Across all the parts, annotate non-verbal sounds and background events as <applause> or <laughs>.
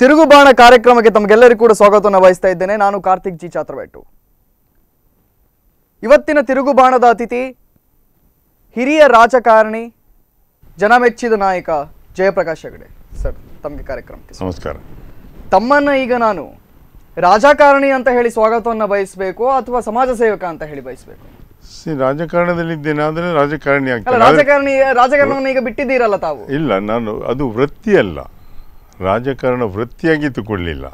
ತಿರುಗುಬಾಣ ಕಾರ್ಯಕ್ರಮಕ್ಕೆ ತಮಗೆಲ್ಲರಿಗೂ ಕೂಡ ಸ್ವಾಗತವನ್ನು ವಹಿಸ್ತಾ ಇದ್ದೇನೆ ನಾನು ಕಾರ್ತಿಕ್ ಜಿ ಚಾತ್ರಬೆಟ್ಟು ಇವತ್ತಿನ ತಿರುಗುಬಾಣದ ಅತಿಥಿ ಹಿರಿಯ ರಾಜಕಾರಣಿ ಜನಮೆಚ್ಚಿದ ನಾಯಕ ಜಯಪ್ರಕಾಶ್ ಹೆಗಡೆ ಸರ್ ತಮಗೆ ಕಾರ್ಯಕ್ರಮಕ್ಕೆ ನಮಸ್ಕಾರ ತಮ್ಮನ್ನ ಈಗ ನಾನು ರಾಜಕಾರಣಿ ಅಂತ ಹೇಳಿ ಸ್ವಾಗತವನ್ನು ಬಯಸಬೇಕು ಅಥವಾ ಸಮಾಜ ಸೇವಕ ಅಂತ ಹೇಳಿ ಬಯಸಬೇಕು ರಾಜಕಾರಣದಲ್ಲಿ ಇದ್ದೇನೆ ಆದರೆ ರಾಜಕಾರಣಿ ರಾಜಕಾರಣಿ ರಾಜಕಾರಣವನ್ನು ಈಗ ಬಿಟ್ಟಿದ್ದೀರಲ್ಲ ತಾವು ಇಲ್ಲ ನಾನು ಅದು ವೃತ್ತಿ ಅಲ್ಲ ರಾಜಕಾರಣ ವೃತ್ತಿಯಾಗಿ ತಗೊಳ್ಳಿಲ್ಲ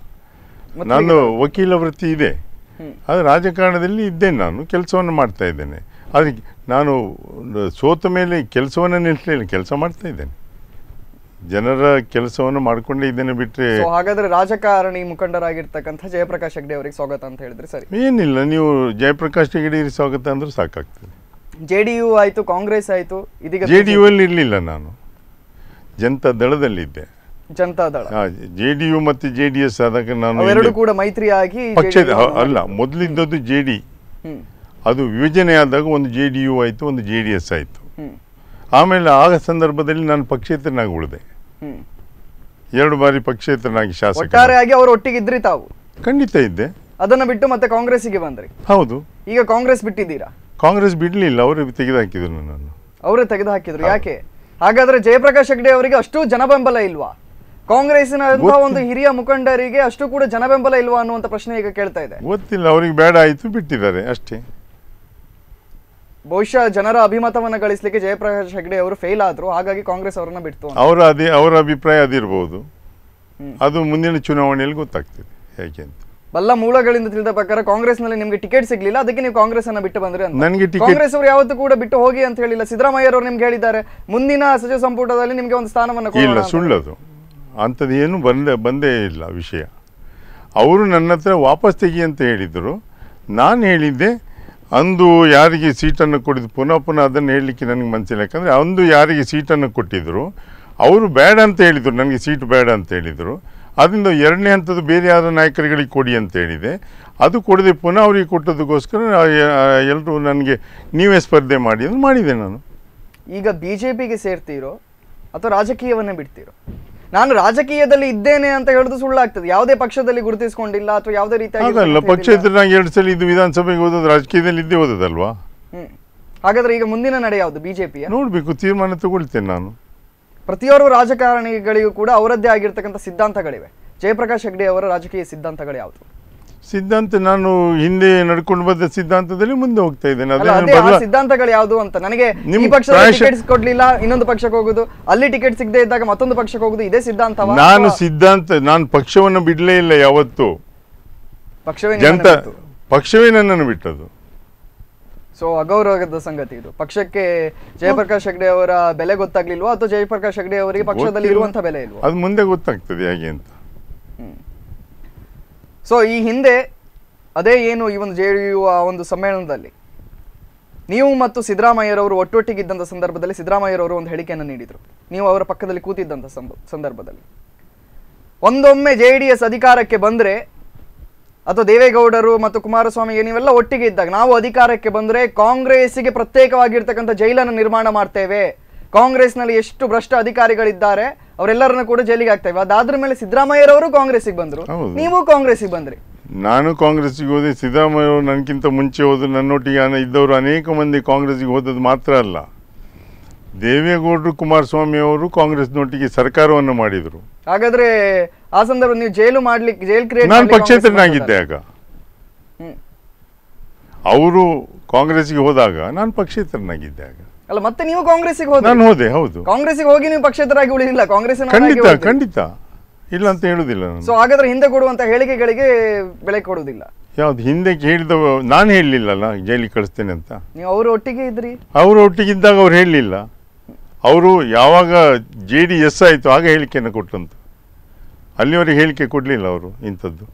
ನಾನು ವಕೀಲ ವೃತ್ತಿ ಇದೆ ಅದು ರಾಜಕಾರಣದಲ್ಲಿ ಇದ್ದೇನೆ ನಾನು ಕೆಲಸವನ್ನು ಮಾಡ್ತಾ ಇದ್ದೇನೆ ಅದಕ್ಕೆ ನಾನು ಸೋತ ಮೇಲೆ ಕೆಲಸವನ್ನು ನಿಲ್ಲಿಸಲಿಲ್ಲ ಕೆಲಸ ಮಾಡ್ತಾ ಇದ್ದೇನೆ ಜನರ ಕೆಲಸವನ್ನು ಮಾಡಿಕೊಂಡೇ ಇದ್ದೇನೆ ಬಿಟ್ಟರೆ ಹಾಗಾದ್ರೆ ರಾಜಕಾರಣಿ ಮುಖಂಡರಾಗಿರ್ತಕ್ಕಂಥ ಜಯಪ್ರಕಾಶ್ ಹೆಗ್ಡೆ ಅವರಿಗೆ ಸ್ವಾಗತ ಅಂತ ಹೇಳಿದ್ರೆ ಸರಿ ಏನಿಲ್ಲ ನೀವು ಜಯಪ್ರಕಾಶ್ ಹೆಗ್ಡೆ ಸ್ವಾಗತ ಅಂದ್ರೆ ಸಾಕಾಗ್ತದೆ ಜೆ ಡಿ ಯು ಆಯಿತು ಕಾಂಗ್ರೆಸ್ ಆಯಿತು ಇದೀಗ ಜೆ ಡಿ ಯು ಅಲ್ಲಿ ಇರಲಿಲ್ಲ ನಾನು ಜನತಾ ದಳದಲ್ಲಿದ್ದೆ ಜನತಾದಳ ಜೆ ಡಿ ಯು ಮತ್ತೆ ಜೆ ಡಿ ಎಸ್ ನಾನು ಎರಡು ಕೂಡ ಮೈತ್ರಿ ಆಗಿ ಪಕ್ಷದ ಅಲ್ಲ ಮೊದಲಿದ್ದದ್ದು ಜೆ ಡಿ ಅದು ವಿಭಜನೆ ಆದಾಗ ಒಂದು ಜೆ ಡಿ ಯು ಆಯ್ತು ಒಂದು ಜೆ ಡಿ ಎಸ್ ಆಮೇಲೆ ಆಗ ಸಂದರ್ಭದಲ್ಲಿ ನಾನು ಪಕ್ಷೇತರನಾಗಿ ಉಳಿದೆ ಎರಡು ಬಾರಿ ಪಕ್ಷೇತರನಾಗಿ ಶಾಸಕ ಅವರು ಒಟ್ಟಿಗೆ ಇದ್ರಿ ತಾವು ಖಂಡಿತ ಇದ್ದೆ ಅದನ್ನು ಬಿಟ್ಟು ಮತ್ತೆ ಗೆ ಬಂದ್ರಿ ಹೌದು ಈಗ ಕಾಂಗ್ರೆಸ್ ಬಿಟ್ಟಿದ್ದೀರಾ ಕಾಂಗ್ರೆಸ್ ಬಿಡ್ಲಿಲ್ಲ ಅವರು ತೆಗೆದು ಹಾಕಿದ್ರು ನಾನು ಅವರೇ ತೆಗೆದು ಹಾಕಿದ್ರು ಯಾಕೆ ಹಾಗಾದ್ರೆ ಜಯಪ್ರಕಾಶ್ ಹೆಗ್ಡೆ ಅವರಿಗೆ ಅಷ್ಟು ಜನ ಬೆಂಬಲ ಇಲ್ವಾ ಕಾಂಗ್ರೆಸ್ನ ಒಂದು ಹಿರಿಯ ಮುಖಂಡರಿಗೆ ಅಷ್ಟು ಕೂಡ ಜನ ಬೆಂಬಲ ಇಲ್ವಾ ಅನ್ನುವಂತ ಪ್ರಶ್ನೆ ಈಗ ಕೇಳ್ತಾ ಇದೆ ಗೊತ್ತಿಲ್ಲ ಅವರಿಗೆ ಬೇಡ ಆಯ್ತು ಬಿಟ್ಟಿದ್ದಾರೆ ಅಷ್ಟೇ ಬಹುಶಃ ಜನರ ಅಭಿಮತವನ್ನ ಗಳಿಸಲಿಕ್ಕೆ ಜಯಪ್ರಕಾಶ್ ಹೆಗ್ಡೆ ಅವರು ಫೇಲ್ ಆದ್ರು ಹಾಗಾಗಿ ಕಾಂಗ್ರೆಸ್ ಅವರನ್ನ ಬಿಡ್ತು ಅವರ ಅದೇ ಅವರ ಅಭಿಪ್ರಾಯ ಅದಿರಬಹುದು ಅದು ಮುಂದಿನ ಚುನಾವಣೆಯಲ್ಲಿ ಗೊತ್ತಾಗ್ತದೆ ಹೇಗೆ ಅಂತ ಬಲ್ಲ ಮೂಲಗಳಿಂದ ತಿಳಿದ ಪ್ರಕಾರ ಕಾಂಗ್ರೆಸ್ ನಲ್ಲಿ ನಿಮ್ಗೆ ಟಿಕೆಟ್ ಸಿಗ್ಲಿಲ್ಲ ಅದಕ್ಕೆ ನೀವು ಕಾಂಗ್ರೆಸ್ ಅನ್ನ ಬಿಟ್ಟು ಬಂದ್ರೆ ನನಗೆ ಕಾಂಗ್ರೆಸ್ ಅವರು ಯಾವತ್ತೂ ಕೂಡ ಬಿಟ್ಟು ಹೋಗಿ ಅಂತ ಹೇಳಿಲ್ಲ ಸಿದ್ದರಾಮಯ್ಯ ಅವರು ನಿಮ್ಗೆ ಹೇಳಿದ್ದಾರೆ ಮುಂದಿನ ಸಚಿವ ಸಂಪುಟದಲ್ಲಿ ನಿಮ್ಗೆ ಒಂದು ಸ್ಥಾನವನ್ನು ಸುಳ್ಳದು ಅಂಥದ್ದು ಬಂದ ಬಂದೇ ಬಂದೇ ಇಲ್ಲ ವಿಷಯ ಅವರು ನನ್ನ ಹತ್ರ ವಾಪಸ್ ತೆಗಿ ಅಂತ ಹೇಳಿದರು ನಾನು ಹೇಳಿದ್ದೆ ಅಂದು ಯಾರಿಗೆ ಸೀಟನ್ನು ಕೊಡಿದ್ದು ಪುನಃ ಪುನಃ ಅದನ್ನು ಹೇಳಲಿಕ್ಕೆ ನನಗೆ ಮನಸ್ಸಿಲ್ಲ ಯಾಕಂದರೆ ಅಂದು ಯಾರಿಗೆ ಸೀಟನ್ನು ಕೊಟ್ಟಿದ್ದರು ಅವರು ಬೇಡ ಅಂತ ಹೇಳಿದರು ನನಗೆ ಸೀಟ್ ಬೇಡ ಅಂತ ಹೇಳಿದರು ಅದರಿಂದ ಎರಡನೇ ಹಂತದ್ದು ಬೇರೆ ಯಾರ ನಾಯಕರುಗಳಿಗೆ ಕೊಡಿ ಅಂತ ಹೇಳಿದೆ ಅದು ಕೊಡದೆ ಪುನಃ ಅವರಿಗೆ ಕೊಟ್ಟದಕ್ಕೋಸ್ಕರ ಎಲ್ಲರೂ ನನಗೆ ನೀವೇ ಸ್ಪರ್ಧೆ ಮಾಡಿ ಅಂದ್ರೆ ಮಾಡಿದೆ ನಾನು ಈಗ ಬಿ ಜೆ ಪಿಗೆ ಸೇರ್ತೀರೋ ಅಥವಾ ರಾಜಕೀಯವನ್ನೇ ಬಿಡ್ತೀರೋ ನಾನು ರಾಜಕೀಯದಲ್ಲಿ ಇದ್ದೇನೆ ಅಂತ ಹೇಳುದು ಸುಳ್ಳಾಗ್ತದೆ ಯಾವುದೇ ಪಕ್ಷದಲ್ಲಿ ಗುರುತಿಸಿಕೊಂಡಿಲ್ಲ ಅಥವಾ ಯಾವುದೇ ರೀತಿಯಾಗಿ ಪಕ್ಷ ಇದ್ರೆ ಎರಡು ಸಲ ಇದು ವಿಧಾನಸಭೆಗೆ ಹೋದ್ರೆ ರಾಜಕೀಯದಲ್ಲಿ ಇದ್ದೇ ಹ್ಮ್ ಹಾಗಾದ್ರೆ ಈಗ ಮುಂದಿನ ನಡೆ ಯಾವುದು ಬಿಜೆಪಿ ನೋಡ್ಬೇಕು ತೀರ್ಮಾನ ತಗೊಳ್ತೇನೆ ನಾನು ಪ್ರತಿಯೊಬ್ಬರು ರಾಜಕಾರಣಿಗಳಿಗೂ ಕೂಡ ಅವರದ್ದೇ ಆಗಿರ್ತಕ್ಕಂಥ ಸಿದ್ಧಾಂತಗಳಿವೆ ಜಯಪ್ರಕಾಶ್ ಹೆಗ್ಡೆ ಅವರ ರಾಜಕೀಯ ಸಿದ್ಧಾಂತಗಳು ಯಾವುದು ಸಿದ್ಧಾಂತ ನಾನು ಹಿಂದೆ ನಡ್ಕೊಂಡು ಬಂದ ಸಿದ್ಧಾಂತದಲ್ಲಿ ಮುಂದೆ ಹೋಗ್ತಾ ಇದ್ದೇನೆ ಸಿದ್ಧಾಂತಗಳು ಯಾವುದು ಅಂತ ನನಗೆ ನಿಮ್ಮ ಪಕ್ಷ ಟಿಕೆಟ್ ಕೊಡ್ಲಿಲ್ಲ ಇನ್ನೊಂದು ಪಕ್ಷಕ್ಕೆ ಹೋಗುದು ಅಲ್ಲಿ ಟಿಕೆಟ್ ಸಿಗದೆ ಇದ್ದಾಗ ಮತ್ತೊಂದು ಪಕ್ಷಕ್ಕೆ ಹೋಗುದು ಇದೇ ಸಿದ್ಧಾಂತ ನಾನು ಸಿದ್ಧಾಂತ ನಾನು ಪಕ್ಷವನ್ನು ಬಿಡಲೇ ಇಲ್ಲ ಯಾವತ್ತು ಪಕ್ಷವೇ ಪಕ್ಷವೇ ನನ್ನನ್ನು ಬಿಟ್ಟದು ಸೊ ಅಗೌರವದ ಸಂಗತಿ ಇದು ಪಕ್ಷಕ್ಕೆ ಜಯಪ್ರಕಾಶ್ ಹೆಗ್ಡೆ ಅವರ ಬೆಲೆ ಗೊತ್ತಾಗ್ಲಿಲ್ವಾ ಅಥವಾ ಜಯಪ್ರಕಾಶ್ ಹೆಗ್ಡೆ ಅವರಿಗೆ ಪಕ್ಷದಲ್ಲಿ ಇರುವಂತಹ ಬೆಲೆ ಇಲ್ವಾ ಅದು ಮುಂದೆ ಗೊತ್ತಾಗ್ತದೆ ಹೇಗೆ ಅಂತ ಸೊ ಈ ಹಿಂದೆ ಅದೇ ಏನು ಈ ಒಂದು ಜೆ ಡಿ ಯು ಆ ಒಂದು ಸಮ್ಮೇಳನದಲ್ಲಿ ನೀವು ಮತ್ತು ಸಿದ್ದರಾಮಯ್ಯರವರು ಒಟ್ಟೊಟ್ಟಿಗಿದ್ದಂಥ ಸಂದರ್ಭದಲ್ಲಿ ಸಿದ್ದರಾಮಯ್ಯರವರು ಒಂದು ಹೇಳಿಕೆಯನ್ನು ನೀಡಿದರು ನೀವು ಅವರ ಪಕ್ಕದಲ್ಲಿ ಕೂತಿದ್ದಂಥ ಸಂದರ್ಭದಲ್ಲಿ ಒಂದೊಮ್ಮೆ ಜೆ ಡಿ ಎಸ್ ಅಧಿಕಾರಕ್ಕೆ ಬಂದರೆ ಅಥವಾ ದೇವೇಗೌಡರು ಮತ್ತು ಕುಮಾರಸ್ವಾಮಿ ನೀವೆಲ್ಲ ಒಟ್ಟಿಗೆ ಇದ್ದಾಗ ನಾವು ಅಧಿಕಾರಕ್ಕೆ ಬಂದರೆ ಕಾಂಗ್ರೆಸ್ಗೆ ಪ್ರತ್ಯೇಕವಾಗಿರ್ತಕ್ಕಂಥ ಜೈಲನ್ನು ನಿರ್ಮಾಣ ಮಾಡ್ತೇವೆ ಕಾಂಗ್ರೆಸ್ನಲ್ಲಿ ಎಷ್ಟು ಭ್ರಷ್ಟ ಅಧಿಕಾರಿಗಳಿದ್ದಾರೆ ಅವರೆಲ್ಲರನ್ನ ಕೂಡ ಜೈಲಿಗೆ ಆಗ್ತಾ ಇವೆ ಅದಾದ್ರ ಮೇಲೆ ಸಿದ್ದರಾಮಯ್ಯರವರು ಕಾಂಗ್ರೆಸ್ಸಿಗೆ ಬಂದರು ನೀವು ಕಾಂಗ್ರೆಸ್ಸಿಗೆ ಬಂದ್ರಿ ನಾನು ಗೆ ಹೋದೆ ಸಿದ್ದರಾಮಯ್ಯ ನನಗಿಂತ ಮುಂಚೆ ಹೋದ್ರು ನನ್ನೊಟ್ಟಿಗೆ ಇದ್ದವರು ಅನೇಕ ಮಂದಿ ಕಾಂಗ್ರೆಸ್ ಗೆ ಹೋದದ್ದು ಮಾತ್ರ ಅಲ್ಲ ದೇವೇಗೌಡರು ಕುಮಾರಸ್ವಾಮಿ ಅವರು ಕಾಂಗ್ರೆಸ್ ಕಾಂಗ್ರೆಸ್ನೊಟ್ಟಿಗೆ ಸರ್ಕಾರವನ್ನು ಮಾಡಿದ್ರು ಹಾಗಾದ್ರೆ ಆ ಸಂದರ್ಭ ನೀವು ಜೈಲು ಮಾಡ್ಲಿಕ್ಕೆ ಜೈಲ್ ಕ್ರಿಯೇಟ್ ನಾನು ಪಕ್ಷೇತರನಾಗಿದ್ದೆ ಆಗ ಅವರು ಕಾಂಗ್ರೆಸ್ಗೆ ಹೋದಾಗ ನಾನು ಪಕ್ಷೇತರನಾಗಿದ್ದೆ ಆಗ ಅಲ್ಲ ಮತ್ತೆ ನೀವು ಕಾಂಗ್ರೆಸ್ಗೆ ಹೋದ್ರೆ ನಾನು ಹೋದೆ ಹೌದು ಗೆ ಹೋಗಿ ನೀವು ಪಕ್ಷೇತರಾಗಿ ಉಳಿದಿಲ್ಲ ಕಾಂಗ್ರೆಸ್ ಖಂಡಿತ ಖಂಡಿತ ಇಲ್ಲ ಅಂತ ಹೇಳುದಿಲ್ಲ ಸೊ ಹಾಗಾದ್ರೆ ಹಿಂದೆ ಕೊಡುವಂತ ಹೇಳಿಕೆಗಳಿಗೆ ಬೆಲೆ ಕೊಡುವುದಿಲ್ಲ ಯಾವ್ದು ಹಿಂದೆ ಹೇಳಿದ ನಾನು ಹೇಳಲಿಲ್ಲಲ್ಲ ಜೈಲಿಗೆ ಕಳಿಸ್ತೇನೆ ಅಂತ ನೀವು ಅವ್ರ ಒಟ್ಟಿಗೆ ಇದ್ರಿ ಅವ್ರ ಒಟ್ಟಿಗೆ ಇದ್ದಾಗ ಅವ್ರು ಹೇಳಲಿಲ್ಲ ಅವರು ಯಾವಾಗ ಜೆ ಡಿ ಎಸ್ ಆಯಿತು ಆಗ ಹೇಳಿಕೆಯನ್ನು ಕೊಟ್ಟಂತ ಅಲ್ಲಿವರೆಗೆ ಹೇಳಿಕೆ ಕೊಡಲಿಲ್ಲ ಅವರು ಇಂಥದ್ದು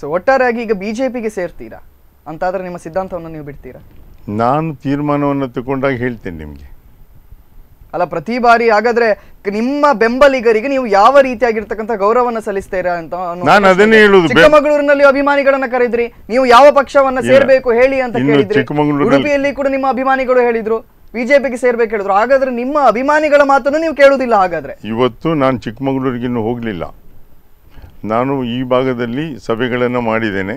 ಸೊ ಒಟ್ಟಾರೆಯಾಗಿ ಈಗ ಬಿ ಜೆ ಪಿಗೆ ಸೇರ್ತೀರಾ ಅಂತಾದರೆ ನಿಮ್ಮ ಸಿದ್ಧಾಂತವನ್ನು ನೀವು ಬಿಡ್ತೀರಾ ನಾನು ತೀರ್ಮಾನವನ್ನು ತಗೊಂಡಾಗ ಹೇಳ್ತೇನೆ ನಿಮಗೆ ಅಲ್ಲ ಪ್ರತಿ ಬಾರಿ ಹಾಗಾದ್ರೆ ನಿಮ್ಮ ಬೆಂಬಲಿಗರಿಗೆ ನೀವು ಯಾವ ರೀತಿಯಾಗಿರ್ತಕ್ಕಂಥ ಗೌರವವನ್ನು ಸಲ್ಲಿಸ್ತೀರಾ ಅಂತ ನಾನು ಅದನ್ನೇ ಹೇಳುದು ಚಿಕ್ಕಮಗಳೂರಿನಲ್ಲಿ ಅಭಿಮಾನಿಗಳನ್ನ ಕರೆದ್ರಿ ನೀವು ಯಾವ ಪಕ್ಷವನ್ನ ಸೇರ್ಬೇಕು ಹೇಳಿ ಅಂತ ಕೇಳಿದ್ರಿ ಉಡುಪಿಯಲ್ಲಿ ಕೂಡ ನಿಮ್ಮ ಅಭಿಮಾನಿಗಳು ಹೇಳಿದ್ರು ಬಿಜೆಪಿಗೆ ಸೇರ್ಬೇಕು ಹೇಳಿದ್ರು ಹಾಗಾದ್ರೆ ನಿಮ್ಮ ಅಭಿಮಾನಿಗಳ ಮಾತನ್ನು ನೀವು ಕೇಳುವುದಿಲ್ಲ ಹಾಗಾದ್ರೆ ಇವತ್ತು ನಾನು ಚಿಕ್ಕಮಗಳೂರಿಗಿನ್ನೂ ಹೋಗಲಿಲ್ಲ ನಾನು ಈ ಭಾಗದಲ್ಲಿ ಸಭೆಗಳನ್ನು ಮಾಡಿದ್ದೇನೆ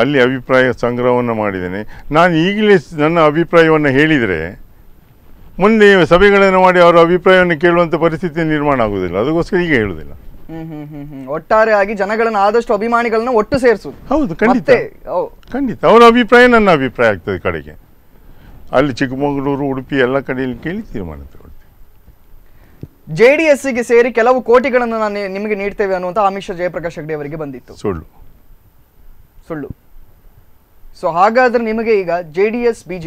ಅಲ್ಲಿ ಅಭಿಪ್ರಾಯ ಸಂಗ್ರಹವನ್ನು ಮಾಡಿದ್ದೇನೆ ನಾನು ಈಗಲೇ ನನ್ನ ಅಭಿಪ್ರಾಯವನ್ನು ಹೇಳಿದರೆ ಮುಂದೆ ಸಭೆಗಳನ್ನು ಮಾಡಿ ಅವರ ಅಭಿಪ್ರಾಯವನ್ನು ಕೇಳುವಂಥ ಪರಿಸ್ಥಿತಿ ನಿರ್ಮಾಣ ಆಗುವುದಿಲ್ಲ ಅದಕ್ಕೋಸ್ಕರ ಈಗ ಹೇಳುವುದಿಲ್ಲ ಆಗಿ ಜನಗಳನ್ನ ಆದಷ್ಟು ಅಭಿಮಾನಿಗಳನ್ನ ಒಟ್ಟು ಸೇರಿಸು ಹೌದು ಖಂಡಿತ ಖಂಡಿತ ಅವರ ಅಭಿಪ್ರಾಯ ನನ್ನ ಅಭಿಪ್ರಾಯ ಆಗ್ತದೆ ಕಡೆಗೆ ಅಲ್ಲಿ ಚಿಕ್ಕಮಗಳೂರು ಉಡುಪಿ ಎಲ್ಲ ಕಡೆಯಲ್ಲಿ ಕೇಳಿ ತೀರ್ಮಾನ ಜೆ ಡಿ ಎಸ್ಗೆ ಸೇರಿ ಕೆಲವು ಕೋಟಿಗಳನ್ನು ನಾನು ನಿಮಗೆ ನೀಡ್ತೇವೆ ಅನ್ನುವಂಥ ಅಮಿತ್ ಶಾ ಜಯಪ್ರಕಾಶ್ ಹೆಗ್ಡೆ ಅವರಿಗೆ ಬಂದಿತ್ತು ಸುಳ್ಳು ಸುಳ್ಳು ಸೊ ಹಾಗಾದ್ರೆ ನಿಮಗೆ ಈಗ ಜೆ ಡಿ ಎಸ್ ಬಿ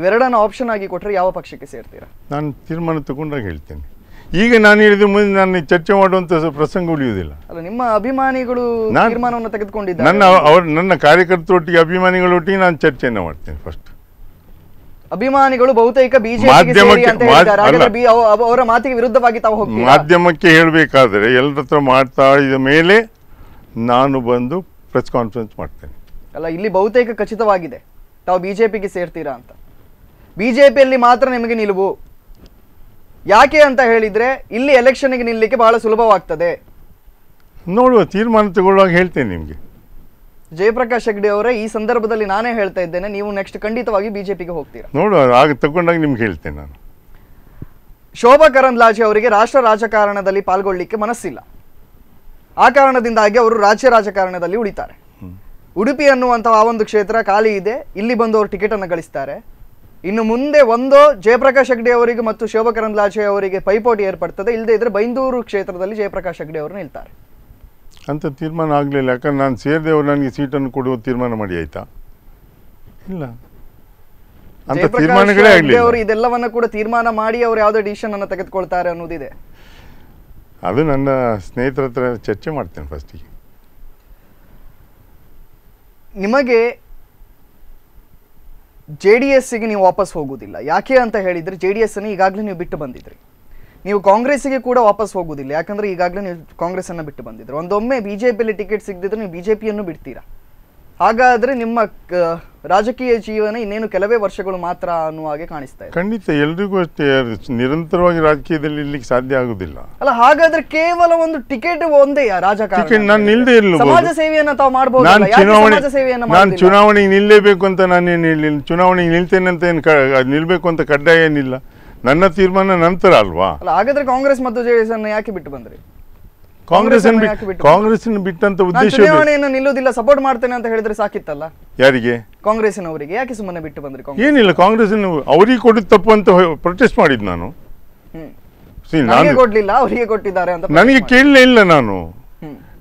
ಇವೆರಡನ್ನ ಆಪ್ಷನ್ ಆಗಿ ಕೊಟ್ಟರೆ ಯಾವ ಪಕ್ಷಕ್ಕೆ ಸೇರ್ತೀರಾ ನಾನು ತೀರ್ಮಾನ ತಗೊಂಡಾಗ ಹೇಳ್ತೇನೆ ಈಗ ನಾನು ಹೇಳಿದ ಮುಂದೆ ನಾನು ಚರ್ಚೆ ಮಾಡುವಂತ ಪ್ರಸಂಗ ಉಳಿಯುವುದಿಲ್ಲ ಅಲ್ಲ ನಿಮ್ಮ ಅಭಿಮಾನಿಗಳು ತೀರ್ಮಾನವನ್ನು ತೆಗೆದುಕೊಂಡಿದ್ದ ನನ್ನ ಅವ್ರ ನನ್ನ ಕಾರ್ಯಕರ್ತರೊಟ್ಟಿಗೆ ಅಭಿಮಾನಿಗಳೊಟ್ಟಿಗೆ ನಾನು ಚರ್ಚೆಯನ್ನು ಮಾಡ್ತೇನೆ ಫಸ್ಟ್ ಅಭಿಮಾನಿಗಳು ಬಹುತೇಕ ಬಿಜೆಪಿ ಅವರ ಮಾತಿಗೆ ವಿರುದ್ಧವಾಗಿ ತಾವು ಮಾಧ್ಯಮಕ್ಕೆ ಹೇಳಬೇಕಾದ್ರೆ ಎಲ್ಲರತ್ರ ಮಾತಾಡಿದ ಮಾಡ್ತಾ ಇದ ಮೇಲೆ ನಾನು ಬಂದು ಪ್ರೆಸ್ ಕಾನ್ಫರೆನ್ಸ್ ಮಾಡ್ತೇನೆ ಅಲ್ಲ ಇಲ್ಲಿ ಬಹುತೇಕ ಖಚಿತವಾಗಿದೆ ತಾವು ಬಿಜೆಪಿಗೆ ಸೇರ್ತೀರಾ ಅಂತ ಬಿಜೆಪಿಯಲ್ಲಿ ಮಾತ್ರ ನಿಮಗೆ ನಿಲುವು ಯಾಕೆ ಅಂತ ಹೇಳಿದ್ರೆ ಇಲ್ಲಿ ಎಲೆಕ್ಷನ್ಗೆ ನಿಲ್ಲಕ್ಕೆ ಬಹಳ ಸುಲಭವಾಗ್ತದೆ ನೋಡುವ ತೀರ್ಮಾನ ತಗೊಳ್ಳುವಾಗ ಹೇಳ್ತೇನೆ ನಿಮಗೆ ಜಯಪ್ರಕಾಶ್ ಹೆಗ್ಡೆ ಅವರೇ ಈ ಸಂದರ್ಭದಲ್ಲಿ ನಾನೇ ಹೇಳ್ತಾ ಇದ್ದೇನೆ ನೀವು ನೆಕ್ಸ್ಟ್ ಖಂಡಿತವಾಗಿ ಬಿಜೆಪಿಗೆ ಹೋಗ್ತೀರಾ ನೋಡುವ ಆಗ ತಗೊಂಡಾಗ ನಿಮ್ಗೆ ಹೇಳ್ತೇನೆ ನಾನು ಶೋಭಾ ಕರಂದ್ಲಾಜೆ ಅವರಿಗೆ ರಾಷ್ಟ್ರ ರಾಜಕಾರಣದಲ್ಲಿ ಪಾಲ್ಗೊಳ್ಳಿಕ್ಕೆ ಮನಸ್ಸಿಲ್ಲ ಆ ಕಾರಣದಿಂದಾಗಿ ಅವರು ರಾಜ್ಯ ರಾಜಕಾರಣದಲ್ಲಿ ಉಳಿತಾರೆ ಉಡುಪಿ ಅನ್ನುವಂತಹ ಆ ಒಂದು ಕ್ಷೇತ್ರ ಖಾಲಿ ಇದೆ ಇಲ್ಲಿ ಬಂದು ಅವರು ಅನ್ನು ಗಳಿಸ್ತಾರೆ ಇನ್ನು ಮುಂದೆ ಒಂದು ಜಯಪ್ರಕಾಶ್ ಹೆಗ್ಡೆ ಅವರಿಗೆ ಮತ್ತು ಶೋಭಕರಂದ್ ಅವರಿಗೆ ಪೈಪೋಟಿ ಏರ್ಪಡ್ತದೆ ಇಲ್ಲದೆ ಇದ್ರೆ ಬೈಂದೂರು ಕ್ಷೇತ್ರದಲ್ಲಿ ಜಯಪ್ರಕಾಶ್ ಹೆಗ್ಡೆ ಅವರು ನಿಲ್ತಾರೆ ಅಂತ ತೀರ್ಮಾನ ಆಗಲಿಲ್ಲ ಯಾಕಂದ್ರೆ ನಾನು ಸೇರಿದೆ ಅವರು ನನಗೆ ಸೀಟನ್ನು ಕೊಡುವ ತೀರ್ಮಾನ ಮಾಡಿ ಆಯ್ತಾ ಇಲ್ಲ ಅಂತ ತೀರ್ಮಾನಗಳೇ ಅವರು ಇದೆಲ್ಲವನ್ನ ಕೂಡ ತೀರ್ಮಾನ ಮಾಡಿ ಅವರು ಯಾವುದೇ ಡಿಸಿಷನ್ ಅನ್ನು ತೆಗೆದುಕೊಳ್ತಾರೆ ಅನ್ನೋದಿದೆ ಅದು ನನ್ನ ಸ್ನೇಹಿತರ ಹತ್ರ ಚರ್ಚೆ ಮಾಡ್ತೇನೆ ಫಸ್ಟಿಗೆ ನಿಮಗೆ ಜೆ ಡಿ ಎಸ್ಸಿಗೆ ನೀವು ವಾಪಸ್ ಹೋಗೋದಿಲ್ಲ ಯಾಕೆ ಅಂತ ಹೇಳಿದರೆ ಜೆ ಡಿ ಎಸ್ಸನ್ನು ಈಗಾಗಲೇ ನೀವು ಬಿಟ್ಟು ಬಂದಿದ್ರಿ ನೀವು ಕಾಂಗ್ರೆಸ್ಸಿಗೆ ಕೂಡ ವಾಪಸ್ ಹೋಗೋದಿಲ್ಲ ಯಾಕಂದರೆ ಈಗಾಗಲೇ ನೀವು ಕಾಂಗ್ರೆಸ್ಸನ್ನು ಬಿಟ್ಟು ಬಂದಿದ್ರು ಒಂದೊಮ್ಮೆ ಬಿ ಜೆ ಪಿಯಲ್ಲಿ ಟಿಕೆಟ್ ಸಿಗದಿದ್ರೆ ನೀವು ಬಿ ಜೆ ಪಿಯನ್ನು ಬಿಡ್ತೀರಾ ಹಾಗಾದ್ರೆ ನಿಮ್ಮ ರಾಜಕೀಯ ಜೀವನ ಇನ್ನೇನು ಕೆಲವೇ ವರ್ಷಗಳು ಮಾತ್ರ ಅನ್ನುವ ಹಾಗೆ ಕಾಣಿಸ್ತಾ ಇದೆ ಖಂಡಿತ ಎಲ್ರಿಗೂ ಅಷ್ಟೇ ನಿರಂತರವಾಗಿ ರಾಜಕೀಯದಲ್ಲಿ ಇರ್ಲಿಕ್ಕೆ ಸಾಧ್ಯ ಆಗುದಿಲ್ಲ ಅಲ್ಲ ಹಾಗಾದ್ರೆ ಕೇವಲ ಒಂದು ಟಿಕೆಟ್ ಒಂದೇ ರಾಜಕಾರಣ ನಾನು ನಿಲ್ಲದೆ ಇರಲು ಸಮಾಜ ಸೇವೆಯನ್ನ ತಾವು ಮಾಡಬಹುದು ನಾನು ಚುನಾವಣೆ ನಾನು ಚುನಾವಣೆಗೆ ನಿಲ್ಲೇಬೇಕು ಅಂತ ನಾನೇನು ಹೇಳಿಲ್ಲ ಚುನಾವಣೆಗೆ ನಿಲ್ತೇನೆ ಅಂತ ಏನು ನಿಲ್ಬೇಕು ಅಂತ ಕಡ್ಡಾಯ ಏನಿಲ್ಲ ನನ್ನ ತೀರ್ಮಾನ ನಂತರ ಅಲ್ವಾ ಹಾಗಾದ್ರೆ ಕಾಂಗ್ರೆಸ್ ಮತ್ತು ಜೆಡಿಎಸ್ ಅನ್ನು ಯಾಕೆ ಬಿಟ್ಟು ಬಂದ್ರಿ ಕಾಂಗ್ರೆಸ್ ಕಾಂಗ್ರೆಸ್ ಬಿಟ್ಟಂತ ಉದ್ದೇಶ ನಿಲ್ಲೋದಿಲ್ಲ ಸಪೋರ್ಟ್ ಮಾಡ್ತೇನೆ ಅಂತ ಹೇಳಿದ್ರೆ ಸಾಕಿತ್ತಲ್ಲ ಯಾರಿಗೆ ಕಾಂಗ್ರೆಸ್ನವರಿಗೆ ಯಾಕೆ ಸುಮ್ಮನೆ ಬಿಟ್ಟು ಬಂದ್ರಿ ಏನಿಲ್ಲ ಕಾಂಗ್ರೆಸ್ ಅವರಿಗೆ ಕೊಟ್ಟಿದ್ದು ತಪ್ಪು ಅಂತ ಪ್ರೊಟೆಸ್ಟ್ ಮಾಡಿದ್ ನಾನು ಕೊಡ್ಲಿಲ್ಲ ಅವರಿಗೆ ಕೊಟ್ಟಿದ್ದಾರೆ ಅಂತ ನನಗೆ ಕೇಳಲೇ ಇಲ್ಲ ನಾನು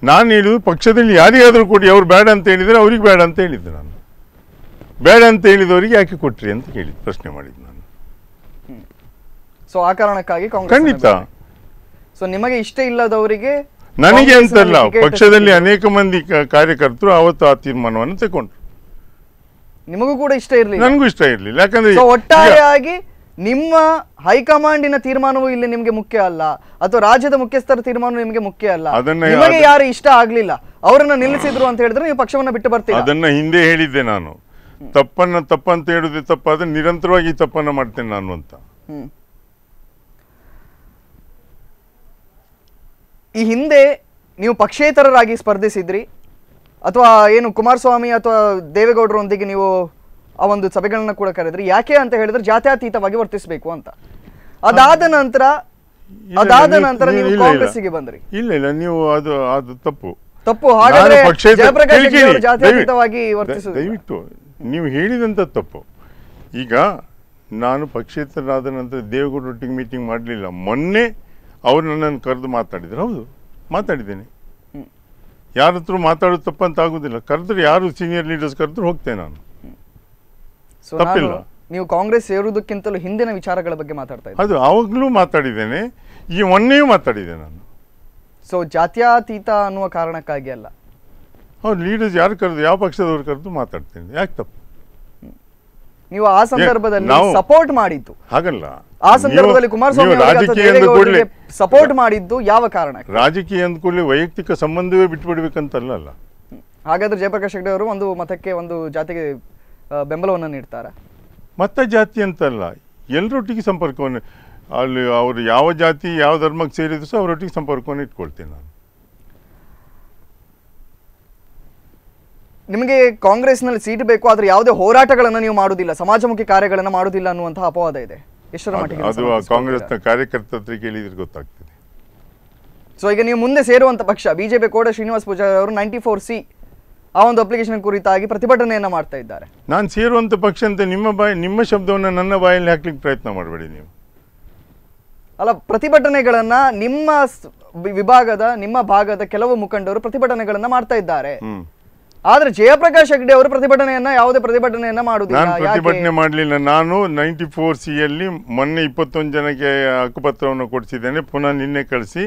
ನಾನು ಹೇಳಿದ್ದು ಪಕ್ಷದಲ್ಲಿ ಯಾರಿಗಾದರೂ ಕೊಡಿ ಅವ್ರು ಬೇಡ ಅಂತ ಹೇಳಿದ್ರೆ ಅವ್ರಿಗೆ ಬೇಡ ಅಂತ ಹೇಳಿದ್ದೆ ನಾನು ಬೇಡ ಅಂತ ಹೇಳಿದವರಿಗೆ ಯಾಕೆ ಕೊಟ್ರಿ ಅಂತ ಕೇಳಿ ಪ್ರಶ್ನೆ ಮಾಡಿದ್ದು ನಾನು ಸೊ ಆ ಕಾರಣಕ್ಕಾಗಿ ಖಂಡಿತ ಸೊ ನಿಮಗೆ ಇಷ್ಟ ಇಲ್ಲದವರಿಗೆ ನನಗೆ ಅಂತಲ್ಲ ಪಕ್ಷದಲ್ಲಿ ಅನೇಕ ಮಂದಿ ಕಾರ್ಯಕರ್ತರು ಅವತ್ತು ಆ ತೀರ್ಮಾನವನ್ನು ತಗೊಂಡ್ರು ನಿಮಗೂ ಕೂಡ ಇಷ್ಟ ಇರಲಿ ನನಗೂ ಇಷ್ಟ ಇರಲಿಲ್ಲ ಯಾಕಂದ್ರೆ ಒಟ್ಟಾರೆಯಾಗಿ ನಿಮ್ಮ ಹೈಕಮಾಂಡಿನ ತೀರ್ಮಾನವು ಇಲ್ಲಿ ನಿಮಗೆ ಮುಖ್ಯ ಅಲ್ಲ ಅಥವಾ ರಾಜ್ಯದ ಮುಖ್ಯಸ್ಥರ ತೀರ್ಮಾನ ನಿಮಗೆ ಮುಖ್ಯ ಅಲ್ಲ ನಿಮಗೆ ಯಾರು ಇಷ್ಟ ಆಗ್ಲಿಲ್ಲ ಅವರನ್ನ ನಿಲ್ಲಿಸಿದ್ರು ಅಂತ ಹೇಳಿದ್ರೆ ನೀವು ಪಕ್ಷವನ್ನ ಬಿಟ್ಟು ಬರ್ತೀವಿ ಅದನ್ನ ಹಿಂದೆ ಹೇಳಿದ್ದೆ ನಾನು ತಪ್ಪನ್ನ ತಪ್ಪಂತ ಹೇಳುದೇ ತಪ್ಪಾದ್ರೆ ನಿರಂತರವಾಗಿ ತಪ್ಪನ್ನ ಮಾಡ್ತೇನೆ ನಾನು ಅಂತ ಈ ಹಿಂದೆ ನೀವು ಪಕ್ಷೇತರರಾಗಿ ಸ್ಪರ್ಧಿಸಿದ್ರಿ ಅಥವಾ ಏನು ಕುಮಾರಸ್ವಾಮಿ ಅಥವಾ ದೇವೇಗೌಡರೊಂದಿಗೆ ನೀವು ಆ ಒಂದು ಸಭೆಗಳನ್ನ ಕೂಡ ಕರೆದ್ರಿ ಯಾಕೆ ಅಂತ ಹೇಳಿದ್ರೆ ಜಾತ್ಯತೀತವಾಗಿ ವರ್ತಿಸಬೇಕು ಅಂತ ಅದಾದ ನಂತರ ಅದಾದ ನಂತರ ನೀವು ಗೆ ಬಂದ್ರಿ ಇಲ್ಲ ಇಲ್ಲ ನೀವು ಅದು ಅದು ತಪ್ಪು ತಪ್ಪು ಹಾಗಾದ್ರೆ ಜಾತ್ಯತೀತವಾಗಿ ವರ್ತಿಸೋದು ದಯವಿಟ್ಟು ನೀವು ಹೇಳಿದಂತ ತಪ್ಪು ಈಗ ನಾನು ಪಕ್ಷೇತರನಾದ ನಂತರ ದೇವೇಗೌಡರೊಟ್ಟಿಗೆ ಮೀಟಿಂಗ್ ಮಾಡಲಿಲ್ಲ ಮೊನ್ನೆ ಅವರು ನನ್ನನ್ನು ಕರೆದು ಮಾತಾಡಿದ್ರು ಹೌದು ಮಾತಾಡಿದ್ದೇನೆ ಯಾರ ಹತ್ರ ಮಾತಾಡೋದು ತಪ್ಪಂತ ಆಗುದಿಲ್ಲ ಕರೆದ್ರೆ ಯಾರು ಸೀನಿಯರ್ ಲೀಡರ್ಸ್ ಕರೆದ್ರು ಹೋಗ್ತೇನೆ ನಾನು ತಪ್ಪಿಲ್ಲ ನೀವು ಕಾಂಗ್ರೆಸ್ ಸೇರುವುದಕ್ಕಿಂತಲೂ ಹಿಂದಿನ ವಿಚಾರಗಳ ಬಗ್ಗೆ ಮಾತಾಡ್ತಾ ಅದು ಅವಾಗಲೂ ಮಾತಾಡಿದ್ದೇನೆ ಈ ಮೊನ್ನೆಯೂ ಮಾತಾಡಿದೆ ನಾನು ಸೊ ಜಾತ್ಯಾತೀತ ಅನ್ನುವ ಕಾರಣಕ್ಕಾಗಿ ಅಲ್ಲ ಹೌದು ಲೀಡರ್ಸ್ ಯಾರು ಕರೆದು ಯಾವ ಪಕ್ಷದವರು ಕರೆದು ಮಾತಾಡ್ತೇನೆ ಯಾಕೆ ತಪ್ಪು ನೀವು ಆ ಸಂದರ್ಭದಲ್ಲಿ ಸಪೋರ್ಟ್ ಮಾಡಿದ್ದು ಹಾಗಲ್ಲ ಆ ಸಂದರ್ಭದಲ್ಲಿ ಕುಮಾರಸ್ವಾಮಿ ಸಪೋರ್ಟ್ ಮಾಡಿದ್ದು ಯಾವ ಕಾರಣ ರಾಜಕೀಯ ಅಂದ್ಕೊಳ್ಳಿ ವೈಯಕ್ತಿಕ ಸಂಬಂಧವೇ ಬಿಟ್ಬಿಡ್ಬೇಕಂತಲ್ಲ ಹಾಗಾದ್ರೆ ಜಯಪ್ರಕಾಶ್ ಹೆಗ್ಡೆ ಅವರು ಒಂದು ಮತಕ್ಕೆ ಒಂದು ಜಾತಿಗೆ ಬೆಂಬಲವನ್ನು ನೀಡ್ತಾರೆ ಮತ ಜಾತಿ ಅಂತಲ್ಲ ಎಲ್ಲರೊಟ್ಟಿಗೆ ಸಂಪರ್ಕವನ್ನು ಅಲ್ಲಿ ಅವರು ಯಾವ ಜಾತಿ ಯಾವ ಧರ್ಮಕ್ಕೆ ಸೇರಿದ್ರು ಸಹ ಅವರೊಟ್ಟಿಗೆ ಸಂಪರ್ಕವನ್ನು ಇಟ್ಕೊಳ್ತೀನಿ ನಾನು ನಿಮಗೆ ಕಾಂಗ್ರೆಸ್ನಲ್ಲಿ ಸೀಟ್ ಬೇಕು ಆದರೆ ಯಾವುದೇ ಹೋರಾಟಗಳನ್ನು ನೀವು ಮಾಡುವುದಿಲ್ಲ ಸಮಾಜಮುಖಿ ಕಾರ್ಯಗಳನ್ನು ಮಾಡುವುದಿಲ್ಲ ಅನ್ನುವಂತಹ ಅಪವಾದ ಇದೆ ಎಷ್ಟರ ಮಟ್ಟಿಗೆ ಅದು ಕಾಂಗ್ರೆಸ್ನ ಕೇಳಿದ್ರೆ ಗೊತ್ತಾಗ್ತದೆ ಸೊ ಈಗ ನೀವು ಮುಂದೆ ಸೇರುವಂತ ಪಕ್ಷ ಬಿಜೆಪಿ ಕೋಡ ಶ್ರೀನಿವಾಸ್ ಪೂಜಾರಿ ಅವರು ನೈಂಟಿ ಫೋರ್ ಸಿ ಆ ಒಂದು ಅಪ್ಲಿಕೇಶನ್ ಕುರಿತಾಗಿ ಪ್ರತಿಭಟನೆಯನ್ನು ಮಾಡ್ತಾ ಇದ್ದಾರೆ ನಾನು ಸೇರುವಂತ ಪಕ್ಷ ಅಂತ ನಿಮ್ಮ ಬಾಯಿ ನಿಮ್ಮ ಶಬ್ದವನ್ನು ನನ್ನ ಬಾಯಲ್ಲಿ ಹಾಕ್ಲಿಕ್ಕೆ ಪ್ರಯತ್ನ ಮಾಡಬೇಡಿ ನೀವು ಅಲ್ಲ ಪ್ರತಿಭಟನೆಗಳನ್ನ ನಿಮ್ಮ ವಿಭಾಗದ ನಿಮ್ಮ ಭಾಗದ ಕೆಲವು ಮುಖಂಡರು ಪ್ರತಿಭಟನೆಗಳನ್ನ ಮಾಡ್ತಾ ಇದ್ದಾರೆ ಆದ್ರೆ ಜಯಪ್ರಕಾಶ್ ಹೆಗ್ಡೆ ಅವರು ಪ್ರತಿಭಟನೆಯನ್ನ ಯಾವುದೇ ಪ್ರತಿಭಟನೆಯನ್ನ ಮಾಡುದು ನಾನು ಪ್ರತಿಭಟನೆ ಮಾಡಲಿಲ್ಲ ನಾನು ನೈಂಟಿ ಫೋರ್ ಸಿ ಅಲ್ಲಿ ಮೊನ್ನೆ ಇಪ್ಪತ್ತೊಂದು ಜನಕ್ಕೆ ಹಕ್ಕುಪತ್ರವನ್ನು ಕೊಡಿಸಿದ್ದೇನೆ ಪುನಃ ನಿನ್ನೆ ಕಳಿಸಿ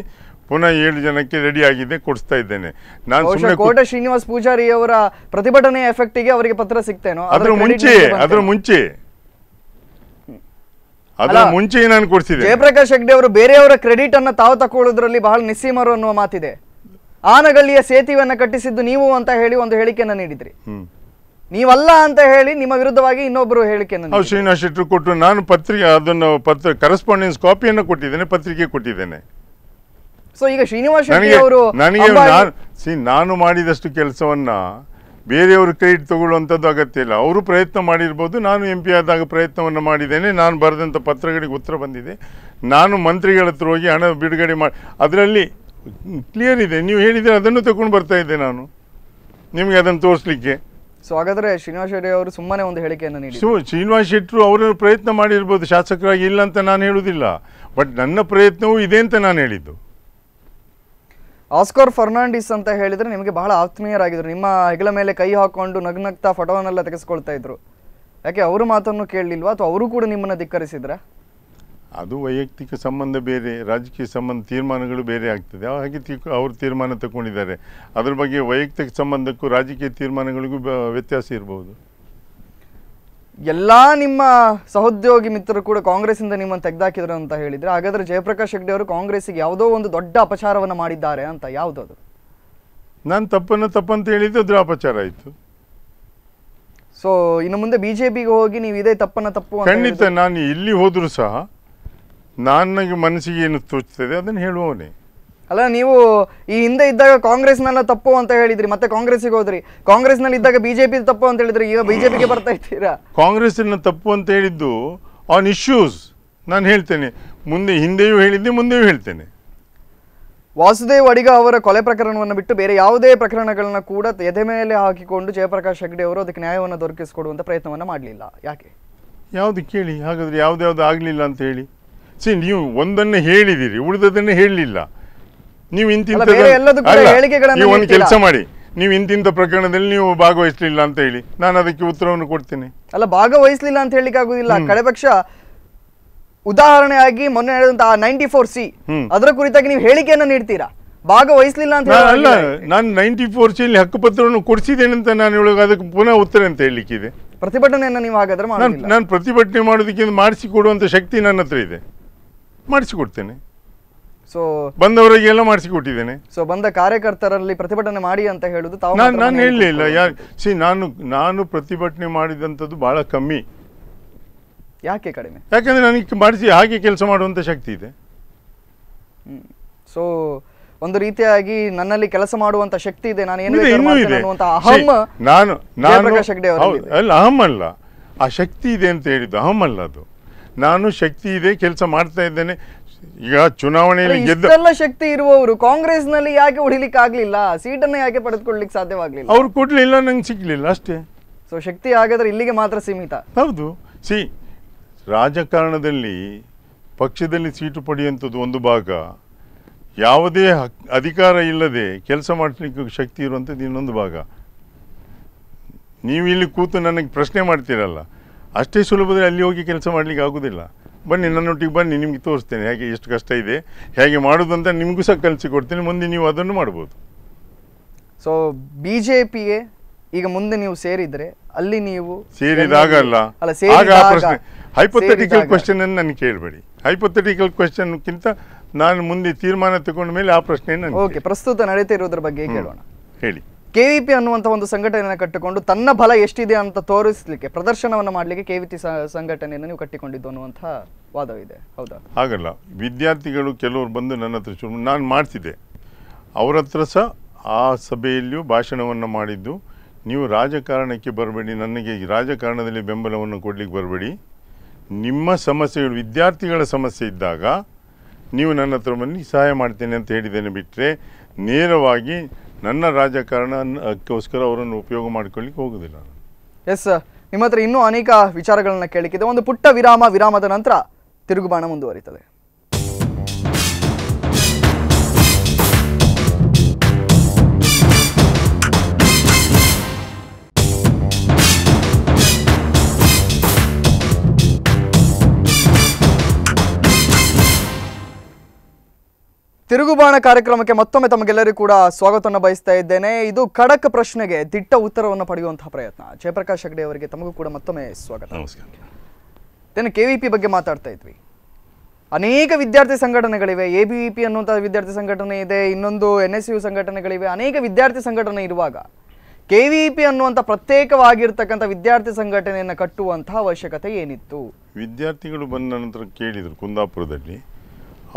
ಪುನಃ ಏಳು ಜನಕ್ಕೆ ರೆಡಿ ಆಗಿದೆ ಕೊಡಿಸ್ತಾ ಇದ್ದೇನೆ ನಾನು ಕೋಟ ಶ್ರೀನಿವಾಸ್ ಪೂಜಾರಿ ಅವರ ಪ್ರತಿಭಟನೆ ಗೆ ಅವರಿಗೆ ಪತ್ರ ಸಿಗ್ತೇನೋ ಅದ್ರ ಮುಂಚೆ ಅದ್ರ ಮುಂಚೆ ಮುಂಚೆ ಜಯಪ್ರಕಾಶ್ ಹೆಗ್ಡೆ ಅವರು ಬೇರೆಯವರ ಕ್ರೆಡಿಟ್ ಅನ್ನ ತಾವು ತಕೊಳ್ಳೋದ್ರಲ್ಲಿ ಬಹಳ ನಿಸ್ಸೀಮರು ಅನ್ನುವ ಮಾತಿದೆ ಆನಗಲ್ಲಿಯ ಸೇತುವೆಯನ್ನು ಕಟ್ಟಿಸಿದ್ದು ನೀವು ಅಂತ ಹೇಳಿ ಒಂದು ಹೇಳಿಕೆಯನ್ನು ನೀಡಿದ್ರಿ ನೀವಲ್ಲ ಅಂತ ಹೇಳಿ ನಿಮ್ಮ ವಿರುದ್ಧವಾಗಿ ಇನ್ನೊಬ್ಬರು ಹೇಳಿಕೆಯನ್ನು ಶ್ರೀನಿವಾಸ ಶೆಟ್ಟರು ಕೊಟ್ಟು ನಾನು ಪತ್ರಿಕೆ ಅದನ್ನು ಪತ್ರ ಕರೆಸ್ಪಾಂಡೆನ್ಸ್ ಕಾಪಿಯನ್ನು ಕೊಟ್ಟಿದ್ದೇನೆ ಪತ್ರಿಕೆ ಕೊಟ್ಟಿದ್ದೇನೆ ಸೊ ಈಗ ಶ್ರೀನಿವಾಸ ಅವರು ನನಗೆ ಸಿ ನಾನು ಮಾಡಿದಷ್ಟು ಕೆಲಸವನ್ನ ಬೇರೆಯವರು ಕ್ರೆಡಿಟ್ ತಗೊಳ್ಳುವಂಥದ್ದು ಅಗತ್ಯ ಇಲ್ಲ ಅವರು ಪ್ರಯತ್ನ ಮಾಡಿರ್ಬೋದು ನಾನು ಎಂ ಪಿ ಆದಾಗ ಪ್ರಯತ್ನವನ್ನು ಮಾಡಿದ್ದೇನೆ ನಾನು ಬರೆದಂಥ ಪತ್ರಗಳಿಗೆ ಉತ್ತರ ಬಂದಿದೆ ನಾನು ಮಂತ್ರಿಗಳ ಹತ್ರ ಹೋಗಿ ಹಣ ಬಿಡುಗಡೆ ಮಾಡಿ ಅದರಲ್ಲಿ ಕ್ಲಿಯರ್ ಇದೆ ನೀವು ಹೇಳಿದರೆ ಅದನ್ನು ತಗೊಂಡು ಬರ್ತಾ ಇದ್ದೆ ನಾನು ನಿಮಗೆ ಅದನ್ನು ತೋರಿಸಲಿಕ್ಕೆ ಸೊ ಹಾಗಾದರೆ ಶ್ರೀನಿವಾಸ್ ಶೆಟ್ಟಿ ಅವರು ಸುಮ್ಮನೆ ಒಂದು ಹೇಳಿಕೆಯನ್ನು ನೀಡಿ ಸೊ ಶ್ರೀನಿವಾಸ್ ಶೆಟ್ಟರು ಅವರು ಪ್ರಯತ್ನ ಮಾಡಿರ್ಬೋದು ಶಾಸಕರಾಗಿ ಇಲ್ಲ ಅಂತ ನಾನು ಹೇಳುವುದಿಲ್ಲ ಬಟ್ ನನ್ನ ಪ್ರಯತ್ನವೂ ಇದೆ ಅಂತ ನಾನು ಹೇಳಿದ್ದು ಆಸ್ಕರ್ ಫರ್ನಾಂಡಿಸ್ ಅಂತ ಹೇಳಿದರೆ ನಿಮಗೆ ಬಹಳ ಆತ್ಮೀಯರಾಗಿದ್ದರು ನಿಮ್ಮ ಹೆಗಲ ಮೇಲೆ ಕೈ ಹಾಕೊಂಡು ನಗ್ನಗ್ತಾ ಫೋಟೋನೆಲ್ಲ ತೆಗೆಸ್ಕೊಳ್ತಾ ಇದ್ರು ಯಾಕೆ ಅವರು ಮಾತನ್ನು ಕೇಳಲಿಲ್ವಾ ಅಥವಾ ಅವರು ಕೂಡ ನಿಮ್ಮನ್ನು ಧಿಕ್ಕರಿಸಿದ್ರೆ ಅದು ವೈಯಕ್ತಿಕ ಸಂಬಂಧ ಬೇರೆ ರಾಜಕೀಯ ಸಂಬಂಧ ತೀರ್ಮಾನಗಳು ಬೇರೆ ಆಗ್ತದೆ ಹಾಗೆ ಅವರು ತೀರ್ಮಾನ ತಗೊಂಡಿದ್ದಾರೆ ಅದ್ರ ಬಗ್ಗೆ ವೈಯಕ್ತಿಕ ಸಂಬಂಧಕ್ಕೂ ರಾಜಕೀಯ ತೀರ್ಮಾನಗಳಿಗೂ ವ್ಯತ್ಯಾಸ ಇರಬಹುದು ಎಲ್ಲ ನಿಮ್ಮ ಸಹೋದ್ಯೋಗಿ ಮಿತ್ರರು ಕೂಡ ಕಾಂಗ್ರೆಸ್ಸಿಂದ ನಿಮ್ಮನ್ನು ತೆಗೆದಾಕಿದ್ರು ಅಂತ ಹೇಳಿದರೆ ಹಾಗಾದರೆ ಜಯಪ್ರಕಾಶ್ ಹೆಗ್ಡೆ ಅವರು ಕಾಂಗ್ರೆಸ್ಸಿಗೆ ಯಾವುದೋ ಒಂದು ದೊಡ್ಡ ಅಪಚಾರವನ್ನು ಮಾಡಿದ್ದಾರೆ ಅಂತ ಯಾವುದದು ನಾನು ತಪ್ಪನ್ನು ತಪ್ಪಂತ ಹೇಳಿದ್ದು ಅದ್ರ ಅಪಚಾರ ಆಯ್ತು ಸೊ ಇನ್ನು ಮುಂದೆ ಬಿಜೆಪಿಗೆ ಹೋಗಿ ನೀವು ಇದೇ ತಪ್ಪನ್ನು ತಪ್ಪು ಖಂಡಿತ ನಾನು ಇಲ್ಲಿ ಹೋದರೂ ಸಹ ನನಗೆ ಮನಸ್ಸಿಗೆ ಏನು ತೋಚ್ತದೆ ಅದನ್ನು ಹೇಳುವವನೇ ಅಲ್ಲ ನೀವು ಈ ಹಿಂದೆ ಇದ್ದಾಗ ಕಾಂಗ್ರೆಸ್ನಲ್ಲ ತಪ್ಪು ಅಂತ ಹೇಳಿದ್ರಿ ಮತ್ತೆ ಕಾಂಗ್ರೆಸ್ಗೆ ಹೋದ್ರಿ ಕಾಂಗ್ರೆಸ್ನಲ್ಲಿ ಇದ್ದಾಗ ಬಿಜೆಪಿ ತಪ್ಪು ಅಂತ ಹೇಳಿದ್ರಿ ಈಗ ಬಿಜೆಪಿಗೆ ಬರ್ತಾ ಇದ್ದೀರಾ ಕಾಂಗ್ರೆಸ್ನ ತಪ್ಪು ಅಂತ ಹೇಳಿದ್ದು ಆನ್ ಇಶ್ಯೂಸ್ ನಾನು ಹೇಳ್ತೇನೆ ಮುಂದೆ ಹಿಂದೆಯೂ ಹೇಳಿದ್ದೆ ಮುಂದೆಯೂ ಹೇಳ್ತೇನೆ ವಾಸುದೇವ್ ಅಡಿಗ ಅವರ ಕೊಲೆ ಪ್ರಕರಣವನ್ನು ಬಿಟ್ಟು ಬೇರೆ ಯಾವುದೇ ಪ್ರಕರಣಗಳನ್ನ ಕೂಡ ಎದೆ ಮೇಲೆ ಹಾಕಿಕೊಂಡು ಜಯಪ್ರಕಾಶ್ ಹೆಗ್ಡೆ ಅವರು ಅದಕ್ಕೆ ನ್ಯಾಯವನ್ನು ದೊರಕಿಸಿಕೊಡುವಂಥ ಪ್ರಯತ್ನವನ್ನು ಮಾಡಲಿಲ್ಲ ಯಾಕೆ ಯಾವುದು ಕೇಳಿ ಹಾಗಾದರೆ ಯಾವುದ್ಯಾವುದು ಆಗಲಿಲ್ಲ ಅಂತ ಹೇಳಿ ಸಿ ನೀವು ಒಂದನ್ನ ಹೇಳಿದಿರಿ ಉಳಿದದನ್ನೇ ಹೇಳಲಿಲ್ಲ ನೀವು ಇಂತಿಂತ ನೀವು ಒಂದು ಕೆಲಸ ಮಾಡಿ ನೀವು ಇಂತಿಂತ ಪ್ರಕರಣದಲ್ಲಿ ನೀವು ಭಾಗವಹಿಸಲಿಲ್ಲ ಅಂತ ಹೇಳಿ ನಾನು ಅದಕ್ಕೆ ಉತ್ತರವನ್ನು ಕೊಡ್ತೀನಿ ಅಲ್ಲ ಭಾಗವಹಿಸಲಿಲ್ಲ ಅಂತ ಹೇಳಿಕ್ ಆಗುದಿಲ್ಲ ಪಕ್ಷ ಉದಾಹರಣೆಯಾಗಿ ಮೊನ್ನೆ ನಡೆದಂತಹ ನೈಂಟಿ ಫೋರ್ ಸಿ ಅದರ ಕುರಿತಾಗಿ ನೀವು ಹೇಳಿಕೆಯನ್ನು ನೀಡ್ತೀರಾ ಭಾಗವಹಿಸಲಿಲ್ಲ ಅಂತ ಅಲ್ಲ ನಾನು ನೈಂಟಿ ಫೋರ್ ಸಿಲಿ ಹಕ್ಕುಪತ್ರವನ್ನು ಕೊಡಿಸಿದ್ದೇನೆ ಅಂತ ನಾನು ಹೇಳುವಾಗ ಅದಕ್ಕೆ ಪುನಃ ಉತ್ತರ ಅಂತ ಹೇಳಲಿಕ್ಕಿದೆ ಪ್ರತಿಭಟನೆಯನ್ನು ನೀವು ಹಾಗಾದ್ರೆ ನಾನು ಪ್ರತಿಭಟನೆ ಮಾಡೋದಕ್ಕಿಂತ ಮಾಡಿಸಿ ಕೊಡುವಂತ ಶಕ್ತಿ ನನ್ನ ಹತ್ರ ಇದೆ ಮಾಡಿಸಿಕೊಡ್ತೇನೆ ಸೊ ಬಂದವರಿಗೆಲ್ಲ ಮಾಡಿಸಿಕೊಟ್ಟಿದ್ದೇನೆ ಸೊ ಬಂದ ಕಾರ್ಯಕರ್ತರಲ್ಲಿ ಪ್ರತಿಭಟನೆ ಮಾಡಿ ಅಂತ ಹೇಳುದು ತಾವು ನಾನು ಹೇಳಲಿಲ್ಲ ಯಾರು ಸಿ ನಾನು ನಾನು ಪ್ರತಿಭಟನೆ ಮಾಡಿದಂಥದ್ದು ಬಹಳ ಕಮ್ಮಿ ಯಾಕೆ ಕಡಿಮೆ ಯಾಕಂದ್ರೆ ನನಗೆ ಮಾಡಿಸಿ ಹಾಗೆ ಕೆಲಸ ಮಾಡುವಂತ ಶಕ್ತಿ ಇದೆ ಸೊ ಒಂದು ರೀತಿಯಾಗಿ ನನ್ನಲ್ಲಿ ಕೆಲಸ ಮಾಡುವಂತ ಶಕ್ತಿ ಇದೆ ನಾನು ಏನು ಇನ್ನೂ ಇದೆ ಅಹಂ ನಾನು ನಾನು ಅಲ್ಲ ಅಹಂ ಅಲ್ಲ ಆ ಶಕ್ತಿ ಇದೆ ಅಂತ ಹೇಳಿದ್ದು ಅಹಂ ಅಲ್ಲ ಅದು ನಾನು ಶಕ್ತಿ ಇದೆ ಕೆಲಸ ಮಾಡ್ತಾ ಇದ್ದೇನೆ ಈಗ ಚುನಾವಣೆಯಲ್ಲಿ ಎಲ್ಲ ಶಕ್ತಿ ಇರುವವರು ಕಾಂಗ್ರೆಸ್ ನಲ್ಲಿ ಯಾಕೆ ಉಳಿಲಿಕ್ಕೆ ಆಗ್ಲಿಲ್ಲ ಸೀಟನ್ನು ಯಾಕೆ ಪಡೆದುಕೊಳ್ಳಲಿಕ್ಕೆ ಸಾಧ್ಯವಾಗಲಿಲ್ಲ ಅವ್ರು ಕೊಡ್ಲಿಲ್ಲ ನಂಗೆ ಸಿಗ್ಲಿಲ್ಲ ಅಷ್ಟೇ ಸೊ ಶಕ್ತಿ ಹಾಗಾದ್ರೆ ಇಲ್ಲಿಗೆ ಮಾತ್ರ ಸೀಮಿತ ಹೌದು ಸಿ ರಾಜಕಾರಣದಲ್ಲಿ ಪಕ್ಷದಲ್ಲಿ ಸೀಟು ಪಡೆಯುವಂಥದ್ದು ಒಂದು ಭಾಗ ಯಾವುದೇ ಅಧಿಕಾರ ಇಲ್ಲದೆ ಕೆಲಸ ಮಾಡಲಿಕ್ಕೆ ಶಕ್ತಿ ಇರುವಂಥದ್ದು ಇನ್ನೊಂದು ಭಾಗ ನೀವು ಇಲ್ಲಿ ಕೂತು ನನಗೆ ಪ್ರಶ್ನೆ ಮಾಡ್ತೀರಲ್ಲ ಅಷ್ಟೇ ಸುಲಭದಲ್ಲಿ ಅಲ್ಲಿ ಹೋಗಿ ಕೆಲಸ ಮಾಡಲಿಕ್ಕೆ ಆಗುದಿಲ್ಲ ಬನ್ನಿ ನನ್ನೊಟ್ಟಿಗೆ ಬನ್ನಿ ನಿಮಗೆ ತೋರಿಸ್ತೇನೆ ಹೇಗೆ ಎಷ್ಟು ಕಷ್ಟ ಇದೆ ಹೇಗೆ ಮಾಡೋದು ಅಂತ ನಿಮಗೂ ಸಹ ಕೊಡ್ತೇನೆ ಮುಂದೆ ನೀವು ಅದನ್ನು ಮಾಡ್ಬೋದು ಸೊ ಬಿ ಜೆ ಪಿಗೆ ಈಗ ಮುಂದೆ ನೀವು ಸೇರಿದ್ರೆ ಅಲ್ಲಿ ನೀವು ಸೇರಿದಾಗಲ್ಲ ಅಲ್ಲ ಪ್ರಶ್ನೆ ಹೈಪೊಥೆಟಿಕಲ್ ಕ್ವಶನ್ ಅನ್ನು ನನಗೆ ಕೇಳಬೇಡಿ ಹೈಪೊಥೆಟಿಕಲ್ ಕ್ವಶನ್ಕ್ಕಿಂತ ನಾನು ಮುಂದೆ ತೀರ್ಮಾನ ತಗೊಂಡ ಮೇಲೆ ಆ ಪ್ರಶ್ನೆಯನ್ನು ಓಕೆ ಪ್ರಸ್ತುತ ನಡೀತಿರೋದ್ರ ಬಗ್ಗೆ ಕೇಳೋಣ ಹೇಳಿ ಕೆ ವಿ ಪಿ ಅನ್ನುವಂಥ ಒಂದು ಸಂಘಟನೆಯನ್ನು ಕಟ್ಟಿಕೊಂಡು ತನ್ನ ಬಲ ಎಷ್ಟಿದೆ ಅಂತ ತೋರಿಸಲಿಕ್ಕೆ ಪ್ರದರ್ಶನವನ್ನು ಮಾಡಲಿಕ್ಕೆ ಕೆ ವಿ ಪಿ ಸಂಘಟನೆಯನ್ನು ನೀವು ಕಟ್ಟಿಕೊಂಡಿದ್ದು ಅನ್ನುವಂಥ ವಾದವಿದೆ ಹೌದಾ ಹಾಗಲ್ಲ ವಿದ್ಯಾರ್ಥಿಗಳು ಕೆಲವರು ಬಂದು ನನ್ನ ಹತ್ರ ಶುರು ನಾನು ಮಾಡ್ತಿದ್ದೆ ಅವರ ಹತ್ರ ಸಹ ಆ ಸಭೆಯಲ್ಲಿಯೂ ಭಾಷಣವನ್ನು ಮಾಡಿದ್ದು ನೀವು ರಾಜಕಾರಣಕ್ಕೆ ಬರಬೇಡಿ ನನಗೆ ರಾಜಕಾರಣದಲ್ಲಿ ಬೆಂಬಲವನ್ನು ಕೊಡಲಿಕ್ಕೆ ಬರಬೇಡಿ ನಿಮ್ಮ ಸಮಸ್ಯೆಗಳು ವಿದ್ಯಾರ್ಥಿಗಳ ಸಮಸ್ಯೆ ಇದ್ದಾಗ ನೀವು ನನ್ನ ಹತ್ರ ಬನ್ನಿ ಸಹಾಯ ಮಾಡ್ತೇನೆ ಅಂತ ಹೇಳಿದ್ದೇನೆ ಬಿಟ್ಟರೆ ನೇರವಾಗಿ ನನ್ನ ರಾಜಕಾರಣಕ್ಕೋಸ್ಕರ ಅವರನ್ನು ಉಪಯೋಗ ಮಾಡ್ಕೊಳ್ಳಿಕ್ಕೆ ಹೋಗುವುದಿಲ್ಲ ಎಸ್ ನಿಮ್ಮ ಹತ್ರ ಇನ್ನೂ ಅನೇಕ ವಿಚಾರಗಳನ್ನು ಕೇಳಿಕ್ಕಿದೆ ಒಂದು ಪುಟ್ಟ ವಿರಾಮ ವಿರಾಮದ ನಂತರ ತಿರುಗುಬಾಣ ಮುಂದುವರಿತದೆ ತಿರುಗುಬಾಣ ಕಾರ್ಯಕ್ರಮಕ್ಕೆ ಮತ್ತೊಮ್ಮೆ ತಮಗೆಲ್ಲರಿಗೂ ಕೂಡ ಸ್ವಾಗತವನ್ನು ಬಯಸ್ತಾ ಇದ್ದೇನೆ ಇದು ಖಡಕ್ ಪ್ರಶ್ನೆಗೆ ದಿಟ್ಟ ಉತ್ತರವನ್ನು ಪಡೆಯುವಂತಹ ಪ್ರಯತ್ನ ಜಯಪ್ರಕಾಶ್ ಹೆಗ್ಡೆ ಅವರಿಗೆ ತಮಗೂ ಕೂಡ ಮತ್ತೊಮ್ಮೆ ಸ್ವಾಗತ ನಮಸ್ಕಾರ ಕೆ ವಿ ಪಿ ಬಗ್ಗೆ ಮಾತಾಡ್ತಾ ಇದ್ವಿ ಅನೇಕ ವಿದ್ಯಾರ್ಥಿ ಸಂಘಟನೆಗಳಿವೆ ಎ ಬಿ ವಿ ಪಿ ಅನ್ನುವಂಥ ವಿದ್ಯಾರ್ಥಿ ಸಂಘಟನೆ ಇದೆ ಇನ್ನೊಂದು ಎನ್ ಎಸ್ ಯು ಸಂಘಟನೆಗಳಿವೆ ಅನೇಕ ವಿದ್ಯಾರ್ಥಿ ಸಂಘಟನೆ ಇರುವಾಗ ಕೆ ವಿ ಪಿ ಅನ್ನುವಂಥ ಪ್ರತ್ಯೇಕವಾಗಿರ್ತಕ್ಕಂಥ ವಿದ್ಯಾರ್ಥಿ ಸಂಘಟನೆಯನ್ನು ಕಟ್ಟುವಂತಹ ಅವಶ್ಯಕತೆ ಏನಿತ್ತು ವಿದ್ಯಾರ್ಥಿಗಳು ಬಂದ ನಂತರ ಕೇಳಿದರು ಕುಂದಾಪುರದಲ್ಲಿ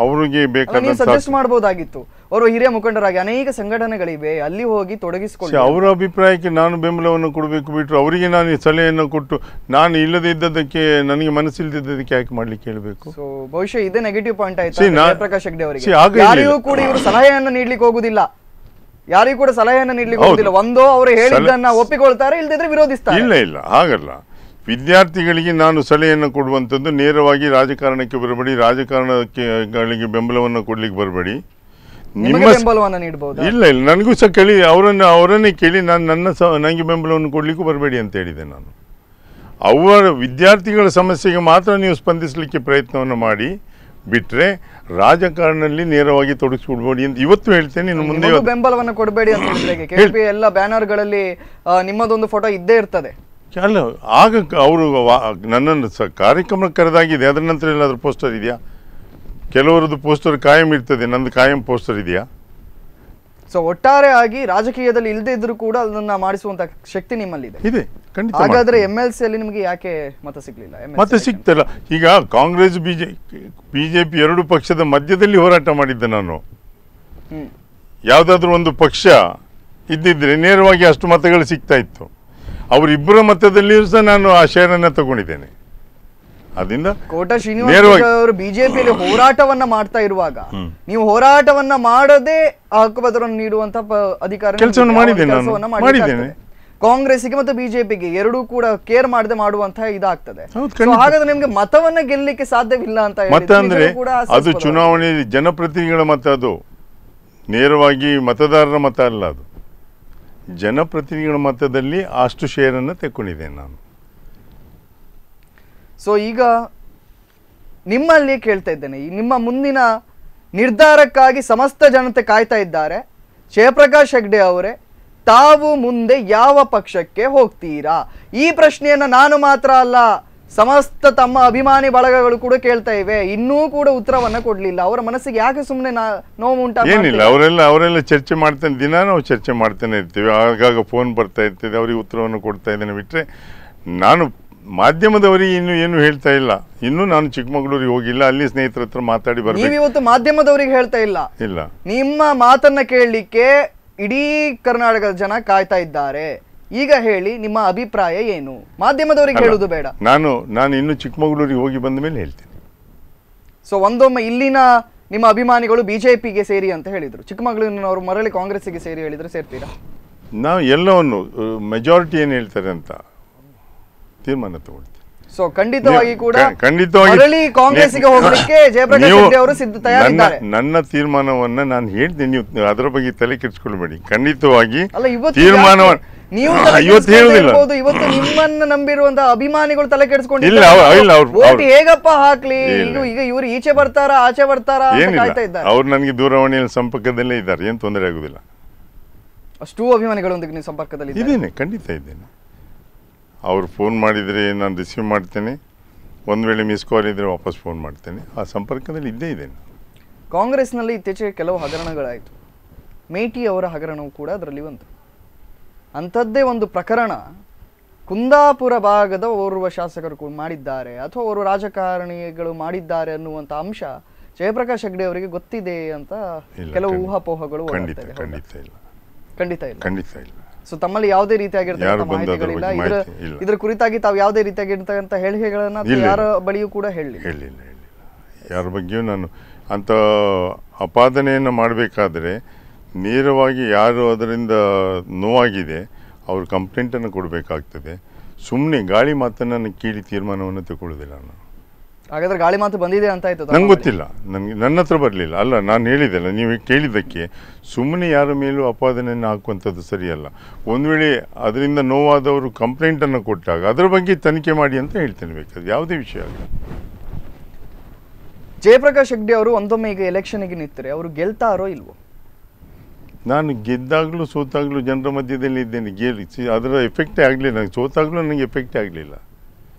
ಅವರಿಗೆ ಬೇಕಾದ ಸಜೆಸ್ಟ್ ಮಾಡಬಹುದಾಗಿತ್ತು ಅವರು ಹಿರಿಯ ಮುಖಂಡರಾಗಿ ಅನೇಕ ಸಂಘಟನೆಗಳಿವೆ ಅಲ್ಲಿ ಹೋಗಿ ತೊಡಗಿಸಿಕೊಂಡು ಅವರ ಅಭಿಪ್ರಾಯಕ್ಕೆ ನಾನು ಬೆಂಬಲವನ್ನು ಕೊಡಬೇಕು ಬಿಟ್ಟರು ಅವರಿಗೆ ನಾನು ಸಲಹೆಯನ್ನು ಕೊಟ್ಟು ನಾನು ಇಲ್ಲದೇ ಇದ್ದದಕ್ಕೆ ನನಗೆ ಮನಸ್ಸಿಲ್ದಿದ್ದಕ್ಕೆ ಯಾಕೆ ಮಾಡ್ಲಿಕ್ಕೆ ಹೇಳಬೇಕು ಬಹುಶಃ ಇದೇ ನೆಗೆಟಿವ್ ಪಾಯಿಂಟ್ ಆಯ್ತು ಪ್ರಕಾಶ್ ಹೆಗ್ಡೆ ಅವರಿಗೆ ಯಾರಿಗೂ ಕೂಡ ಇವರು ಸಲಹೆಯನ್ನು ನೀಡ್ಲಿಕ್ಕೆ ಹೋಗುದಿಲ್ಲ ಯಾರಿಗೂ ಕೂಡ ಸಲಹೆಯನ್ನು ನೀಡ್ಲಿಕ್ಕೆ ಹೋಗುದಿಲ್ಲ ಒಂದೋ ಅವರು ಹೇಳಿದ್ದನ್ನ ಒಪ್ಪಿಕೊಳ್ತಾರೆ ಇಲ್ಲದಿದ್ರೆ ವಿರೋಧಿಸ್ತಾರೆ ಇಲ್ಲ ಇಲ್ಲ ಹಾಗಲ್ಲ ವಿದ್ಯಾರ್ಥಿಗಳಿಗೆ ನಾನು ಸಲಹೆಯನ್ನು ಕೊಡುವಂಥದ್ದು ನೇರವಾಗಿ ರಾಜಕಾರಣಕ್ಕೆ ಬರಬೇಡಿ ರಾಜಕಾರಣಕ್ಕೆ ಬೆಂಬಲವನ್ನು ಕೊಡ್ಲಿಕ್ಕೆ ಬರಬೇಡಿ ನಿಮ್ಮ ಬೆಂಬಲವನ್ನು ನೀಡಬಹುದು ಇಲ್ಲ ಇಲ್ಲ ನನಗೂ ಸಹ ಕೇಳಿ ಅವರನ್ನು ಅವರನ್ನೇ ಕೇಳಿ ನಾನು ನನ್ನ ಸ ನನಗೆ ಬೆಂಬಲವನ್ನು ಕೊಡಲಿಕ್ಕೂ ಬರಬೇಡಿ ಅಂತ ಹೇಳಿದೆ ನಾನು ಅವರ ವಿದ್ಯಾರ್ಥಿಗಳ ಸಮಸ್ಯೆಗೆ ಮಾತ್ರ ನೀವು ಸ್ಪಂದಿಸಲಿಕ್ಕೆ ಪ್ರಯತ್ನವನ್ನು ಮಾಡಿ ಬಿಟ್ಟರೆ ರಾಜಕಾರಣದಲ್ಲಿ ನೇರವಾಗಿ ತೊಡಗಿಸ್ಕೊಡ್ಬೇಡಿ ಅಂತ ಇವತ್ತು ಹೇಳ್ತೇನೆ ಇನ್ನು ಮುಂದೆ ಬೆಂಬಲವನ್ನು ಕೊಡಬೇಡಿ ಅಂತ ಎಲ್ಲ ಬ್ಯಾನರ್ಗಳಲ್ಲಿ ನಿಮ್ಮದೊಂದು ಫೋಟೋ ಇದ್ದೇ ಇರ್ತದೆ ಅಲ್ಲ ಆಗ ಅವರು ನನ್ನನ್ನು ಸ ಕಾರ್ಯಕ್ರಮ ಕರೆದಾಗಿದೆ ಅದರ ನಂತರ ಏನಾದರೂ ಪೋಸ್ಟರ್ ಇದೆಯಾ ಕೆಲವರದ್ದು ಪೋಸ್ಟರ್ ಕಾಯಂ ಇರ್ತದೆ ನಂದು ಕಾಯಂ ಪೋಸ್ಟರ್ ಇದೆಯಾ ಸೊ ಒಟ್ಟಾರೆ ಆಗಿ ರಾಜಕೀಯದಲ್ಲಿ ಇಲ್ಲದೆ ಇದ್ದರೂ ಕೂಡ ಅದನ್ನು ಮಾಡಿಸುವಂತ ಶಕ್ತಿ ನಿಮ್ಮಲ್ಲಿ ಇದೆ ಇದೆ ಖಂಡಿತ ಹಾಗಾದ್ರೆ ಎಮ್ ಎಲ್ ಸಿ ಅಲ್ಲಿ ನಿಮಗೆ ಯಾಕೆ ಮತ ಸಿಗ್ಲಿಲ್ಲ ಮತ ಸಿಗ್ತಲ್ಲ ಈಗ ಕಾಂಗ್ರೆಸ್ ಬಿಜೆ ಬಿಜೆಪಿ ಎರಡು ಪಕ್ಷದ ಮಧ್ಯದಲ್ಲಿ ಹೋರಾಟ ಮಾಡಿದ್ದೆ ನಾನು ಯಾವ್ದಾದ್ರು ಒಂದು ಪಕ್ಷ ಇದ್ದಿದ್ರೆ ನೇರವಾಗಿ ಅಷ್ಟು ಮತಗಳು ಸಿಗ್ತಾ ಇತ್ತು ಅವರಿಬ್ಬರ ಮತದಲ್ಲಿಯೂ ಸಹ ನಾನು ಆ ಶೇರನ್ನ ತಗೊಂಡಿದ್ದೇನೆ ಅದರಿಂದ ಕೋಟ ಶ್ರೀನಿವಾಸ ಅವರು ಬಿಜೆಪಿಯಲ್ಲಿ ಹೋರಾಟವನ್ನ ಮಾಡ್ತಾ ಇರುವಾಗ ನೀವು ಹೋರಾಟವನ್ನ ಮಾಡದೆ ಹಕ್ಕುಪತ್ರವನ್ನು ನೀಡುವಂತ ಅಧಿಕಾರ ಕೆಲಸವನ್ನು ಮಾಡಿದ್ದೇನೆ ಕಾಂಗ್ರೆಸ್ಗೆ ಮತ್ತು ಬಿಜೆಪಿಗೆ ಎರಡೂ ಕೂಡ ಕೇರ್ ಮಾಡದೆ ಮಾಡುವಂತಹ ಇದಾಗ್ತದೆ ಹಾಗಾದ್ರೆ ನಿಮ್ಗೆ ಮತವನ್ನ ಗೆಲ್ಲಲಿಕ್ಕೆ ಸಾಧ್ಯವಿಲ್ಲ ಅಂತ ಮತ ಅಂದ್ರೆ ಅದು ಚುನಾವಣೆ ಜನಪ್ರತಿನಿಧಿಗಳ ಮತ ಅದು ನೇರವಾಗಿ ಮತದಾರರ ಮತ ಅಲ್ಲ ಅದು ಜನಪ್ರತಿನಿಧಿಗಳ ಮತದಲ್ಲಿ ಅಷ್ಟು ಶೇರನ್ನು ತೆಕ್ಕೊಂಡಿದ್ದೇನೆ ನಾನು ಸೊ ಈಗ ನಿಮ್ಮಲ್ಲಿ ಕೇಳ್ತಾ ಇದ್ದೇನೆ ನಿಮ್ಮ ಮುಂದಿನ ನಿರ್ಧಾರಕ್ಕಾಗಿ ಸಮಸ್ತ ಜನತೆ ಕಾಯ್ತಾ ಇದ್ದಾರೆ ಜಯಪ್ರಕಾಶ್ ಹೆಗ್ಡೆ ಅವರೇ ತಾವು ಮುಂದೆ ಯಾವ ಪಕ್ಷಕ್ಕೆ ಹೋಗ್ತೀರಾ ಈ ಪ್ರಶ್ನೆಯನ್ನು ನಾನು ಮಾತ್ರ ಅಲ್ಲ ಸಮಸ್ತ ತಮ್ಮ ಅಭಿಮಾನಿ ಬಳಗಗಳು ಕೂಡ ಕೇಳ್ತಾ ಇವೆ ಇನ್ನೂ ಕೂಡ ಉತ್ತರವನ್ನ ಕೊಡ್ಲಿಲ್ಲ ಅವರ ಮನಸ್ಸಿಗೆ ಯಾಕೆ ಸುಮ್ಮನೆ ನೋವು ಏನಿಲ್ಲ ಅವರೆಲ್ಲ ಅವರೆಲ್ಲ ಚರ್ಚೆ ಮಾಡ್ತೇನೆ ದಿನ ನಾವು ಚರ್ಚೆ ಮಾಡ್ತಾನೆ ಇರ್ತೀವಿ ಆಗಾಗ ಫೋನ್ ಬರ್ತಾ ಇರ್ತದೆ ಅವ್ರಿಗೆ ಉತ್ತರವನ್ನು ಕೊಡ್ತಾ ಇದ್ದೇನೆ ಬಿಟ್ರೆ ನಾನು ಮಾಧ್ಯಮದವರಿಗೆ ಇನ್ನು ಏನು ಹೇಳ್ತಾ ಇಲ್ಲ ಇನ್ನು ನಾನು ಚಿಕ್ಕಮಗಳೂರಿಗೆ ಹೋಗಿಲ್ಲ ಅಲ್ಲಿ ಸ್ನೇಹಿತರ ಹತ್ರ ಮಾತಾಡಿ ನೀವು ಇವತ್ತು ಮಾಧ್ಯಮದವರಿಗೆ ಹೇಳ್ತಾ ಇಲ್ಲ ಇಲ್ಲ ನಿಮ್ಮ ಮಾತನ್ನ ಕೇಳಲಿಕ್ಕೆ ಇಡೀ ಕರ್ನಾಟಕದ ಜನ ಕಾಯ್ತಾ ಇದ್ದಾರೆ ಈಗ ಹೇಳಿ ನಿಮ್ಮ ಅಭಿಪ್ರಾಯ ಏನು ಮಾಧ್ಯಮದವರಿಗೆ ಹೇಳುದು ಬೇಡ ನಾನು ನಾನು ಇನ್ನು ಚಿಕ್ಕಮಗಳೂರಿಗೆ ಹೋಗಿ ಬಂದ ಮೇಲೆ ಹೇಳ್ತೀನಿ ಸೊ ಒಂದೊಮ್ಮೆ ಇಲ್ಲಿನ ನಿಮ್ಮ ಅಭಿಮಾನಿಗಳು ಬಿಜೆಪಿಗೆ ಸೇರಿ ಅಂತ ಹೇಳಿದ್ರು ಚಿಕ್ಕಮಗಳೂರಿನವರು ಮರಳಿ ಗೆ ಸೇರಿ ಹೇಳಿದ್ರೆ ಸೇರ್ತೀರಾ ನಾವು ಎಲ್ಲವನ್ನು ಮೆಜಾರಿಟಿ ಏನು ಹೇಳ್ತಾರೆ ಅಂತ ತೀರ್ಮಾನ ತಗೊಳ್ತೀವಿ ಸೊ ಖಂಡಿತವಾಗಿ ಕೂಡ ಖಂಡಿತವಾಗಿ ಗೆ ಹೋಗಲಿಕ್ಕೆ <laughs> ಜಯಪ್ರಕಾಶ್ ಅವರು ನನ್ನ ತೀರ್ಮಾನವನ್ನ ನಾನು ಹೇಳ್ತೀನಿ ನೀವು ಅದರ ಬಗ್ಗೆ ತಲೆ ಕೆಡಿಸ್ಕೊಳ್ಬೇಡಿ ಖಂಡಿತವಾಗಿ ತೀರ್ಮಾನ ನೀವು ಇವತ್ತು ನಿಮ್ಮನ್ನ ನಂಬಿರುವಂತ ಅಭಿಮಾನಿಗಳು ತಲೆ ಕೆಡಿಸ್ಕೊಂಡು ಹೇಗಪ್ಪ ಹಾಕ್ಲಿ ಇನ್ನು ಈಗ ಇವರು ಈಚೆ ಬರ್ತಾರ ಆಚೆ ಬರ್ತಾರ ಅವ್ರು ನನಗೆ ದೂರವಾಣಿಯಲ್ಲಿ ಸಂಪರ್ಕದಲ್ಲೇ ಇದ್ದಾರೆ ಏನ್ ತೊಂದರೆ ಆಗುದಿಲ್ಲ ಅಷ್ಟು ಅಭಿಮಾನಿಗಳೊಂದಿಗೆ ನೀವು ಸಂಪರ್ಕದಲ್ಲಿ ಇದ್ದೇನೆ ಖಂಡಿತ ಇದ್ದೇನೆ ಅವ್ರು ಫೋನ್ ಮಾಡಿದ್ರೆ ನಾನು ರಿಸೀವ್ ಮಾಡ್ತೇನೆ ಒಂದ್ ವೇಳೆ ಮಿಸ್ ಕಾಲ್ ಇದ್ರೆ ವಾಪಸ್ ಫೋನ್ ಮಾಡ್ತೇನೆ ಆ ಸಂಪರ್ಕದಲ್ಲಿ ಇದ್ದೇ ಇದ್ದೇನೆ ಕಾಂಗ್ರೆಸ್ನಲ್ಲಿ ಇತ್ತೀಚೆಗೆ ಕೆಲವು ಹಗರಣಗಳಾಯಿತು ಮೇಟಿ ಅವರ ಹಗರಣವು ಕೂಡ ಅದರಲ್ಲಿ ಬಂತು ಅಂತದ್ದೇ ಒಂದು ಪ್ರಕರಣ ಕುಂದಾಪುರ ಭಾಗದ ಓರ್ವ ಶಾಸಕರು ಮಾಡಿದ್ದಾರೆ ಅಥವಾ ಓರ್ವ ರಾಜಕಾರಣಿಗಳು ಮಾಡಿದ್ದಾರೆ ಅನ್ನುವಂಥ ಅಂಶ ಜಯಪ್ರಕಾಶ್ ಹೆಗ್ಡೆ ಅವರಿಗೆ ಗೊತ್ತಿದೆ ಅಂತ ಕೆಲವು ಊಹಾಪೋಹಗಳು ಖಂಡಿತ ಇಲ್ಲ ಖಂಡಿತ ಇಲ್ಲ ಸೊ ತಮ್ಮಲ್ಲಿ ಯಾವುದೇ ರೀತಿಯಾಗಿರ್ತಕ್ಕಂಥ ಮಾಹಿತಿಗಳಿಲ್ಲ ಇದರ ಇದರ ಕುರಿತಾಗಿ ತಾವು ಯಾವುದೇ ರೀತಿಯಾಗಿರ್ತಕ್ಕಂಥ ಹೇಳಿಕೆಗಳನ್ನ ಯಾರ ಬಳಿಯೂ ಕೂಡ ಹೇಳಿ ಹೇಳಿಲ್ಲ ಯಾರ ಬಗ್ಗೆಯೂ ನಾನು ಅಂತ ಅಪಾದನೆಯನ್ನು ಮಾಡಬೇಕಾದ್ರೆ ನೇರವಾಗಿ ಯಾರು ಅದರಿಂದ ನೋವಾಗಿದೆ ಅವರು ಕಂಪ್ಲೇಂಟನ್ನು ಕೊಡಬೇಕಾಗ್ತದೆ ಸುಮ್ಮನೆ ಗಾಳಿ ಮಾತನ್ನು ಕೇಳಿ ತೀರ್ಮಾನವನ್ನು ತಗೊಳ್ಳೋದಿಲ್ಲ ನಾನು ಹಾಗಾದ್ರೆ ಗಾಳಿ ಮಾತು ಬಂದಿದೆ ಅಂತ ಆಯ್ತು ನಂಗೆ ಗೊತ್ತಿಲ್ಲ ನನಗೆ ನನ್ನ ಹತ್ರ ಬರಲಿಲ್ಲ ಅಲ್ಲ ನಾನು ಹೇಳಿದ್ದಲ್ಲ ನೀವು ಕೇಳಿದ್ದಕ್ಕೆ ಸುಮ್ಮನೆ ಯಾರ ಮೇಲೂ ಅಪಾದನೆಯನ್ನು ಹಾಕುವಂಥದ್ದು ಸರಿಯಲ್ಲ ಒಂದು ವೇಳೆ ಅದರಿಂದ ನೋವಾದವರು ಕಂಪ್ಲೇಂಟನ್ನು ಕೊಟ್ಟಾಗ ಅದರ ಬಗ್ಗೆ ತನಿಖೆ ಮಾಡಿ ಅಂತ ಹೇಳ್ತೇನೆ ಬೇಕಾದ್ರೆ ಯಾವುದೇ ವಿಷಯ ಅಲ್ಲ ಜಯಪ್ರಕಾಶ್ ಹೆಗ್ಡೆ ಅವರು ಒಂದೊಮ್ಮೆ ಈಗ ಎಲೆಕ್ಷನ್ಗೆ ನಿಂತರೆ ಅವರು ಗೆಲ್ತಾರೋ ಇಲ್ವೋ ನಾನು ಗೆದ್ದಾಗಲೂ ಸೋತಾಗಲೂ ಜನರ ಮಧ್ಯದಲ್ಲಿ ಇದ್ದೇನೆ ಗೆಲ್ ಅದರ ಎಫೆಕ್ಟೇ ಆಗಲಿಲ್ಲ ನನಗೆ ಸೋತಾಗಲೂ ನನಗೆ ಎಫೆಕ್ಟೇ ಆಗಲಿಲ್ಲ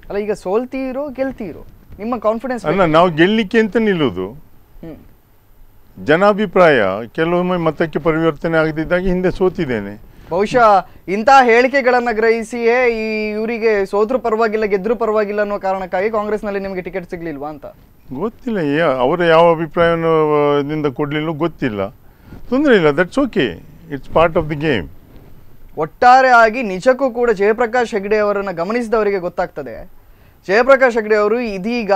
ಅಲ್ಲ ಈಗ ಸೋಲ್ತೀರೋ ಗೆಲ್ತೀರೋ ನಿಮ್ಮ ಕಾನ್ಫಿಡೆನ್ಸ್ ಅಲ್ಲ ನಾವು ಗೆಲ್ಲಲಿಕ್ಕೆ ಅಂತ ನಿಲ್ಲೋದು ಜನಾಭಿಪ್ರಾಯ ಕೆಲವೊಮ್ಮೆ ಮತಕ್ಕೆ ಪರಿವರ್ತನೆ ಆಗದಿದ್ದಾಗ ಹಿಂದೆ ಸೋತಿದ್ದೇನೆ ಬಹುಶಃ ಇಂತಹ ಹೇಳಿಕೆಗಳನ್ನು ಗ್ರಹಿಸಿಯೇ ಈ ಇವರಿಗೆ ಸೋದ್ರು ಪರವಾಗಿಲ್ಲ ಗೆದ್ರು ಪರವಾಗಿಲ್ಲ ಅನ್ನೋ ಕಾರಣಕ್ಕಾಗಿ ಕಾಂಗ್ರೆಸ್ನಲ್ಲಿ ನಿಮಗೆ ಟಿಕೆಟ್ ಸಿಗಲಿಲ್ವಾ ಅಂತ ಗೊತ್ತಿಲ್ಲ ಅವರು ಯಾವ ಅಭಿಪ್ರಾಯವನ್ನು ಇದರಿಂದ ಕೊಡಲಿಲ್ಲ ಗೊತ್ತಿಲ್ಲ ತೊಂದರೆ ಇಲ್ಲ that's okay it's part of the game ಒಟ್ಟಾರೆ ಆಗಿ ನಿಜಕ್ಕೂ ಕೂಡ ಜಯಪ್ರಕಾಶ್ ಹೆಗ್ಡೆ ಅವರನ್ನು ಗಮನಿಸಿದವರಿಗೆ ಗೊತ್ತಾಗ್ತದೆ ಜಯಪ್ರಕಾಶ್ ಹೆಗ್ಡೆ ಅವರು ಇದೀಗ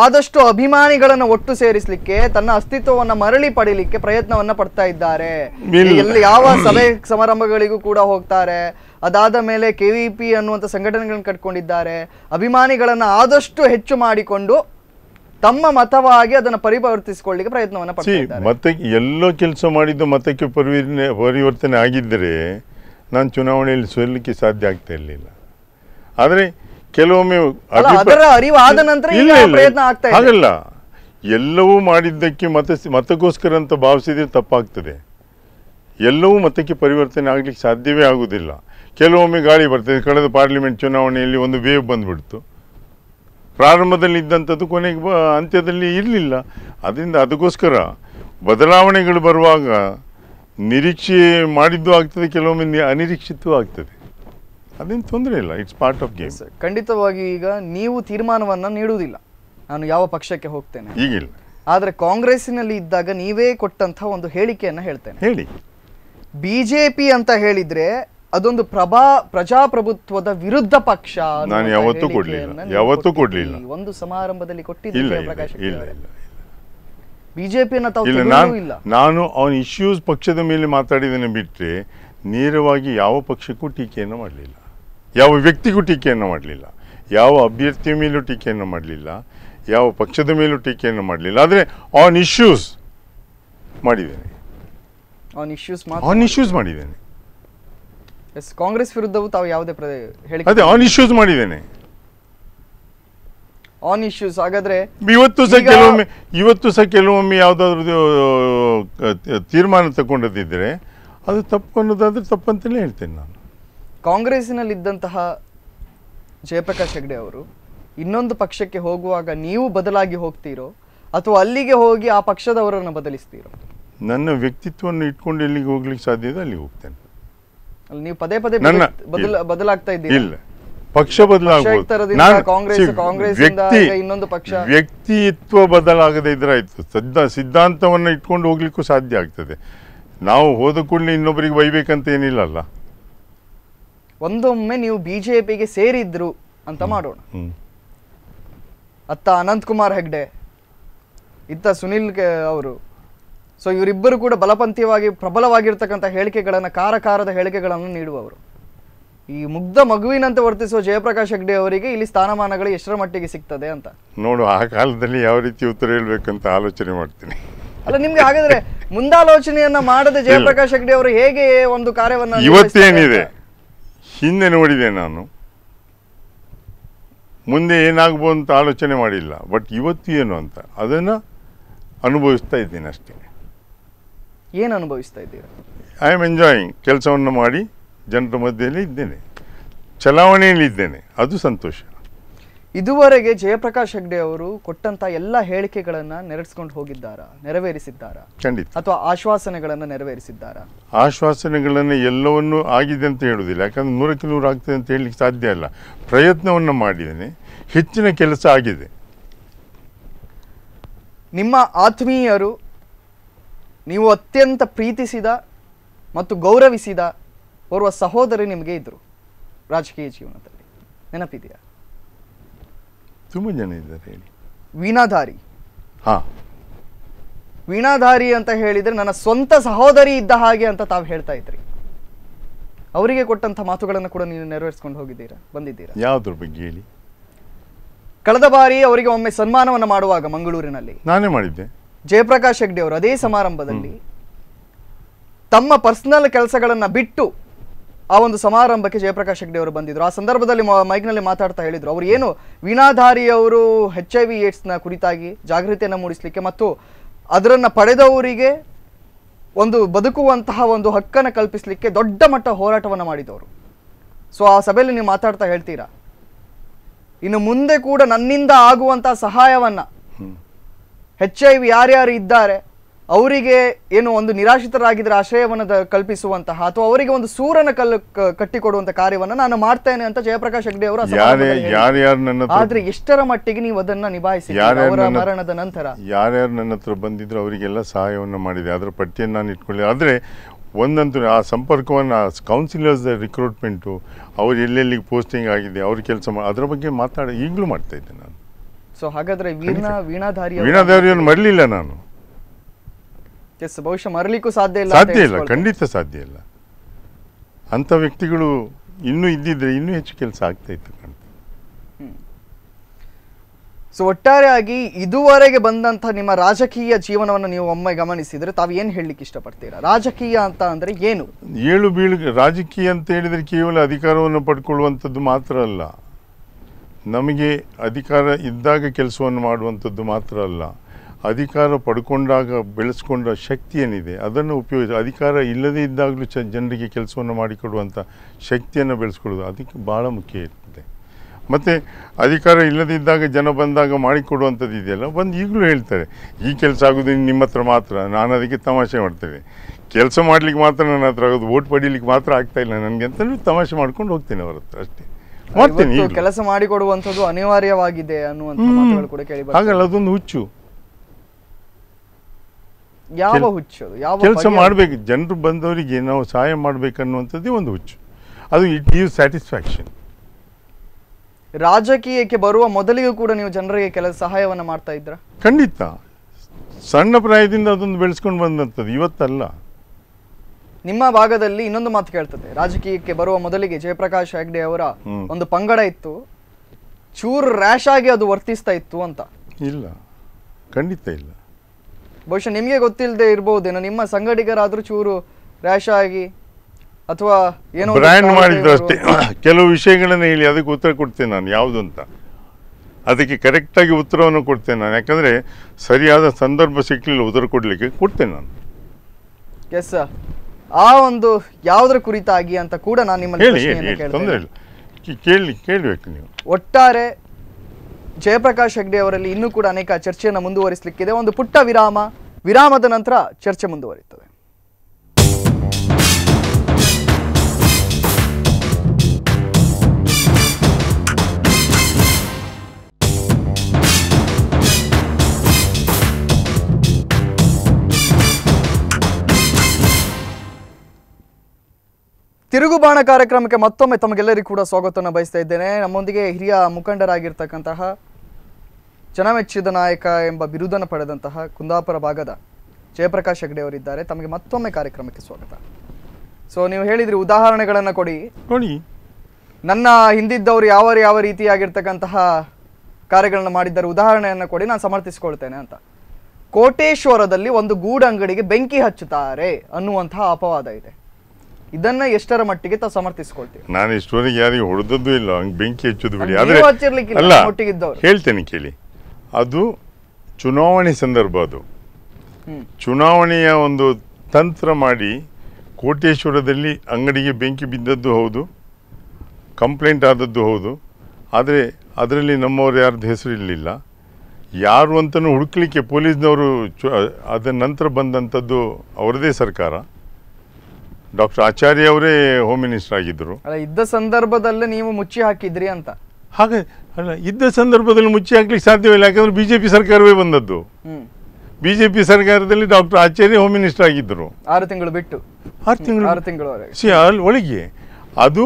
ಆದಷ್ಟು ಅಭಿಮಾನಿಗಳನ್ನು ಒಟ್ಟು ಸೇರಿಸಲಿಕ್ಕೆ ತನ್ನ ಅಸ್ತಿತ್ವವನ್ನು ಮರಳಿ ಪಡೀಲಿಕ್ಕೆ ಪ್ರಯತ್ನವನ್ನ ಪಡ್ತಾ ಇದ್ದಾರೆ ಎಲ್ಲಿ ಯಾವ ಸಭೆ ಸಮಾರಂಭಗಳಿಗೂ ಕೂಡ ಹೋಗ್ತಾರೆ ಅದಾದ ಮೇಲೆ ಕೆ ವಿ ಪಿ ಅನ್ನುವಂಥ ಸಂಘಟನೆಗಳನ್ನು ಕಟ್ಕೊಂಡಿದ್ದಾರೆ ಅಭಿಮಾನಿಗಳನ್ನು ಆದಷ್ಟು ಹೆಚ್ಚು ಮಾಡಿಕೊಂಡು ತಮ್ಮ ಮತವಾಗಿ ಅದನ್ನು ಪರಿವರ್ತಿಸಿಕೊಳ್ಳಿಕ್ಕೆ ಪ್ರಯತ್ನವನ್ನು ಮತ್ತೆ ಎಲ್ಲೋ ಕೆಲಸ ಮಾಡಿದ್ದು ಮತಕ್ಕೆ ಪರಿವರ್ತನೆ ಪರಿವರ್ತನೆ ಆಗಿದ್ದರೆ ನಾನು ಚುನಾವಣೆಯಲ್ಲಿ ಸೋಲ್ಲಕ್ಕೆ ಸಾಧ್ಯ ಆಗ್ತಾ ಇರಲಿಲ್ಲ ಆದರೆ ಕೆಲವೊಮ್ಮೆ ಅದರ ನಂತರ ಪ್ರಯತ್ನ ಆಗ್ತಾ ಎಲ್ಲವೂ ಮಾಡಿದ್ದಕ್ಕೆ ಮತ ಮತಗೋಸ್ಕರ ಅಂತ ಭಾವಿಸಿದ್ರೆ ತಪ್ಪಾಗ್ತದೆ ಎಲ್ಲವೂ ಮತಕ್ಕೆ ಪರಿವರ್ತನೆ ಆಗಲಿಕ್ಕೆ ಸಾಧ್ಯವೇ ಆಗುವುದಿಲ್ಲ ಕೆಲವೊಮ್ಮೆ ಗಾಳಿ ಬರ್ತದೆ ಕಳೆದ ಪಾರ್ಲಿಮೆಂಟ್ ಚುನಾವಣೆಯಲ್ಲಿ ಒಂದು ವೇವ್ ಬಂದ್ಬಿಡ್ತು ಪ್ರಾರಂಭದಲ್ಲಿ ಇದ್ದಂಥದ್ದು ಕೊನೆಗೆ ಬ ಅಂತ್ಯದಲ್ಲಿ ಇರಲಿಲ್ಲ ಅದರಿಂದ ಅದಕ್ಕೋಸ್ಕರ ಬದಲಾವಣೆಗಳು ಬರುವಾಗ ನಿರೀಕ್ಷೆ ಮಾಡಿದ್ದು ಆಗ್ತದೆ ಕೆಲವೊಮ್ಮೆ ಅನಿರೀಕ್ಷಿತವೂ ಆಗ್ತದೆ ಅದೇನು ತೊಂದರೆ ಇಲ್ಲ ಇಟ್ಸ್ ಪಾರ್ಟ್ ಆಫ್ ಗೇಮ್ ಖಂಡಿತವಾಗಿ ಈಗ ನೀವು ತೀರ್ಮಾನವನ್ನು ನೀಡುವುದಿಲ್ಲ ನಾನು ಯಾವ ಪಕ್ಷಕ್ಕೆ ಹೋಗ್ತೇನೆ ಈಗಿಲ್ಲ ಆದರೆ ಕಾಂಗ್ರೆಸ್ಸಿನಲ್ಲಿ ಇದ್ದಾಗ ನೀವೇ ಕೊಟ್ಟಂತಹ ಒಂದು ಹೇಳಿಕೆಯನ್ನು ಹೇಳ್ತೇನೆ ಹೇಳಿ ಬಿಜೆಪಿ ಅಂತ ಹೇಳಿದರೆ ಅದೊಂದು ಪ್ರಭಾ ಪ್ರಜಾಪ್ರಭುತ್ವದ ವಿರುದ್ಧ ಪಕ್ಷ ನಾನು ಯಾವತ್ತೂ ಕೊಡ್ಲಿಲ್ಲ ಯಾವತ್ತೂ ಕೊಡ್ಲಿಲ್ಲ ಒಂದು ಸಮಾರಂಭದಲ್ಲಿ ಕೊಟ್ಟಿದ್ದೆ ಬಿಜೆಪಿ ಇಲ್ಲ ನಾನು ಅವನ ಇಶ್ಯೂಸ್ ಪಕ್ಷದ ಮೇಲೆ ಮಾತಾಡಿದ್ದೇನೆ ಬಿಟ್ಟರೆ ನೇರವಾಗಿ ಯಾವ ಪಕ್ಷಕ್ಕೂ ಟೀಕೆಯನ್ನು ಮಾಡಲಿಲ್ಲ ಯಾವ ವ್ಯಕ್ತಿಗೂ ಟೀಕೆಯನ್ನು ಮಾಡಲಿಲ್ಲ ಯಾವ ಅಭ್ಯರ್ಥಿಯ ಮೇಲೂ ಟೀಕೆಯನ್ನು ಮಾಡಲಿಲ್ಲ ಯಾವ ಪಕ್ಷದ ಮೇಲೂ ಟೀಕೆಯನ್ನು ಮಾಡಲಿಲ್ಲ ಆದರೆ ಆನ್ ಇಶ್ಯೂಸ್ ಮಾಡಿದ್ದೇನೆ ಆನ್ ಇಶ್ಯೂಸ್ ಆನ್ ಇಶ್ಯೂಸ್ ಮಾಡಿದ್ದೇನೆ ಎಸ್ ಕಾಂಗ್ರೆಸ್ ವಿರುದ್ಧವೂ ತಾವು ಯಾವುದೇ ಹೇಳಿಕೆ ಅದೇ ಆನ್ ಇಶ್ಯೂಸ್ ಮಾಡಿದ್ದೇನೆ ಆನ್ ಇಶ್ಯೂಸ್ ಹಾಗಾದ್ರೆ ಇವತ್ತು ಸಹ ಕೆಲವೊಮ್ಮೆ ಇವತ್ತು ಸಹ ಕೆಲವೊಮ್ಮೆ ಯಾವುದಾದ್ರೂ ತೀರ್ಮಾನ ತಗೊಂಡದಿದ್ರೆ ಅದು ತಪ್ಪು ಅನ್ನೋದಾದ್ರೆ ತಪ್ಪಂತಲೇ ಹೇಳ್ತೇನೆ ನಾನು ಕಾಂಗ್ರೆಸ್ನಲ್ಲಿದ್ದಂತಹ ಜಯಪ್ರಕಾಶ್ ಹೆಗ್ಡೆ ಅವರು ಇನ್ನೊಂದು ಪಕ್ಷಕ್ಕೆ ಹೋಗುವಾಗ ನೀವು ಬದಲಾಗಿ ಹೋಗ್ತೀರೋ ಅಥವಾ ಅಲ್ಲಿಗೆ ಹೋಗಿ ಆ ಪಕ್ಷದವರನ್ನು ಬದಲಿಸ್ತೀರೋ ನನ್ನ ವ್ಯಕ್ತಿತ್ವವನ್ನು ಇಟ್ಕೊಂಡು ಎಲ್ಲಿಗೆ ಹೋಗ್ಲಿಕ್ಕೆ ಸಾಧ್ಯ ಅಲ್ಲಿಗೆ ಹೋಗ್ತೇನೆ ನೀವು ಪದೇ ಪದೇ ಬದಲಾಗ್ತಾ ಇದ್ದೀರಿ ಇಲ್ಲ ಪಕ್ಷ ಬದಲಾಗಬಹುದು ಕಾಂಗ್ರೆಸ್ ಕಾಂಗ್ರೆಸ್ ಇನ್ನೊಂದು ಪಕ್ಷ ವ್ಯಕ್ತಿತ್ವ ಬದಲಾಗದೇ ಇದ್ರೆ ಆಯ್ತು ಸಿದ್ಧ ಸಿದ್ಧಾಂತವನ್ನು ಇಟ್ಕೊಂಡು ಹೋಗ್ಲಿಕ್ಕೂ ಸಾಧ್ಯ ಆಗ್ತದೆ ನಾವು ಹೋದ ಕೂಡಲೇ ಇನ್ನೊಬ್ಬರಿಗೆ ಬೈಬೇಕಂತ ಏನಿಲ್ಲಲ್ಲ ಒಂದೊಮ್ಮೆ ನೀವು ಬಿಜೆಪಿಗೆ ಸೇರಿದ್ರು ಅಂತ ಮಾಡೋಣ ಅತ್ತ ಅನಂತ್ ಕುಮಾರ್ ಹೆಗ್ಡೆ ಇತ್ತ ಸುನಿಲ್ ಅವರು ಸೊ ಇವರಿಬ್ಬರು ಕೂಡ ಬಲಪಂಥೀಯವಾಗಿ ಪ್ರಬಲವಾಗಿರ್ತಕ್ಕಂಥ ಹೇಳಿಕೆಗಳನ್ನು ಕಾರಕಾರದ ಹೇಳಿಕೆಗಳನ್ನು ನೀಡುವವರು ಈ ಮುಗ್ಧ ಮಗುವಿನಂತೆ ವರ್ತಿಸುವ ಜಯಪ್ರಕಾಶ್ ಹೆಗ್ಡೆ ಅವರಿಗೆ ಇಲ್ಲಿ ಸ್ಥಾನಮಾನಗಳು ಎಷ್ಟರ ಮಟ್ಟಿಗೆ ಸಿಗ್ತದೆ ಅಂತ ನೋಡು ಆ ಕಾಲದಲ್ಲಿ ಯಾವ ರೀತಿ ಉತ್ತರ ಹೇಳಬೇಕಂತ ಆಲೋಚನೆ ಮಾಡ್ತೀನಿ ಅಲ್ಲ ನಿಮ್ಗೆ ಹಾಗಾದ್ರೆ ಮುಂದಾಲೋಚನೆಯನ್ನ ಮಾಡದ ಜಯಪ್ರಕಾಶ್ ಹೆಗ್ಡೆ ಅವರು ಹೇಗೆ ಒಂದು ಕಾರ್ಯವನ್ನು ಇವತ್ತೇನಿದೆ ಹಿಂದೆ ನೋಡಿದೆ ನಾನು ಮುಂದೆ ಏನಾಗಬಹುದು ಅಂತ ಆಲೋಚನೆ ಮಾಡಿಲ್ಲ ಬಟ್ ಇವತ್ತು ಏನು ಅಂತ ಅದನ್ನು ಅನುಭವಿಸ್ತಾ ಇದ್ದೀನಿ ಅಷ್ಟೇ ಏನು ಅನುಭವಿಸ್ತಾ ಇದ್ದೀರಾ ಐ ಆಮ್ ಎಂಜಾಯಿಂಗ್ ಕೆಲಸವನ್ನು ಮಾಡಿ ಜನರ ಮಧ್ಯೆಯಲ್ಲಿ ಇದ್ದೇನೆ ಚಲಾವಣೆಯಲ್ಲಿ ಇದ್ದೇನೆ ಅದು ಸಂತೋಷ ಇದುವರೆಗೆ ಜಯಪ್ರಕಾಶ್ ಹೆಗ್ಡೆ ಅವರು ಕೊಟ್ಟಂತ ಎಲ್ಲ ಹೇಳಿಕೆಗಳನ್ನು ನೆರೆಸ್ಕೊಂಡು ಹೋಗಿದ್ದಾರ ನೆರವೇರಿಸಿದ್ದಾರಾ ಖಂಡಿತ ಅಥವಾ ಆಶ್ವಾಸನೆಗಳನ್ನು ನೆರವೇರಿಸಿದ್ದಾರಾ ಆಶ್ವಾಸನೆಗಳನ್ನು ಎಲ್ಲವನ್ನು ಆಗಿದೆ ಅಂತ ಹೇಳುವುದಿಲ್ಲ ಯಾಕಂದ್ರೆ ನೂರಕ್ಕೆ ನೂರು ಆಗ್ತದೆ ಅಂತ ಹೇಳಲಿಕ್ಕೆ ಸಾಧ್ಯ ಇಲ್ಲ ಪ್ರಯತ್ನವನ್ನು ಮಾಡಿದ್ದೇನೆ ಹೆಚ್ಚಿನ ಕೆಲಸ ಆಗಿದೆ ನಿಮ್ಮ ಆತ್ಮೀಯರು ನೀವು ಅತ್ಯಂತ ಪ್ರೀತಿಸಿದ ಮತ್ತು ಗೌರವಿಸಿದ ಓರ್ವ ಸಹೋದರಿ ನಿಮಗೆ ಇದ್ದರು ರಾಜಕೀಯ ಜೀವನದಲ್ಲಿ ನೆನಪಿದೆಯಾ ತುಂಬ ಜನ ಇದ್ದಾರೆ ಹೇಳಿ ವೀಣಾಧಾರಿ ಹಾ ವೀಣಾಧಾರಿ ಅಂತ ಹೇಳಿದ್ರೆ ನನ್ನ ಸ್ವಂತ ಸಹೋದರಿ ಇದ್ದ ಹಾಗೆ ಅಂತ ತಾವು ಹೇಳ್ತಾ ಇದ್ರಿ ಅವರಿಗೆ ಕೊಟ್ಟಂತ ಮಾತುಗಳನ್ನು ಕೂಡ ನೀವು ನೆರವೇರಿಸ್ಕೊಂಡು ಹೋಗಿದ್ದೀರಾ ಬಂದಿದ್ದೀರಾ ಯಾವುದ್ರ ಬಗ್ಗೆ ಹೇಳಿ ಕಳೆದ ಬಾರಿ ಅವರಿಗೆ ಒಮ್ಮೆ ಸನ್ಮಾನವನ್ನು ಮಾಡುವಾಗ ಮಂಗಳೂರಿನಲ್ಲಿ ನಾನೇ ಮಾಡಿದ್ದೆ ಜಯಪ್ರಕಾಶ್ ಹೆಗ್ಡೆ ಅವರು ಅದೇ ಸಮಾರಂಭದಲ್ಲಿ ತಮ್ಮ ಪರ್ಸನಲ್ ಕೆಲಸಗಳನ್ನ ಬಿಟ್ಟು ಆ ಒಂದು ಸಮಾರಂಭಕ್ಕೆ ಜಯಪ್ರಕಾಶ್ ಹೆಗ್ಡೆ ಅವರು ಬಂದಿದ್ರು ಆ ಸಂದರ್ಭದಲ್ಲಿ ಮೈಕ್ನಲ್ಲಿ ಮಾತಾಡ್ತಾ ಹೇಳಿದ್ರು ಅವರು ಏನು ವೀಣಾಧಾರಿ ಅವರು ಹೆಚ್ ಐ ವಿ ಏಡ್ಸ್ನ ಕುರಿತಾಗಿ ಜಾಗೃತಿಯನ್ನು ಮೂಡಿಸಲಿಕ್ಕೆ ಮತ್ತು ಅದರನ್ನು ಪಡೆದವರಿಗೆ ಒಂದು ಬದುಕುವಂತಹ ಒಂದು ಹಕ್ಕನ್ನು ಕಲ್ಪಿಸಲಿಕ್ಕೆ ದೊಡ್ಡ ಮಟ್ಟ ಹೋರಾಟವನ್ನು ಮಾಡಿದವರು ಸೊ ಆ ಸಭೆಯಲ್ಲಿ ನೀವು ಮಾತಾಡ್ತಾ ಹೇಳ್ತೀರಾ ಇನ್ನು ಮುಂದೆ ಕೂಡ ನನ್ನಿಂದ ಆಗುವಂತಹ ಸಹಾಯವನ್ನು ಹೆಚ್ ಐ ವಿ ಯಾರ್ಯಾರು ಇದ್ದಾರೆ ಅವರಿಗೆ ಏನು ಒಂದು ನಿರಾಶ್ರಿತರಾಗಿದ್ದರೆ ಆಶ್ರಯವನ್ನು ಕಲ್ಪಿಸುವಂತಹ ಅಥವಾ ಅವರಿಗೆ ಒಂದು ಸೂರನ ಕಲ್ ಕಟ್ಟಿಕೊಡುವಂತಹ ಕಾರ್ಯವನ್ನು ನಾನು ಮಾಡ್ತೇನೆ ಅಂತ ಜಯಪ್ರಕಾಶ್ ಹೆಗ್ಡೆ ಅವರು ಆದ್ರೆ ಎಷ್ಟರ ಮಟ್ಟಿಗೆ ನೀವು ಅದನ್ನ ನಿಭಾಯಿಸಿ ಮರಣದ ನಂತರ ಯಾರ್ಯಾರು ನನ್ನ ಹತ್ರ ಬಂದಿದ್ರು ಅವರಿಗೆಲ್ಲ ಸಹಾಯವನ್ನು ಮಾಡಿದೆ ಅದರ ಪಟ್ಟಿಯನ್ನು ನಾನು ಇಟ್ಕೊಳ್ಳಿ ಆದರೆ ಒಂದಂತೂ ಆ ಸಂಪರ್ಕವನ್ನು ಕೌನ್ಸಿಲರ್ಸ್ ರಿಕ್ರೂಟ್ಮೆಂಟು ಅವ್ರು ಎಲ್ಲೆಲ್ಲಿಗೆ ಪೋಸ್ಟಿಂಗ್ ಆಗಿದೆ ಅವ್ರ ಕೆಲಸ ಅದರ ಬಗ್ಗೆ ಮಾತಾಡಿ ಈಗಲೂ ಮಾಡ್ತಾ ಇದ್ದೆ ನಾನು ಸೊ ಹಾಗಾದ್ರೆ ವೀಣಾ ವೀಣಾಧಾರಿ ವೀಣಾಧಾರಿಯನ್ನು ಮರಲಿಲ್ಲ ನಾನು ಬಹುಶಃ ಮರಲಿಕ್ಕೂ ಸಾಧ್ಯ ಇಲ್ಲ ಸಾಧ್ಯ ಇಲ್ಲ ಖಂಡಿತ ಸಾಧ್ಯ ಇಲ್ಲ ಅಂತ ವ್ಯಕ್ತಿಗಳು ಇನ್ನು ಇದ್ದಿದ್ರೆ ಇನ್ನೂ ಹೆಚ್ಚು ಕೆಲಸ ಆಗ್ತಾ ಇತ್ತು ಸೊ ಒಟ್ಟಾರೆಯಾಗಿ ಇದುವರೆಗೆ ಬಂದಂತಹ ನಿಮ್ಮ ರಾಜಕೀಯ ಜೀವನವನ್ನು ನೀವು ಒಮ್ಮೆ ಗಮನಿಸಿದ್ರೆ ತಾವು ಏನು ಹೇಳಲಿಕ್ಕೆ ಇಷ್ಟಪಡ್ತೀರಾ ರಾಜಕೀಯ ಅಂತ ಅಂದರೆ ಏನು ಏಳು ಬೀಳು ರಾಜಕೀಯ ಅಂತ ಹೇಳಿದ್ರೆ ಕೇವಲ ಅಧಿಕಾರವನ್ನು ಪಡ್ಕೊಳ್ಳುವಂಥದ್ದು ಮಾತ್ರ ಅಲ್ಲ ನಮಗೆ ಅಧಿಕಾರ ಇದ್ದಾಗ ಕೆಲಸವನ್ನು ಮಾಡುವಂಥದ್ದು ಮಾತ್ರ ಅಲ್ಲ ಅಧಿಕಾರ ಪಡ್ಕೊಂಡಾಗ ಬೆಳೆಸ್ಕೊಂಡ ಶಕ್ತಿ ಏನಿದೆ ಅದನ್ನು ಉಪಯೋಗಿಸಿ ಅಧಿಕಾರ ಇಲ್ಲದೇ ಇದ್ದಾಗಲೂ ಚ ಜನರಿಗೆ ಕೆಲಸವನ್ನು ಮಾಡಿಕೊಡುವಂಥ ಶಕ್ತಿಯನ್ನು ಬೆಳೆಸ್ಕೊಡೋದು ಅದಕ್ಕೆ ಭಾಳ ಮುಖ್ಯ ಇರ್ತದೆ ಮತ್ತು ಅಧಿಕಾರ ಇಲ್ಲದಿದ್ದಾಗ ಜನ ಬಂದಾಗ ಮಾಡಿಕೊಡುವಂಥದ್ದು ಇದೆಯಲ್ಲ ಬಂದು ಈಗಲೂ ಹೇಳ್ತಾರೆ ಈ ಕೆಲಸ ಆಗೋದು ನಿಮ್ಮ ಹತ್ರ ಮಾತ್ರ ನಾನು ಅದಕ್ಕೆ ತಮಾಷೆ ಮಾಡ್ತೇನೆ ಕೆಲಸ ಮಾಡಲಿಕ್ಕೆ ಮಾತ್ರ ನನ್ನ ಹತ್ರ ಆಗೋದು ಓಟ್ ಪಡೀಲಿಕ್ಕೆ ಮಾತ್ರ ಆಗ್ತಾಯಿಲ್ಲ ನನಗೆ ಅಂತಲೂ ತಮಾಷೆ ಮಾಡ್ಕೊಂಡು ಹೋಗ್ತೇನೆ ಅವ್ರ ಹತ್ರ ಅಷ್ಟೇ ಕೆಲಸ ಮಾಡಿಕೊಡುವಂಥದ್ದು ಅನಿವಾರ್ಯವಾಗಿದೆ ಅನ್ನುವಂಥ ಮಾತುಗಳು ಕೂಡ ಕೇಳಿ ಹಾಗಲ್ಲ ಅದೊಂದು ಹುಚ್ಚು ಯಾವ ಹುಚ್ಚು ಯಾವ ಕೆಲಸ ಮಾಡಬೇಕು ಜನರು ಬಂದವರಿಗೆ ನಾವು ಸಹಾಯ ಮಾಡಬೇಕನ್ನುವಂಥದ್ದೇ ಒಂದು ಹುಚ್ಚು ಅದು ಇಟ್ ಗಿವ್ ಸ್ಯಾಟಿಸ್ಫ್ಯಾಕ್ಷನ್ ರಾಜಕೀಯಕ್ಕೆ ಬರುವ ಮೊದಲಿಗೂ ಕೂಡ ನೀವು ಜನರಿಗೆ ಕೆಲಸ ಸಹಾಯವನ್ನು ಮಾಡ್ತಾ ಇದ್ರ ಖಂಡಿತ ಸಣ್ಣ ಪ್ರಾಯದಿಂದ ಅದೊಂದು ಬೆಳೆಸ್ಕೊಂಡು ಬಂದಂಥದ್ದು ಇವತ್ತಲ್ಲ ನಿಮ್ಮ ಭಾಗದಲ್ಲಿ ಇನ್ನೊಂದು ಮಾತು ಕೇಳ್ತದೆ ರಾಜಕೀಯಕ್ಕೆ ಬರುವ ಮೊದಲಿಗೆ ಜಯಪ್ರಕಾಶ್ ಹೆಗ್ಡೆ ಅವರ ಒಂದು ಪಂಗಡ ಇತ್ತು ಚೂರು ರ್ಯಾಶ್ ಆಗಿ ಅದು ವರ್ತಿಸ್ತಾ ಇತ್ತು ಅಂತ ಇಲ್ಲ ಖಂಡಿತ ಇಲ್ಲ ಬಹುಶಃ ನಿಮಗೆ ಗೊತ್ತಿಲ್ಲದೆ ಇರಬಹುದೇನೋ ನಿಮ್ಮ ಸಂಗಡಿಗರಾದರೂ ಚೂರು ರ್ಯಾಶ್ ಆಗಿ ಅಥವಾ ಏನೋ ಬ್ರ್ಯಾಂಡ್ ಮಾಡಿದ್ದು ಅಷ್ಟೇ <coughs> ಕೆಲವು ವಿಷಯಗಳನ್ನು ಹೇಳಿ ಅದಕ್ಕೆ ಉತ್ತರ ಕೊಡ್ತೇನೆ ನಾನು ಯಾವುದು ಅಂತ ಅದಕ್ಕೆ ಕರೆಕ್ಟಾಗಿ ಉತ್ತರವನ್ನು ಕೊಡ್ತೇನೆ ನಾನು ಯಾಕಂದರೆ ಸರಿಯಾದ ಸಂದರ್ಭ ಸಿಕ್ಕಲಿಲ್ಲ ಉತ್ತರ ಕೊಡಲಿಕ್ಕೆ ಕೊಡ್ತೇನೆ ನಾನು ಎಸ್ ಸರ್ ಆ ಒಂದು ಯಾವ್ದ್ರ ಕುರಿತಾಗಿ ಅಂತ ಕೂಡ ನಾನು ನಿಮ್ಮಲ್ಲಿ ಕೇಳಿ ಕೇಳಬೇಕು ನೀವು ಒಟ್ಟಾರೆ ಜಯಪ್ರಕಾಶ್ ಹೆಗ್ಡೆ ಅವರಲ್ಲಿ ಇನ್ನೂ ಕೂಡ ಅನೇಕ ಚರ್ಚೆಯನ್ನು ಮುಂದುವರಿಸಲಿಕ್ಕಿದೆ ಒಂದು ಪುಟ್ಟ ವಿರಾಮ ವಿರಾಮದ ನಂತರ ಚರ್ಚೆ ಮುಂದುವರಿಯುತ್ತದೆ ತಿರುಗುಬಾಣ ಕಾರ್ಯಕ್ರಮಕ್ಕೆ ಮತ್ತೊಮ್ಮೆ ತಮಗೆಲ್ಲರಿಗೂ ಕೂಡ ಸ್ವಾಗತವನ್ನು ಬಯಸ್ತಾ ಇದ್ದೇನೆ ನಮ್ಮೊಂದಿಗೆ ಹಿರಿಯ ಮುಖಂಡರಾಗಿರ್ತಕ್ಕಂತಹ ಜನಮೆಚ್ಚಿದ ನಾಯಕ ಎಂಬ ಬಿರುದನ್ನು ಪಡೆದಂತಹ ಕುಂದಾಪುರ ಭಾಗದ ಜಯಪ್ರಕಾಶ್ ಹೆಗ್ಡೆ ಅವರಿದ್ದಾರೆ ತಮಗೆ ಮತ್ತೊಮ್ಮೆ ಕಾರ್ಯಕ್ರಮಕ್ಕೆ ಸ್ವಾಗತ ಸೊ ನೀವು ಹೇಳಿದ್ರಿ ಉದಾಹರಣೆಗಳನ್ನು ಕೊಡಿ ಕೊಡಿ ನನ್ನ ಹಿಂದಿದ್ದವರು ಯಾವ ಯಾವ ರೀತಿಯಾಗಿರ್ತಕ್ಕಂತಹ ಕಾರ್ಯಗಳನ್ನು ಮಾಡಿದ್ದಾರೆ ಉದಾಹರಣೆಯನ್ನು ಕೊಡಿ ನಾನು ಸಮರ್ಥಿಸಿಕೊಳ್ತೇನೆ ಅಂತ ಕೋಟೇಶ್ವರದಲ್ಲಿ ಒಂದು ಗೂಡಂಗಡಿಗೆ ಬೆಂಕಿ ಹಚ್ಚುತ್ತಾರೆ ಅನ್ನುವಂತಹ ಅಪವಾದ ಇದೆ ಇದನ್ನ ಎಷ್ಟರ ಮಟ್ಟಿಗೆ ತಾವು ಸಮರ್ಥಿಸಿಕೊಳ್ತೀವಿ ನಾನು ಇಷ್ಟವರೆಗೆ ಯಾರಿಗೆ ಹೊಡೆದದ್ದು ಇಲ್ಲ ಹಂಗೆ ಬೆಂಕಿ ಹೆಚ್ಚುದು ಬಿಡಿ ಆದರೆ ಹೇಳ್ತೇನೆ ಕೇಳಿ ಅದು ಚುನಾವಣೆ ಸಂದರ್ಭ ಅದು ಚುನಾವಣೆಯ ಒಂದು ತಂತ್ರ ಮಾಡಿ ಕೋಟೇಶ್ವರದಲ್ಲಿ ಅಂಗಡಿಗೆ ಬೆಂಕಿ ಬಿದ್ದದ್ದು ಹೌದು ಕಂಪ್ಲೇಂಟ್ ಆದದ್ದು ಹೌದು ಆದರೆ ಅದರಲ್ಲಿ ನಮ್ಮವರು ಯಾರ್ದು ಹೆಸರು ಇರಲಿಲ್ಲ ಯಾರು ಅಂತಲೂ ಹುಡುಕ್ಲಿಕ್ಕೆ ಪೊಲೀಸ್ನವರು ಚು ಅದರ ನಂತರ ಬಂದಂಥದ್ದು ಅವರದೇ ಸರ್ಕಾರ ಡಾಕ್ಟರ್ ಆಚಾರ್ಯ ಅವರೇ ಹೋಮ್ ಮಿನಿಸ್ಟರ್ ಆಗಿದ್ದರು ಅಲ್ಲ ಇದ್ದ ಸಂದರ್ಭದಲ್ಲೇ ನೀವು ಮುಚ್ಚಿ ಹಾಕಿದ್ರಿ ಅಂತ ಹಾಗೆ ಅಲ್ಲ ಇದ್ದ ಸಂದರ್ಭದಲ್ಲಿ ಮುಚ್ಚಿ ಹಾಕ್ಲಿಕ್ಕೆ ಸಾಧ್ಯವಿಲ್ಲ ಯಾಕಂದ್ರೆ ಬಿ ಜೆ ಪಿ ಸರ್ಕಾರವೇ ಬಂದದ್ದು ಬಿ ಜೆ ಪಿ ಸರ್ಕಾರದಲ್ಲಿ ಡಾಕ್ಟರ್ ಆಚಾರ್ಯ ಹೋಮ್ ಮಿನಿಸ್ಟರ್ ಆಗಿದ್ದರು ಆರು ತಿಂಗಳು ಬಿಟ್ಟು ಆರು ತಿಂಗಳು ಆರು ತಿಂಗಳು ಸಿ ಅಲ್ಲಿ ಒಳಗೆ ಅದು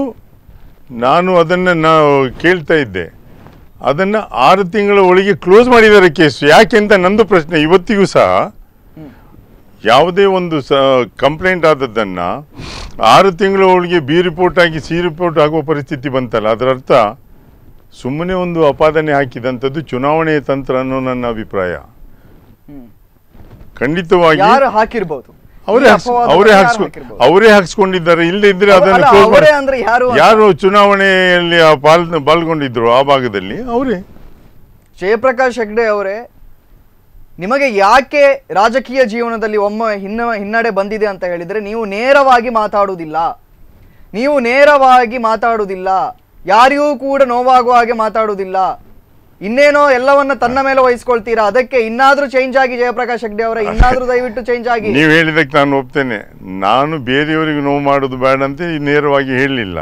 ನಾನು ಅದನ್ನು ನಾವು ಕೇಳ್ತಾ ಇದ್ದೆ ಅದನ್ನು ಆರು ತಿಂಗಳ ಒಳಗೆ ಕ್ಲೋಸ್ ಮಾಡಿದ್ದಾರೆ ಕೇಸು ಯಾಕೆ ಅಂತ ನಂದು ಪ್ರಶ್ನೆ ಇವತ್ತಿಗೂ ಸಹ ಯಾವುದೇ ಒಂದು ಸ ಕಂಪ್ಲೇಂಟ್ ಆದದ್ದನ್ನು ಆರು ತಿಂಗಳ ಒಳಗೆ ಬಿ ರಿಪೋರ್ಟ್ ಆಗಿ ಸಿ ರಿಪೋರ್ಟ್ ಆಗುವ ಪರಿಸ್ಥಿತಿ ಬಂತಲ್ಲ ಅದರರ್ಥ ಸುಮ್ಮನೆ ಒಂದು ಅಪಾದನೆ ಹಾಕಿದಂಥದ್ದು ಚುನಾವಣೆಯ ತಂತ್ರ ಅನ್ನೋ ನನ್ನ ಅಭಿಪ್ರಾಯ ಖಂಡಿತವಾಗಿ ಹಾಕಿರ್ಬೋದು ಅವರೇ ಅವರೇ ಹಾಕ್ಸ್ ಅವರೇ ಹಾಕ್ಸ್ಕೊಂಡಿದ್ದಾರೆ ಇಲ್ಲದೆ ಇದ್ರೆ ಅದನ್ನು ಯಾರು ಚುನಾವಣೆಯಲ್ಲಿ ಪಾಲ್ ಪಾಲ್ಗೊಂಡಿದ್ರು ಆ ಭಾಗದಲ್ಲಿ ಅವರೇ ಜಯಪ್ರಕಾಶ್ ಹೆಗ್ಡೆ ಅವರೇ ನಿಮಗೆ ಯಾಕೆ ರಾಜಕೀಯ ಜೀವನದಲ್ಲಿ ಒಮ್ಮೆ ಹಿನ್ನ ಹಿನ್ನಡೆ ಬಂದಿದೆ ಅಂತ ಹೇಳಿದರೆ ನೀವು ನೇರವಾಗಿ ಮಾತಾಡುವುದಿಲ್ಲ ನೀವು ನೇರವಾಗಿ ಮಾತಾಡುವುದಿಲ್ಲ ಯಾರಿಗೂ ಕೂಡ ನೋವಾಗುವ ಹಾಗೆ ಮಾತಾಡುವುದಿಲ್ಲ ಇನ್ನೇನೋ ಎಲ್ಲವನ್ನ ತನ್ನ ಮೇಲೆ ವಹಿಸ್ಕೊಳ್ತೀರಾ ಅದಕ್ಕೆ ಇನ್ನಾದ್ರೂ ಚೇಂಜ್ ಆಗಿ ಜಯಪ್ರಕಾಶ್ ಹೆಗ್ಡೆ ಅವರ ಇನ್ನಾದ್ರೂ ದಯವಿಟ್ಟು ಚೇಂಜ್ ಆಗಿ ನೀವು ಹೇಳಿದಕ್ಕೆ ನಾನು ಒಪ್ತೇನೆ ನಾನು ಬೇರೆಯವರಿಗೆ ನೋವು ಮಾಡೋದು ಬೇಡ ಅಂತ ನೇರವಾಗಿ ಹೇಳಲಿಲ್ಲ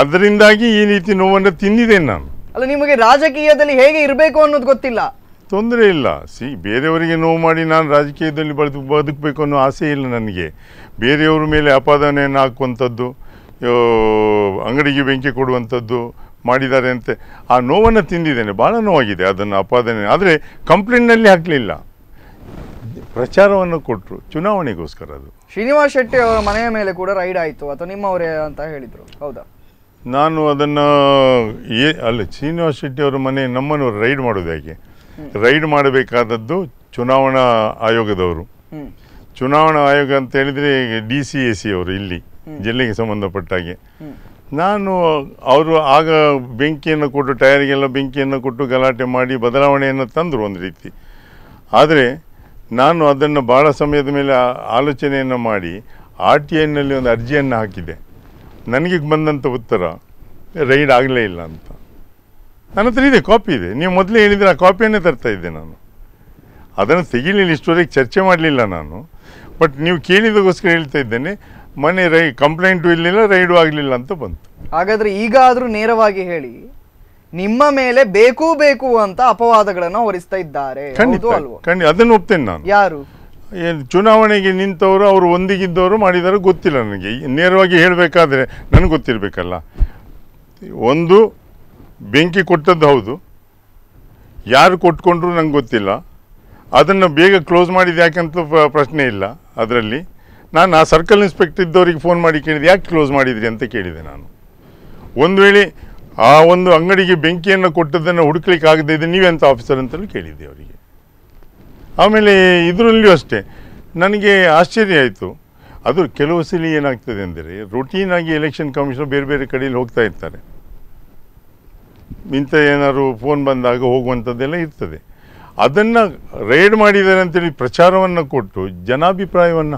ಅದರಿಂದಾಗಿ ಈ ರೀತಿ ನೋವನ್ನು ತಿಂದಿದ್ದೇನೆ ನಾನು ಅಲ್ಲ ನಿಮಗೆ ರಾಜಕೀಯದಲ್ಲಿ ಹೇಗೆ ಇರಬೇಕು ಅನ್ನೋದು ಗೊತ್ತಿಲ್ಲ ತೊಂದರೆ ಇಲ್ಲ ಸಿ ಬೇರೆಯವರಿಗೆ ನೋವು ಮಾಡಿ ನಾನು ರಾಜಕೀಯದಲ್ಲಿ ಬದುಕು ಬದುಕಬೇಕು ಅನ್ನೋ ಆಸೆ ಇಲ್ಲ ನನಗೆ ಬೇರೆಯವ್ರ ಮೇಲೆ ಅಪಾದನೆಯನ್ನು ಹಾಕುವಂಥದ್ದು ಅಂಗಡಿಗೆ ಬೆಂಕಿ ಕೊಡುವಂಥದ್ದು ಮಾಡಿದ್ದಾರೆ ಅಂತ ಆ ನೋವನ್ನು ತಿಂದಿದ್ದೇನೆ ಭಾಳ ನೋವಾಗಿದೆ ಅದನ್ನು ಅಪಾದನೆ ಆದರೆ ಕಂಪ್ಲೇಂಟ್ನಲ್ಲಿ ಹಾಕಲಿಲ್ಲ ಪ್ರಚಾರವನ್ನು ಕೊಟ್ಟರು ಚುನಾವಣೆಗೋಸ್ಕರ ಅದು ಶ್ರೀನಿವಾಸ ಶೆಟ್ಟಿ ಅವರ ಮನೆಯ ಮೇಲೆ ಕೂಡ ರೈಡ್ ಆಯಿತು ಅಥವಾ ನಿಮ್ಮವರೇ ಅಂತ ಹೇಳಿದರು ಹೌದಾ ನಾನು ಅದನ್ನು ಏ ಅಲ್ಲ ಶ್ರೀನಿವಾಸ್ ಶೆಟ್ಟಿ ಅವರ ಮನೆ ನಮ್ಮನ್ನು ರೈಡ್ ಮಾಡೋದು ಹೇಗೆ ರೈಡ್ ಮಾಡಬೇಕಾದದ್ದು ಚುನಾವಣಾ ಆಯೋಗದವರು ಚುನಾವಣಾ ಆಯೋಗ ಅಂತ ಹೇಳಿದ್ರೆ ಡಿ ಸಿ ಎ ಸಿ ಅವರು ಇಲ್ಲಿ ಜಿಲ್ಲೆಗೆ ಸಂಬಂಧಪಟ್ಟಾಗೆ ನಾನು ಅವರು ಆಗ ಬೆಂಕಿಯನ್ನು ಕೊಟ್ಟು ಟಯರಿಗೆಲ್ಲ ಬೆಂಕಿಯನ್ನು ಕೊಟ್ಟು ಗಲಾಟೆ ಮಾಡಿ ಬದಲಾವಣೆಯನ್ನು ತಂದರು ಒಂದು ರೀತಿ ಆದರೆ ನಾನು ಅದನ್ನು ಭಾಳ ಸಮಯದ ಮೇಲೆ ಆಲೋಚನೆಯನ್ನು ಮಾಡಿ ಆರ್ ಟಿ ಐನಲ್ಲಿ ಒಂದು ಅರ್ಜಿಯನ್ನು ಹಾಕಿದೆ ನನಗೆ ಬಂದಂಥ ಉತ್ತರ ರೈಡ್ ಆಗಲೇ ಇಲ್ಲ ಅಂತ ನನ್ನ ಹತ್ರ ಇದೆ ಕಾಪಿ ಇದೆ ನೀವು ಮೊದಲೇ ಹೇಳಿದರೆ ಆ ಕಾಪಿಯನ್ನೇ ತರ್ತಾ ಇದ್ದೆ ನಾನು ಅದನ್ನು ತೆಗಿಲಿಲ್ಲ ಇಷ್ಟುವರೆಗೆ ಚರ್ಚೆ ಮಾಡಲಿಲ್ಲ ನಾನು ಬಟ್ ನೀವು ಕೇಳಿದಕ್ಕೋಸ್ಕರ ಹೇಳ್ತಾ ಇದ್ದೇನೆ ಮನೆ ರೈ ಕಂಪ್ಲೇಂಟು ಇರಲಿಲ್ಲ ರೈಡು ಆಗಲಿಲ್ಲ ಅಂತ ಬಂತು ಹಾಗಾದರೆ ಈಗ ಆದರೂ ನೇರವಾಗಿ ಹೇಳಿ ನಿಮ್ಮ ಮೇಲೆ ಬೇಕು ಬೇಕು ಅಂತ ಅಪವಾದಗಳನ್ನು ಹೊರಿಸ್ತಾ ಇದ್ದಾರೆ ಖಂಡಿತ ಅದನ್ನು ಒಪ್ತೇನೆ ನಾನು ಯಾರು ಚುನಾವಣೆಗೆ ನಿಂತವರು ಅವರು ಒಂದಿಗಿದ್ದವರು ಮಾಡಿದವರು ಗೊತ್ತಿಲ್ಲ ನನಗೆ ನೇರವಾಗಿ ಹೇಳಬೇಕಾದ್ರೆ ನನಗೆ ಗೊತ್ತಿರಬೇಕಲ್ಲ ಒಂದು ಬೆಂಕಿ ಕೊಟ್ಟದ್ದು ಹೌದು ಯಾರು ಕೊಟ್ಕೊಂಡ್ರು ನಂಗೆ ಗೊತ್ತಿಲ್ಲ ಅದನ್ನು ಬೇಗ ಕ್ಲೋಸ್ ಮಾಡಿದ್ದು ಯಾಕಂತ ಪ್ರಶ್ನೆ ಇಲ್ಲ ಅದರಲ್ಲಿ ನಾನು ಆ ಸರ್ಕಲ್ ಇನ್ಸ್ಪೆಕ್ಟರ್ ಇದ್ದವರಿಗೆ ಫೋನ್ ಮಾಡಿ ಕೇಳಿದೆ ಯಾಕೆ ಕ್ಲೋಸ್ ಮಾಡಿದ್ರಿ ಅಂತ ಕೇಳಿದೆ ನಾನು ಒಂದು ವೇಳೆ ಆ ಒಂದು ಅಂಗಡಿಗೆ ಬೆಂಕಿಯನ್ನು ಕೊಟ್ಟದ್ದನ್ನು ಹುಡುಕ್ಲಿಕ್ಕೆ ಆಗದೇ ಇದೆ ನೀವೆಂಥ ಆಫೀಸರ್ ಅಂತಲೂ ಕೇಳಿದ್ದೆ ಅವರಿಗೆ ಆಮೇಲೆ ಇದರಲ್ಲಿಯೂ ಅಷ್ಟೇ ನನಗೆ ಆಶ್ಚರ್ಯ ಆಯಿತು ಅದು ಕೆಲವು ಸಲ ಏನಾಗ್ತದೆ ಅಂದರೆ ರೊಟೀನಾಗಿ ಎಲೆಕ್ಷನ್ ಕಮಿಷನರ್ ಬೇರೆ ಬೇರೆ ಕಡೆಯಲ್ಲಿ ಹೋಗ್ತಾ ಇರ್ತಾರೆ ಇಂಥ ಏನಾದ್ರು ಫೋನ್ ಬಂದಾಗ ಹೋಗುವಂಥದ್ದೆಲ್ಲ ಇರ್ತದೆ ಅದನ್ನ ರೈಡ್ ಮಾಡಿದ್ದಾರೆ ಅಂತೇಳಿ ಪ್ರಚಾರವನ್ನ ಕೊಟ್ಟು ಜನಾಭಿಪ್ರಾಯವನ್ನ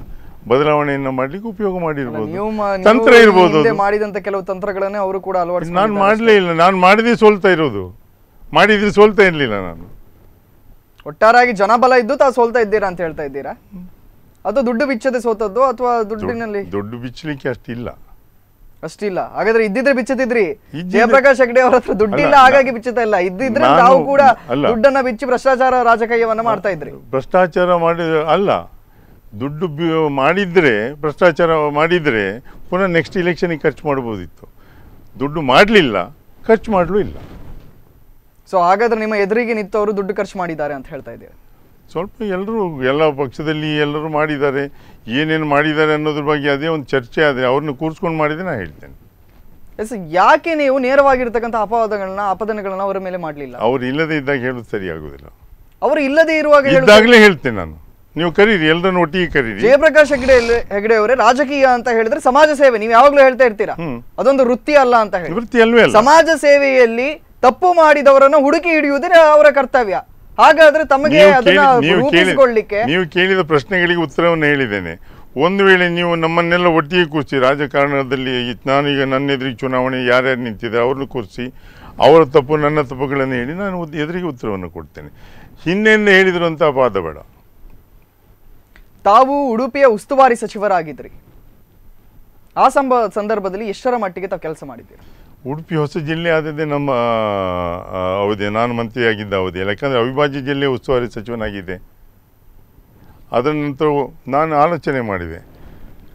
ಬದಲಾವಣೆಯನ್ನ ಮಾಡ್ಲಿಕ್ಕೆ ಉಪಯೋಗ ಮಾಡಿರ್ಬೋದು ತಂತ್ರ ಇರ್ಬೋದು ಮಾಡಿದಂಥ ಕೆಲವು ತಂತ್ರಗಳನ್ನೇ ಅವರು ಕೂಡ ನಾನು ಮಾಡಲೇ ಇಲ್ಲ ನಾನು ಮಾಡಿದ್ರೆ ಸೋಲ್ತಾ ಇರೋದು ಮಾಡಿದ್ರೆ ಸೋಲ್ತಾ ಇರಲಿಲ್ಲ ನಾನು ಒಟ್ಟಾರಾಗಿ ಜನಬಲ ಇದ್ದು ತಾ ಸೋಲ್ತಾ ಇದ್ದೀರಾ ಅಂತ ಹೇಳ್ತಾ ಇದ್ದೀರಾ ಅದು ದುಡ್ಡು ಬಿಚ್ಚದೆ ಸೋತದ್ದು ಅಥವಾ ದುಡ್ಡಿನಲ್ಲಿ ದುಡ್ಡು ಬಿಚ್ಚಲಿಕ್ಕೆ ಅಷ್ಟಿಲ್ಲ ಅಷ್ಟಿಲ್ಲ ಹಾಗಾದ್ರೆ ಇದ್ದಿದ್ರೆ ಬಿಚ್ಚುತ್ತಿದ್ರಿ ಜಯಪ್ರಕಾಶ್ ಹೆಗ್ಡೆ ಅವರ ಹತ್ರ ದುಡ್ಡಿಲ್ಲ ಹಾಗಾಗಿ ಬಿಚ್ಚುತ್ತಾ ಇಲ್ಲ ಇದ್ದಿದ್ರೆ ನಾವು ಕೂಡ ದುಡ್ಡನ್ನ ಬಿಚ್ಚಿ ಭ್ರಷ್ಟಾಚಾರ ರಾಜಕೀಯವನ್ನ ಮಾಡ್ತಾ ಇದ್ರಿ ಭ್ರಷ್ಟಾಚಾರ ಮಾಡಿ ಅಲ್ಲ ದುಡ್ಡು ಮಾಡಿದ್ರೆ ಭ್ರಷ್ಟಾಚಾರ ಮಾಡಿದ್ರೆ ಪುನಃ ನೆಕ್ಸ್ಟ್ ಇಲೆಕ್ಷನ್ ಖರ್ಚು ಮಾಡಬಹುದಿತ್ತು ದುಡ್ಡು ಮಾಡಲಿಲ್ಲ ಖರ್ಚು ಮಾಡ್ಲೂ ಇಲ್ಲ ಸೊ ಹಾಗಾದ್ರೆ ನಿಮ್ಮ ಎದುರಿಗೆ ನಿಂತವರು ದುಡ್ಡು ಖರ್ಚು ಮಾಡಿದ್ದಾರೆ ಅಂತ ಹೇಳ್ತಾ ಇದ್ದೀವಿ ಸ್ವಲ್ಪ ಎಲ್ಲರೂ ಎಲ್ಲ ಪಕ್ಷದಲ್ಲಿ ಎಲ್ಲರೂ ಮಾಡಿದ್ದಾರೆ ಏನೇನು ಮಾಡಿದ್ದಾರೆ ಅನ್ನೋದ್ರ ಬಗ್ಗೆ ಅದೇ ಒಂದು ಚರ್ಚೆ ಆದರೆ ಅವ್ರನ್ನ ಕೂರಿಸ್ಕೊಂಡು ಮಾಡಿದೆ ನಾನು ಹೇಳ್ತೇನೆ ಎಸ್ ಯಾಕೆ ನೀವು ನೇರವಾಗಿರ್ತಕ್ಕಂಥ ಅಪವಾದಗಳನ್ನ ಅಪದನಗಳನ್ನ ಅವರ ಮೇಲೆ ಮಾಡಲಿಲ್ಲ ಅವ್ರು ಇಲ್ಲದೇ ಇದ್ದಾಗ ಹೇಳೋದು ಸರಿ ಆಗುದಿಲ್ಲ ಅವರು ಇಲ್ಲದೆ ಇರುವಾಗ ಇದ್ದಾಗಲೇ ಹೇಳ್ತೇನೆ ನಾನು ನೀವು ಕರೀರಿ ಎಲ್ಲರನ್ನು ಒಟ್ಟಿಗೆ ಕರೀರಿ ಜಯಪ್ರಕಾಶ್ ಹೆಗ್ಡೆ ಹೆಗ್ಡೆ ಅವರೇ ರಾಜಕೀಯ ಅಂತ ಹೇಳಿದ್ರೆ ಸಮಾಜ ಸೇವೆ ನೀವು ಯಾವಾಗಲೂ ಹೇಳ್ತಾ ಇರ್ತೀರಾ ಅದೊಂದು ವೃತ್ತಿ ಅಲ್ಲ ಅಂತ ಹೇಳಿ ವೃತ್ತಿ ಸಮಾಜ ಸೇವೆಯಲ್ಲಿ ತಪ್ಪು ಮಾಡಿದವರನ್ನು ಹುಡುಕಿ ಹಿಡಿಯುವುದೇ ಅವರ ಕರ್ತವ್ಯ ಹಾಗಾದ್ರೆ ತಮಗೆ ನೀವು ಕೇಳಿದ ಪ್ರಶ್ನೆಗಳಿಗೆ ಉತ್ತರವನ್ನು ಹೇಳಿದ್ದೇನೆ ಒಂದು ವೇಳೆ ನೀವು ನಮ್ಮನ್ನೆಲ್ಲ ಒಟ್ಟಿಗೆ ಕೂರಿಸಿ ರಾಜಕಾರಣದಲ್ಲಿ ನಾನೀಗ ನನ್ನ ಎದುರಿಗೆ ಚುನಾವಣೆ ಯಾರ್ಯಾರು ನಿಂತಿದ್ದಾರೆ ಅವ್ರನ್ನ ಕೂರಿಸಿ ಅವರ ತಪ್ಪು ನನ್ನ ತಪ್ಪುಗಳನ್ನು ಹೇಳಿ ನಾನು ಎದುರಿಗೆ ಉತ್ತರವನ್ನು ಕೊಡ್ತೇನೆ ಹಿಂದೆಂದು ಹೇಳಿದ್ರು ಅಂತ ಅಪಾದ ಬೇಡ ತಾವು ಉಡುಪಿಯ ಉಸ್ತುವಾರಿ ಸಚಿವರಾಗಿದ್ರಿ ಆ ಸಂದರ್ಭದಲ್ಲಿ ಎಷ್ಟರ ಮಟ್ಟಿಗೆ ತಾವು ಕೆಲಸ ಮಾಡಿದ್ದೀರಿ ಉಡುಪಿ ಹೊಸ ಜಿಲ್ಲೆ ಆದದ್ದೇ ನಮ್ಮ ಅವಧಿ ನಾನು ಆಗಿದ್ದ ಅವಧಿ ಯಾಕಂದರೆ ಅವಿಭಾಜ್ಯ ಜಿಲ್ಲೆ ಉಸ್ತುವಾರಿ ಸಚಿವನಾಗಿದೆ ಅದರ ನಂತರ ನಾನು ಆಲೋಚನೆ ಮಾಡಿದೆ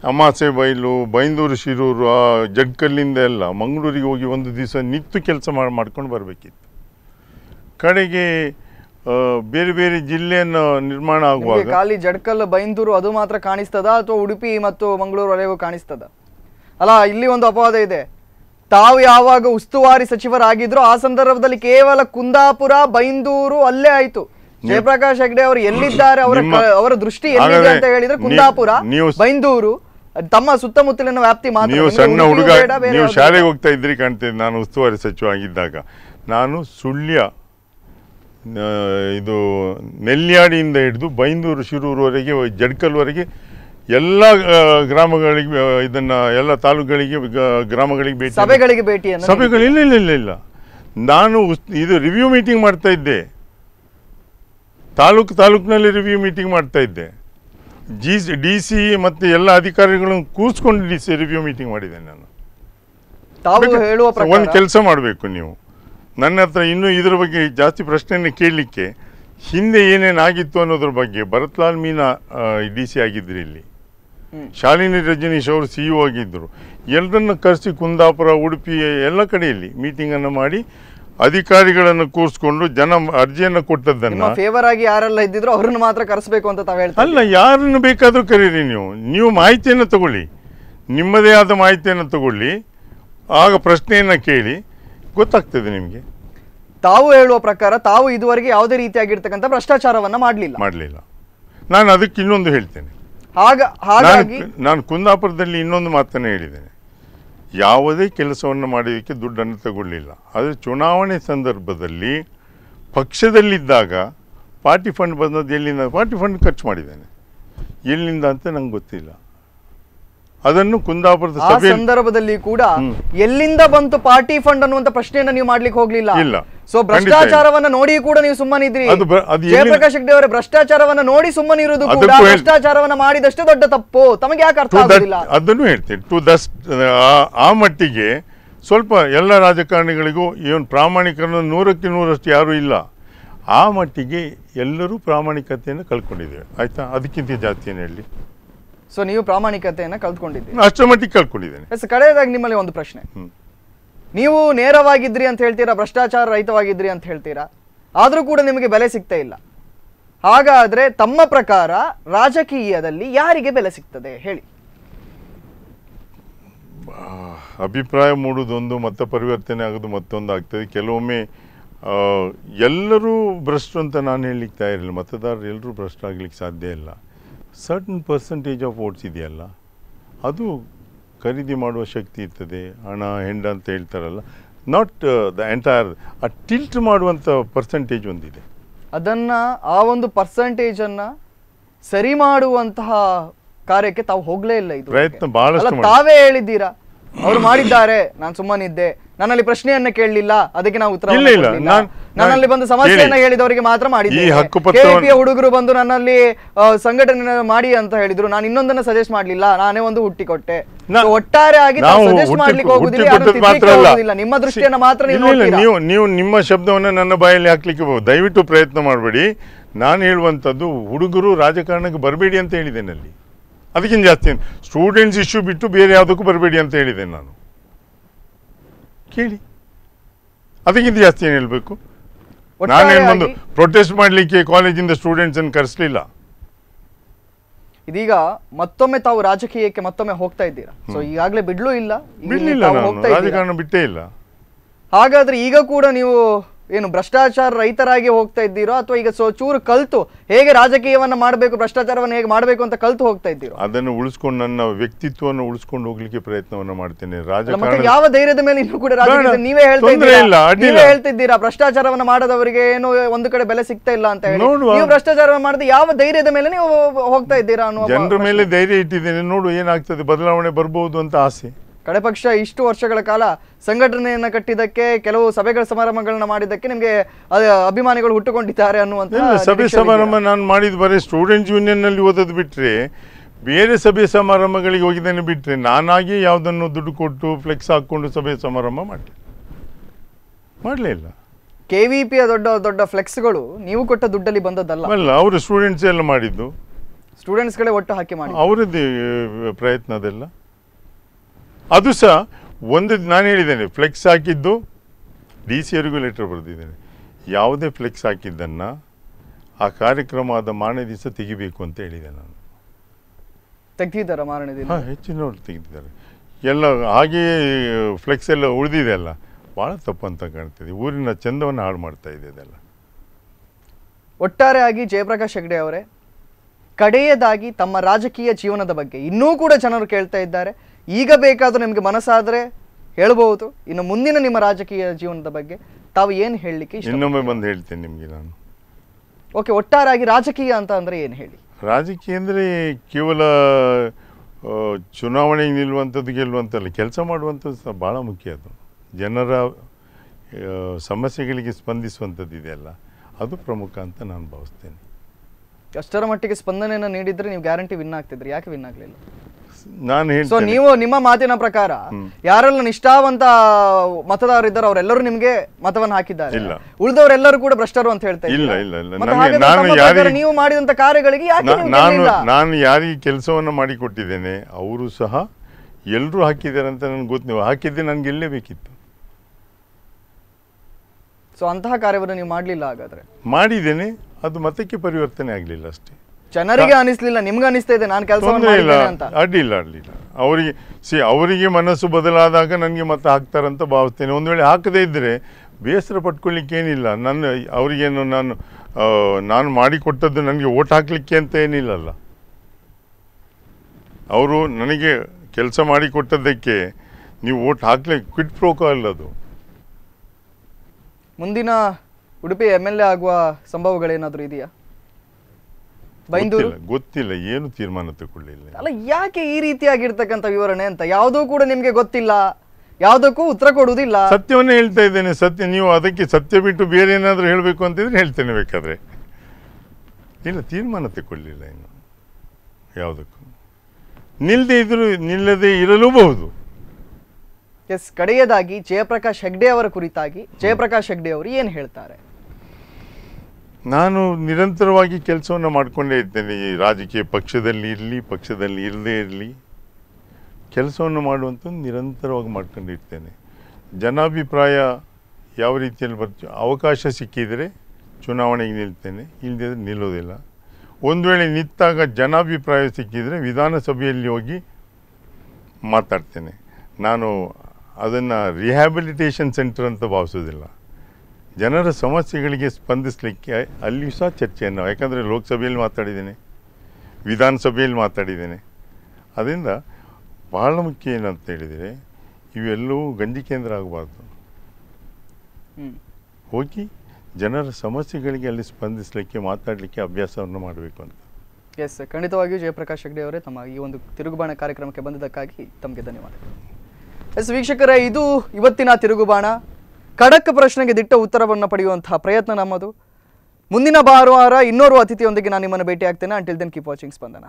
ಅಮಾಸೆ ಬೈಲು ಬೈಂದೂರು ಶಿರೂರು ಆ ಜಡ್ಕಲ್ಲಿಂದ ಎಲ್ಲ ಮಂಗಳೂರಿಗೆ ಹೋಗಿ ಒಂದು ದಿವಸ ನಿಂತು ಕೆಲಸ ಮಾಡಿ ಮಾಡ್ಕೊಂಡು ಬರಬೇಕಿತ್ತು ಕಡೆಗೆ ಬೇರೆ ಬೇರೆ ಜಿಲ್ಲೆಯನ್ನು ನಿರ್ಮಾಣ ಆಗುವಾಗ ಖಾಲಿ ಜಡ್ಕಲ್ ಬೈಂದೂರು ಅದು ಮಾತ್ರ ಕಾಣಿಸ್ತದ ಅಥವಾ ಉಡುಪಿ ಮತ್ತು ಮಂಗಳೂರು ವರೆಗೂ ಕಾಣಿಸ್ತದ ಅಲ್ಲ ಇಲ್ಲಿ ಒಂದು ಅಪವಾದ ಇದೆ ತಾವು ಯಾವಾಗ ಉಸ್ತುವಾರಿ ಸಚಿವರಾಗಿದ್ರು ಆ ಸಂದರ್ಭದಲ್ಲಿ ಕೇವಲ ಕುಂದಾಪುರ ಬೈಂದೂರು ಅಲ್ಲೇ ಆಯ್ತು ಜಯಪ್ರಕಾಶ್ ಹೆಗ್ಡೆ ಅವರು ಎಲ್ಲಿದ್ದಾರೆ ಅವರ ಅವರ ದೃಷ್ಟಿ ಎಲ್ಲಿದೆ ಅಂತ ಹೇಳಿದ್ರೆ ಕುಂದಾಪುರ ಬೈಂದೂರು ತಮ್ಮ ಸುತ್ತಮುತ್ತಲಿನ ವ್ಯಾಪ್ತಿ ಮಾತ್ರ ನೀವು ಸಣ್ಣ ಹುಡುಗ ನೀವು ಶಾಲೆಗೆ ಹೋಗ್ತಾ ಇದ್ರಿ ಕಾಣ್ತೀನಿ ನಾನು ಉಸ್ತುವಾರಿ ಸಚಿವ ಆಗಿದ್ದಾಗ ನಾನು ಸುಳ್ಯ ಇದು ನೆಲ್ಯಾಡಿಯಿಂದ ಹಿಡಿದು ಬೈಂದೂರು ಶಿರೂರ್ವರೆಗೆ ಜಡ್ಕಲ್ವರೆಗೆ ಎಲ್ಲ ಗ್ರಾಮಗಳಿಗೆ ಇದನ್ನ ಎಲ್ಲ ತಾಲೂಕುಗಳಿಗೆ ಗ್ರಾಮಗಳಿಗೆ ಭೇಟಿ ಸಭೆಗಳಿಗೆ ಭೇಟಿ ಸಭೆಗಳು ಇಲ್ಲ ಇಲ್ಲ ಇಲ್ಲ ಇಲ್ಲ ನಾನು ಇದು ರಿವ್ಯೂ ಮೀಟಿಂಗ್ ಮಾಡ್ತಾ ಇದ್ದೆ ತಾಲೂಕು ತಾಲೂಕಿನಲ್ಲಿ ರಿವ್ಯೂ ಮೀಟಿಂಗ್ ಮಾಡ್ತಾ ಇದ್ದೆ ಜಿ ಡಿ ಸಿ e ಮತ್ತು ಎಲ್ಲ ಅಧಿಕಾರಿಗಳನ್ನು ಕೂಸ್ಕೊಂಡು D C review e meeting ಮಾಡಿದೆ ನಾನು ಒಂದು ಕೆಲಸ ಮಾಡಬೇಕು ನೀವು ನನ್ನ ಹತ್ರ ಇನ್ನೂ ಇದರ ಬಗ್ಗೆ ಜಾಸ್ತಿ ಪ್ರಶ್ನೆಯನ್ನು ಕೇಳಲಿಕ್ಕೆ ಹಿಂದೆ ಏನೇನಾಗಿತ್ತು ಅನ್ನೋದ್ರ ಬಗ್ಗೆ Bharatlal Meena D C e ಆಗಿದ್ರಿ ಇಲ್ಲಿ ಶಾಲಿನಿ ರಜನೀಶ್ ಅವರು ಸಿ ಇ e ಆಗಿದ್ದರು ಎಲ್ಲರನ್ನು ಕರೆಸಿ ಕುಂದಾಪುರ ಉಡುಪಿ ಎಲ್ಲ ಕಡೆಯಲ್ಲಿ ಮೀಟಿಂಗನ್ನು ಮಾಡಿ ಅಧಿಕಾರಿಗಳನ್ನು ಕೂರಿಸ್ಕೊಂಡು ಜನ ಅರ್ಜಿಯನ್ನು ಕೊಟ್ಟದ್ದನ್ನು ಫೇವರ್ ಆಗಿ ಯಾರೆಲ್ಲ ಇದ್ದಿದ್ರು ಅವರನ್ನು ಮಾತ್ರ ಕರೆಸಬೇಕು ಅಂತ ತಾವು ಹೇಳ್ತಾ ಅಲ್ಲ ಯಾರನ್ನು ಬೇಕಾದರೂ ಕರೀರಿ ನೀವು ನೀವು ಮಾಹಿತಿಯನ್ನು ತಗೊಳ್ಳಿ ನಿಮ್ಮದೇ ಆದ ಮಾಹಿತಿಯನ್ನು ತಗೊಳ್ಳಿ ಆಗ ಪ್ರಶ್ನೆಯನ್ನು ಕೇಳಿ ಗೊತ್ತಾಗ್ತದೆ ನಿಮಗೆ ತಾವು ಹೇಳುವ ಪ್ರಕಾರ ತಾವು ಇದುವರೆಗೆ ಯಾವುದೇ ರೀತಿಯಾಗಿರ್ತಕ್ಕಂಥ ಭ್ರಷ್ಟಾಚಾರವನ್ನು ಮಾಡಲಿಲ್ಲ ಮಾಡಲಿಲ್ಲ ನಾನು ಅದಕ್ಕೆ ಇನ್ನೊಂದು ಹೇಳ್ತೇನೆ ಆಗ ನಾನು ಕುಂದಾಪುರದಲ್ಲಿ ಇನ್ನೊಂದು ಮಾತನ್ನು ಹೇಳಿದ್ದೇನೆ ಯಾವುದೇ ಕೆಲಸವನ್ನು ಮಾಡೋದಕ್ಕೆ ದುಡ್ಡನ್ನು ತಗೊಳ್ಳಿಲ್ಲ ಆದರೆ ಚುನಾವಣೆ ಸಂದರ್ಭದಲ್ಲಿ ಪಕ್ಷದಲ್ಲಿದ್ದಾಗ ಪಾರ್ಟಿ ಫಂಡ್ ಬಂದದ್ದು ಎಲ್ಲಿಂದ ಪಾರ್ಟಿ ಫಂಡ್ ಖರ್ಚು ಮಾಡಿದ್ದೇನೆ ಎಲ್ಲಿಂದ ಅಂತ ನಂಗೆ ಗೊತ್ತಿಲ್ಲ ಅದನ್ನು ಕುಂದಾಪುರದ ಸಂದರ್ಭದಲ್ಲಿ ಕೂಡ ಎಲ್ಲಿಂದ ಬಂತು ಪಾರ್ಟಿ ಫಂಡ್ ಅನ್ನುವಂತ ಪ್ರಶ್ನೆಯನ್ನು ನೀವು ಮಾಡ್ಲಿಕ್ಕೆ ಹೋಗ್ಲಿಲ್ಲ ಇಲ್ಲ ಸೊ ಭ್ರಷ್ಟಾಚಾರವನ್ನ ನೋಡಿ ಕೂಡ ನೀವು ಸುಮ್ಮನಿದ್ರಿ ಜಯಪ್ರಕಾಶ್ ಹೆಗ್ಡೆ ಅವರೇ ಭ್ರಷ್ಟಾಚಾರವನ್ನ ನೋಡಿ ಇರುವುದು ಕೂಡ ಭ್ರಷ್ಟಾಚಾರವನ್ನ ಮಾಡಿದಷ್ಟು ದೊಡ್ಡ ತಪ್ಪು ತಮಗೆ ಯಾಕೆ ಅರ್ಥ ಆಗುದಿಲ್ಲ ಅದನ್ನು ಹೇಳ್ತೀನಿ ಟು ದಸ್ಟ್ ಆ ಮಟ್ಟಿಗೆ ಸ್ವಲ್ಪ ಎಲ್ಲ ರಾಜಕಾರಣಿಗಳಿಗೂ ಏನು ಪ್ರಾಮಾಣಿಕರನ್ನು ನೂರಕ್ಕೆ ನೂರಷ್ಟು ಯಾರೂ ಇಲ್ಲ ಆ ಮಟ್ಟಿಗೆ ಎಲ್ಲರೂ ಪ್ರಾಮಾಣಿಕತೆಯನ್ನು ಕಳ್ಕೊಂಡಿದ್ದೇವೆ ಆಯ್ತಾ ಅದಕ್ಕಿಂತ ಜಾಸ್ತಿ ಏನು ಹೇಳಿ ಸೊ ನೀವು ಪ್ರಾಮಾಣಿಕತೆಯನ್ನು ಕಳ್ಕೊಂಡಿದ್ದೀನಿ ಅಷ್ಟರ ಮಟ್ಟಿಗೆ ಕಳ್ಕೊಂಡಿದ್ದೇನೆ ಕಡೆಯದಾಗಿ ನಿಮ್ಮಲ್ಲಿ ಒಂದು ಪ್ರಶ್ನೆ ನೀವು ನೇರವಾಗಿದ್ರಿ ಅಂತ ಹೇಳ್ತೀರಾ ಭ್ರಷ್ಟಾಚಾರ ರಹಿತವಾಗಿದ್ರಿ ಅಂತ ಹೇಳ್ತೀರಾ ಆದರೂ ಕೂಡ ನಿಮಗೆ ಬೆಲೆ ಸಿಗ್ತಾ ಇಲ್ಲ ಹಾಗಾದರೆ ತಮ್ಮ ಪ್ರಕಾರ ರಾಜಕೀಯದಲ್ಲಿ ಯಾರಿಗೆ ಬೆಲೆ ಸಿಗ್ತದೆ ಹೇಳಿ ಅಭಿಪ್ರಾಯ ಮೂಡೋದೊಂದು ಮತ್ತೆ ಪರಿವರ್ತನೆ ಆಗೋದು ಮತ್ತೊಂದು ಆಗ್ತದೆ ಕೆಲವೊಮ್ಮೆ ಎಲ್ಲರೂ ಭ್ರಷ್ಟು ಅಂತ ನಾನು ಹೇಳಲಿಕ್ಕೆ ತಯಾರಿಲ್ಲ ಮತದಾರರು ಎಲ್ಲರೂ ಆಗಲಿಕ್ಕೆ ಸಾಧ್ಯ ಇಲ್ಲ ಸರ್ಟನ್ ಪರ್ಸೆಂಟೇಜ್ ಆಫ್ ವೋಟ್ಸ್ ಇದೆಯಲ್ಲ ಅದು ಖರೀದಿ ಮಾಡುವ ಶಕ್ತಿ ಇರ್ತದೆ ಹಣ ಹೆಂಡ ಅಂತ ಹೇಳ್ತಾರಲ್ಲ ನಾಟ್ ದ ಎಂಟೈರ್ ಆ ಟಿಲ್ಟ್ ಮಾಡುವಂಥ ಪರ್ಸೆಂಟೇಜ್ ಒಂದಿದೆ ಅದನ್ನು ಆ ಒಂದು ಪರ್ಸೆಂಟೇಜನ್ನು ಸರಿ ಮಾಡುವಂತಹ ಕಾರ್ಯಕ್ಕೆ ತಾವು ಹೋಗಲೇ ಇಲ್ಲ ಇದು ಪ್ರಯತ್ನ ಬಹಳಷ್ಟು ತಾವೇ ಹೇಳಿದ್ದೀರಾ ಅವರು ಮಾಡಿದ್ದಾರೆ ನಾನು ಸುಮ್ಮನಿದ್ದೆ ನನ್ನಲ್ಲಿ ಪ್ರಶ್ನೆಯನ್ನ ಕೇಳಲಿಲ್ಲ ಅದಕ್ಕೆ ನಾವು ಉತ್ತರ ಇಲ್ಲ ಇಲ್ಲ ನಾನು ನನ್ನಲ್ಲಿ ಬಂದು ಸಮಸ್ಯೆಯನ್ನ ಹೇಳಿದವರಿಗೆ ಮಾತ್ರ ಮಾಡಿದ್ದೀನಿ ಹುಡುಗರು ಬಂದು ನನ್ನಲ್ಲಿ ಸಂಘಟನೆ ಮಾಡಿ ಅಂತ ಹೇಳಿದ್ರು ನಾನು ಇನ್ನೊಂದನ್ನ ಸಜೆಸ್ಟ್ ಮಾಡ್ಲಿಲ್ಲ ನಾನೇ ಒಂದು ಹುಟ್ಟಿ ಕೊಟ್ಟೆ ಒಟ್ಟಾರೆ ಆಗಿ ಮಾಡ್ಲಿಕ್ಕೆ ಹೋಗುದಿಲ್ಲ ನಿಮ್ಮ ದೃಷ್ಟಿಯನ್ನ ಮಾತ್ರ ನೀವು ನೀವು ನಿಮ್ಮ ಶಬ್ದವನ್ನ ನನ್ನ ಬಾಯಲ್ಲಿ ಹಾಕ್ಲಿಕ್ಕೆ ದಯವಿಟ್ಟು ಪ್ರಯತ್ನ ಮಾಡಬೇಡಿ ನಾನು ಹೇಳುವಂತದ್ದು ಹುಡುಗರು ರಾಜಕಾರಣಕ್ಕೆ ಬರಬೇಡಿ ಅಂತ ಹೇಳಿದ್ದೇನೆ ಅಲ್ಲಿ ಅದಕ್ಕಿಂತ ಜಾಸ್ತಿ ಸ್ಟೂಡೆಂಟ್ಸ್ ಇಶ್ಯೂ ಬಿಟ್ಟು ಬೇರೆ ಯಾವುದಕ್ಕೂ ಬರಬೇಡಿ ಅಂತ ಹೇಳಿದ್ದೇನೆ ನಾನು ಕೇಳಿ ಅದಕ್ಕಿಂತ ಜಾಸ್ತಿ ಏನು ಹೇಳಬೇಕು ನಾನೇನು ಪ್ರೊಟೆಸ್ಟ್ ಮಾಡಲಿಕ್ಕೆ ಕಾಲೇಜಿಂದ ಸ್ಟೂಡೆಂಟ್ಸ್ ಅನ್ನು ಕರೆಸಲಿಲ್ಲ ಇದೀಗ ಮತ್ತೊಮ್ಮೆ ತಾವು ರಾಜಕೀಯಕ್ಕೆ ಮತ್ತೊಮ್ಮೆ ಹೋಗ್ತಾ ಇದ್ದೀರಾ ಸೊ ಈಗಾಗಲೇ ಬಿಡ್ಲೂ ಇಲ್ಲ ಬಿಡ್ಲಿಲ್ಲ ರಾಜಕಾರಣ ಬಿಟ್ಟೇ ಇಲ್ಲ ಹಾಗಾದ್ರೆ ಈಗ ಕೂಡ ನೀವು ಏನು ಭ್ರಷ್ಟಾಚಾರ ರೈತರಾಗಿ ಹೋಗ್ತಾ ಇದ್ದೀರೋ ಅಥವಾ ಈಗ ಸೊ ಚೂರು ಕಲ್ತು ಹೇಗೆ ರಾಜಕೀಯವನ್ನು ಮಾಡಬೇಕು ಭ್ರಷ್ಟಾಚಾರವನ್ನು ಹೇಗೆ ಮಾಡಬೇಕು ಅಂತ ಕಲ್ತು ಹೋಗ್ತಾ ಇದ್ದೀರೋ ಅದನ್ನು ಉಳಿಸ್ಕೊಂಡು ನನ್ನ ವ್ಯಕ್ತಿತ್ವವನ್ನು ಉಳಿಸ್ಕೊಂಡು ಹೋಗ್ಲಿಕ್ಕೆ ಪ್ರಯತ್ನವನ್ನು ಮಾಡ್ತೇನೆ ಯಾವ ಧೈರ್ಯದ ಮೇಲೆ ಇನ್ನು ಕೂಡ ನೀವೇ ಹೇಳ್ತಾ ಇದ್ದೀರಾ ನೀವೇ ಹೇಳ್ತಿದ್ದೀರಾ ಭ್ರಷ್ಟಾಚಾರವನ್ನು ಮಾಡದವರಿಗೆ ಏನು ಒಂದು ಕಡೆ ಬೆಲೆ ಸಿಗ್ತಾ ಇಲ್ಲ ಅಂತ ಹೇಳಿ ನೀವು ಭ್ರಷ್ಟಾಚಾರ ಮಾಡದೆ ಯಾವ ಧೈರ್ಯದ ಮೇಲೆ ನೀವು ಹೋಗ್ತಾ ಇದ್ದೀರಾ ಅನ್ನೋ ಜನರ ಮೇಲೆ ಧೈರ್ಯ ಇಟ್ಟಿದ್ದೇನೆ ನೋಡು ಏನಾಗ್ತದೆ ಬದಲಾವಣೆ ಬರಬಹುದು ಅಂತ ಆಸೆ ಕಡೆಪಕ್ಷ ಇಷ್ಟು ವರ್ಷಗಳ ಕಾಲ ಸಂಘಟನೆಯನ್ನ ಕಟ್ಟಿದ್ದಕ್ಕೆ ಕೆಲವು ಸಭೆಗಳ ಸಮಾರಂಭಗಳನ್ನ ಮಾಡಿದ್ದಕ್ಕೆ ನಿಮಗೆ ಅಭಿಮಾನಿಗಳು ಹುಟ್ಟುಕೊಂಡಿದ್ದಾರೆ ಅನ್ನುವಂಥ ಸಭೆ ಸಮಾರಂಭ ನಾನು ಮಾಡಿದ ಬರೀ ಸ್ಟೂಡೆಂಟ್ಸ್ ಯೂನಿಯನ್ನಲ್ಲಿ ಓದೋದು ಬಿಟ್ಟರೆ ಬೇರೆ ಸಭೆ ಸಮಾರಂಭಗಳಿಗೆ ಹೋಗಿದ್ದೇನೆ ಬಿಟ್ರೆ ನಾನಾಗಿ ಯಾವುದನ್ನು ದುಡ್ಡು ಕೊಟ್ಟು ಫ್ಲೆಕ್ಸ್ ಹಾಕ್ಕೊಂಡು ಸಭೆ ಸಮಾರಂಭ ಮಾಡಿ ಮಾಡಲೇ ಇಲ್ಲ ಕೆ ವಿ ಪಿಯ ದೊಡ್ಡ ದೊಡ್ಡ ಫ್ಲೆಕ್ಸ್ಗಳು ನೀವು ಕೊಟ್ಟ ದುಡ್ಡಲ್ಲಿ ಬಂದದ್ದಲ್ಲ ಅಲ್ಲ ಅವರು ಸ್ಟೂಡೆಂಟ್ಸ್ ಎಲ್ಲ ಮಾಡಿದ್ದು ಸ್ಟೂಡೆಂಟ್ಸ್ಗಳೇ ಒಟ್ಟು ಹಾಕಿ ಮಾಡಿ ಅವರದ್ದು ಪ್ರಯತ್ನ ಅದೆಲ್ಲ ಅದು ಸಹ ಒಂದು ನಾನು ಹೇಳಿದ್ದೇನೆ ಫ್ಲೆಕ್ಸ್ ಹಾಕಿದ್ದು ಡಿ ಸಿ ಅವರಿಗೂ ಲೆಟರ್ ಬರೆದಿದ್ದೇನೆ ಯಾವುದೇ ಫ್ಲೆಕ್ಸ್ ಹಾಕಿದ್ದನ್ನು ಆ ಕಾರ್ಯಕ್ರಮ ಆದ ಮಾರನೇ ದಿವಸ ತೆಗಿಬೇಕು ಅಂತ ಹೇಳಿದೆ ನಾನು ತೆಗ್ದಿದ್ದಾರೆ ಮಾರನೇ ದಿನ ಹಾಂ ಹೆಚ್ಚಿನವ್ರು ತೆಗೆದಿದ್ದಾರೆ ಎಲ್ಲ ಹಾಗೆಯೇ ಫ್ಲೆಕ್ಸ್ ಎಲ್ಲ ಉಳಿದಿದೆ ಅಲ್ಲ ಭಾಳ ಅಂತ ಕಾಣ್ತಿದೆ ಊರಿನ ಚಂದವನ್ನು ಹಾಳು ಮಾಡ್ತಾ ಇದೆ ಅದೆಲ್ಲ ಒಟ್ಟಾರೆಯಾಗಿ ಜಯಪ್ರಕಾಶ್ ಹೆಗ್ಡೆ ಅವರೇ ಕಡೆಯದಾಗಿ ತಮ್ಮ ರಾಜಕೀಯ ಜೀವನದ ಬಗ್ಗೆ ಇನ್ನೂ ಕೂಡ ಜನರು ಕೇಳ್ತಾ ಇದ್ದಾರೆ ಈಗ ಬೇಕಾದರೂ ನಿಮಗೆ ಮನಸ್ಸಾದರೆ ಹೇಳಬಹುದು ಇನ್ನು ಮುಂದಿನ ನಿಮ್ಮ ರಾಜಕೀಯ ಜೀವನದ ಬಗ್ಗೆ ತಾವು ಏನು ಹೇಳಲಿಕ್ಕೆ ಇನ್ನೊಮ್ಮೆ ಬಂದು ಹೇಳ್ತೇನೆ ನಿಮಗೆ ನಾನು ಓಕೆ ಒಟ್ಟಾರಾಗಿ ರಾಜಕೀಯ ಅಂತ ಅಂದರೆ ಏನು ಹೇಳಿ ರಾಜಕೀಯ ಅಂದರೆ ಕೇವಲ ಚುನಾವಣೆಗೆ ನಿಲ್ಲುವಂಥದ್ದು ಗೆಲ್ಲುವಂಥಲ್ಲ ಕೆಲಸ ಮಾಡುವಂಥದ್ದು ಭಾಳ ಮುಖ್ಯ ಅದು ಜನರ ಸಮಸ್ಯೆಗಳಿಗೆ ಸ್ಪಂದಿಸುವಂಥದ್ದು ಇದೆಯಲ್ಲ ಅದು ಪ್ರಮುಖ ಅಂತ ನಾನು ಭಾವಿಸ್ತೇನೆ ಅಷ್ಟರ ಮಟ್ಟಿಗೆ ಸ್ಪಂದನೆಯನ್ನು ನೀಡಿದರೆ ನೀವು ಗ್ಯಾರಂಟಿ ವಿನ್ ಆಗ್ತಿದ್ರಿ ಯಾಕೆ ವಿನ್ ಆಗಲಿಲ್ಲ ನಾನು ಸೊ ನೀವು ನಿಮ್ಮ ಮಾತಿನ ಪ್ರಕಾರ ಯಾರೆಲ್ಲ ನಿಷ್ಠಾವಂತ ಮತದಾರರು ಇದ್ದಾರೆ ಅವರೆಲ್ಲರೂ ನಿಮ್ಗೆ ಮತವನ್ನು ಹಾಕಿದ್ದಾರೆ ಉಳಿದವರೆಲ್ಲರೂ ಕೂಡ ಭ್ರಷ್ಟರು ಅಂತ ಹೇಳ್ತಾರೆ ಇಲ್ಲ ಇಲ್ಲ ನೀವು ಮಾಡಿದಂತ ಕಾರ್ಯಗಳಿಗೆ ನಾನು ನಾನು ಯಾರಿಗೆ ಕೆಲಸವನ್ನು ಮಾಡಿಕೊಟ್ಟಿದ್ದೇನೆ ಅವರು ಸಹ ಎಲ್ಲರೂ ಹಾಕಿದ್ದಾರೆ ಅಂತ ನನ್ಗೆ ಗೊತ್ತ ನೀವು ಹಾಕಿದ್ದೆ ನನ್ಗೆ ಎಲ್ಲೇ ಬೇಕಿತ್ತು ಸೊ ಅಂತಹ ಕಾರ್ಯವನ್ನು ನೀವು ಮಾಡಲಿಲ್ಲ ಹಾಗಾದ್ರೆ ಮಾಡಿದ್ದೇನೆ ಅದು ಮತಕ್ಕೆ ಪರಿವರ್ತನೆ ಆಗಲಿಲ್ಲ ಅಷ್ಟೇ ಜನರಿಗೆ ಅನಿಸ್ಲಿಲ್ಲ ನಿಮ್ಗೆ ಅನಿಸ್ತಾ ಇದೆ ನಾನು ಕೆಲಸ ಇಲ್ಲ ಅಡ್ಡಿಲ್ಲ ಅಡ್ಡಿಲ್ಲ ಅವರಿಗೆ ಸಿ ಅವರಿಗೆ ಮನಸ್ಸು ಬದಲಾದಾಗ ನನಗೆ ಮತ್ತೆ ಹಾಕ್ತಾರಂತ ಭಾವಿಸ್ತೇನೆ ಒಂದು ವೇಳೆ ಹಾಕದೇ ಇದ್ರೆ ಬೇಸರ ಪಟ್ಕೊಳ್ಳಿಕ್ಕೆ ಏನಿಲ್ಲ ನನ್ನ ಅವರಿಗೇನು ನಾನು ನಾನು ಮಾಡಿಕೊಟ್ಟದ್ದು ನನಗೆ ಓಟ್ ಹಾಕ್ಲಿಕ್ಕೆ ಅಂತ ಏನಿಲ್ಲಲ್ಲ ಅವರು ನನಗೆ ಕೆಲಸ ಮಾಡಿಕೊಟ್ಟದ್ದಕ್ಕೆ ನೀವು ಓಟ್ ಹಾಕ್ಲಿಕ್ಕೆ ಕ್ವಿಟ್ ಪ್ರೋಕೋ ಅದು ಮುಂದಿನ ಉಡುಪಿ ಎಮ್ ಎಲ್ ಎ ಆಗುವ ಸಂಭವಗಳೇನಾದರೂ ಇದೆಯಾ ಬೈಂದೂರು ಗೊತ್ತಿಲ್ಲ ಏನು ತೀರ್ಮಾನ ತಗೊಳ್ಳಿಲ್ಲ ಅಲ್ಲ ಯಾಕೆ ಈ ರೀತಿಯಾಗಿರ್ತಕ್ಕಂಥ ವಿವರಣೆ ಅಂತ ಯಾವುದೂ ಕೂಡ ನಿಮಗೆ ಗೊತ್ತಿಲ್ಲ ಯಾವುದಕ್ಕೂ ಉತ್ತರ ಕೊಡುವುದಿಲ್ಲ ಸತ್ಯವನ್ನೇ ಹೇಳ್ತಾ ಇದ್ದೇನೆ ಸತ್ಯ ನೀವು ಅದಕ್ಕೆ ಸತ್ಯ ಬಿಟ್ಟು ಬೇರೆ ಏನಾದರೂ ಹೇಳಬೇಕು ಅಂತಿದ್ರೆ ಹೇಳ್ತೇನೆ ಬೇಕಾದ್ರೆ ಇಲ್ಲ ತೀರ್ಮಾನ ತಗೊಳ್ಳಿಲ್ಲ ಇನ್ನು ಯಾವುದಕ್ಕೂ ನಿಲ್ಲದೆ ಇದ್ರು ನಿಲ್ಲದೆ ಇರಲೂಬಹುದು ಎಸ್ ಕಡೆಯದಾಗಿ ಜಯಪ್ರಕಾಶ್ ಹೆಗ್ಡೆ ಅವರ ಕುರಿತಾಗಿ ಜಯಪ್ರಕಾಶ್ ಹೆಗ್ಡೆ ಅವರು ಏನು ಹೇಳ್ತಾರೆ ನಾನು ನಿರಂತರವಾಗಿ ಕೆಲಸವನ್ನು ಮಾಡಿಕೊಂಡೇ ಇರ್ತೇನೆ ಈ ರಾಜಕೀಯ ಪಕ್ಷದಲ್ಲಿ ಇರಲಿ ಪಕ್ಷದಲ್ಲಿ ಇರದೇ ಇರಲಿ ಕೆಲಸವನ್ನು ಮಾಡುವಂಥದ್ದು ನಿರಂತರವಾಗಿ ಮಾಡ್ಕೊಂಡಿರ್ತೇನೆ ಜನಾಭಿಪ್ರಾಯ ಯಾವ ರೀತಿಯಲ್ಲಿ ಬರ್ತೀವಿ ಅವಕಾಶ ಸಿಕ್ಕಿದರೆ ಚುನಾವಣೆಗೆ ನಿಲ್ತೇನೆ ಇಲ್ಲದಿದ್ರೆ ನಿಲ್ಲೋದಿಲ್ಲ ಒಂದು ವೇಳೆ ನಿಂತಾಗ ಜನಾಭಿಪ್ರಾಯ ಸಿಕ್ಕಿದರೆ ವಿಧಾನಸಭೆಯಲ್ಲಿ ಹೋಗಿ ಮಾತಾಡ್ತೇನೆ ನಾನು ಅದನ್ನು ರಿಹ್ಯಾಬಿಲಿಟೇಷನ್ ಸೆಂಟರ್ ಅಂತ ಭಾವಿಸೋದಿಲ್ಲ ಜನರ ಸಮಸ್ಯೆಗಳಿಗೆ ಸ್ಪಂದಿಸಲಿಕ್ಕೆ ಅಲ್ಲಿಯೂ ಸಹ ಚರ್ಚೆಯನ್ನು ಯಾಕಂದರೆ ಲೋಕಸಭೆಯಲ್ಲಿ ಮಾತಾಡಿದ್ದೇನೆ ವಿಧಾನಸಭೆಯಲ್ಲಿ ಮಾತಾಡಿದ್ದೇನೆ ಅದರಿಂದ ಬಹಳ ಮುಖ್ಯ ಏನಂತ ಹೇಳಿದರೆ ಇವೆಲ್ಲವೂ ಗಂಜಿ ಕೇಂದ್ರ ಆಗಬಾರ್ದು ಹೋಗಿ ಜನರ ಸಮಸ್ಯೆಗಳಿಗೆ ಅಲ್ಲಿ ಸ್ಪಂದಿಸಲಿಕ್ಕೆ ಮಾತಾಡಲಿಕ್ಕೆ ಅಭ್ಯಾಸವನ್ನು ಮಾಡಬೇಕು ಅಂತ ಎಸ್ ಖಂಡಿತವಾಗಿಯೂ ಜಯಪ್ರಕಾಶ್ ಹೆಗ್ಡೆ ಅವರೇ ತಮ್ಮ ಈ ಒಂದು ತಿರುಗುಬಾಣ ಕಾರ್ಯಕ್ರಮಕ್ಕೆ ಬಂದಿದ್ದಕ್ಕಾಗಿ ತಮಗೆ ಧನ್ಯವಾದಗಳು ಎಸ್ ವೀಕ್ಷಕರ ಇದು ಇವತ್ತಿನ ತಿರುಗುಬಾಣ ಖಡಕ್ ಪ್ರಶ್ನೆಗೆ ದಿಟ್ಟ ಉತ್ತರವನ್ನು ಪಡೆಯುವಂತಹ ಪ್ರಯತ್ನ ನಮ್ಮದು ಮುಂದಿನ ಭಾನುವಾರ ಇನ್ನೋರ್ವ ಅತಿಥಿಯೊಂದಿಗೆ ನಾನು ನಿಮ್ಮನ್ನು ಭೇಟಿ ಆಗ್ತೇನೆ ಅಂಟಿಲ್ ದೆನ್ ಕೀಪ್ ವಾಚಿಂಗ್ ಸ್ಪಂದನ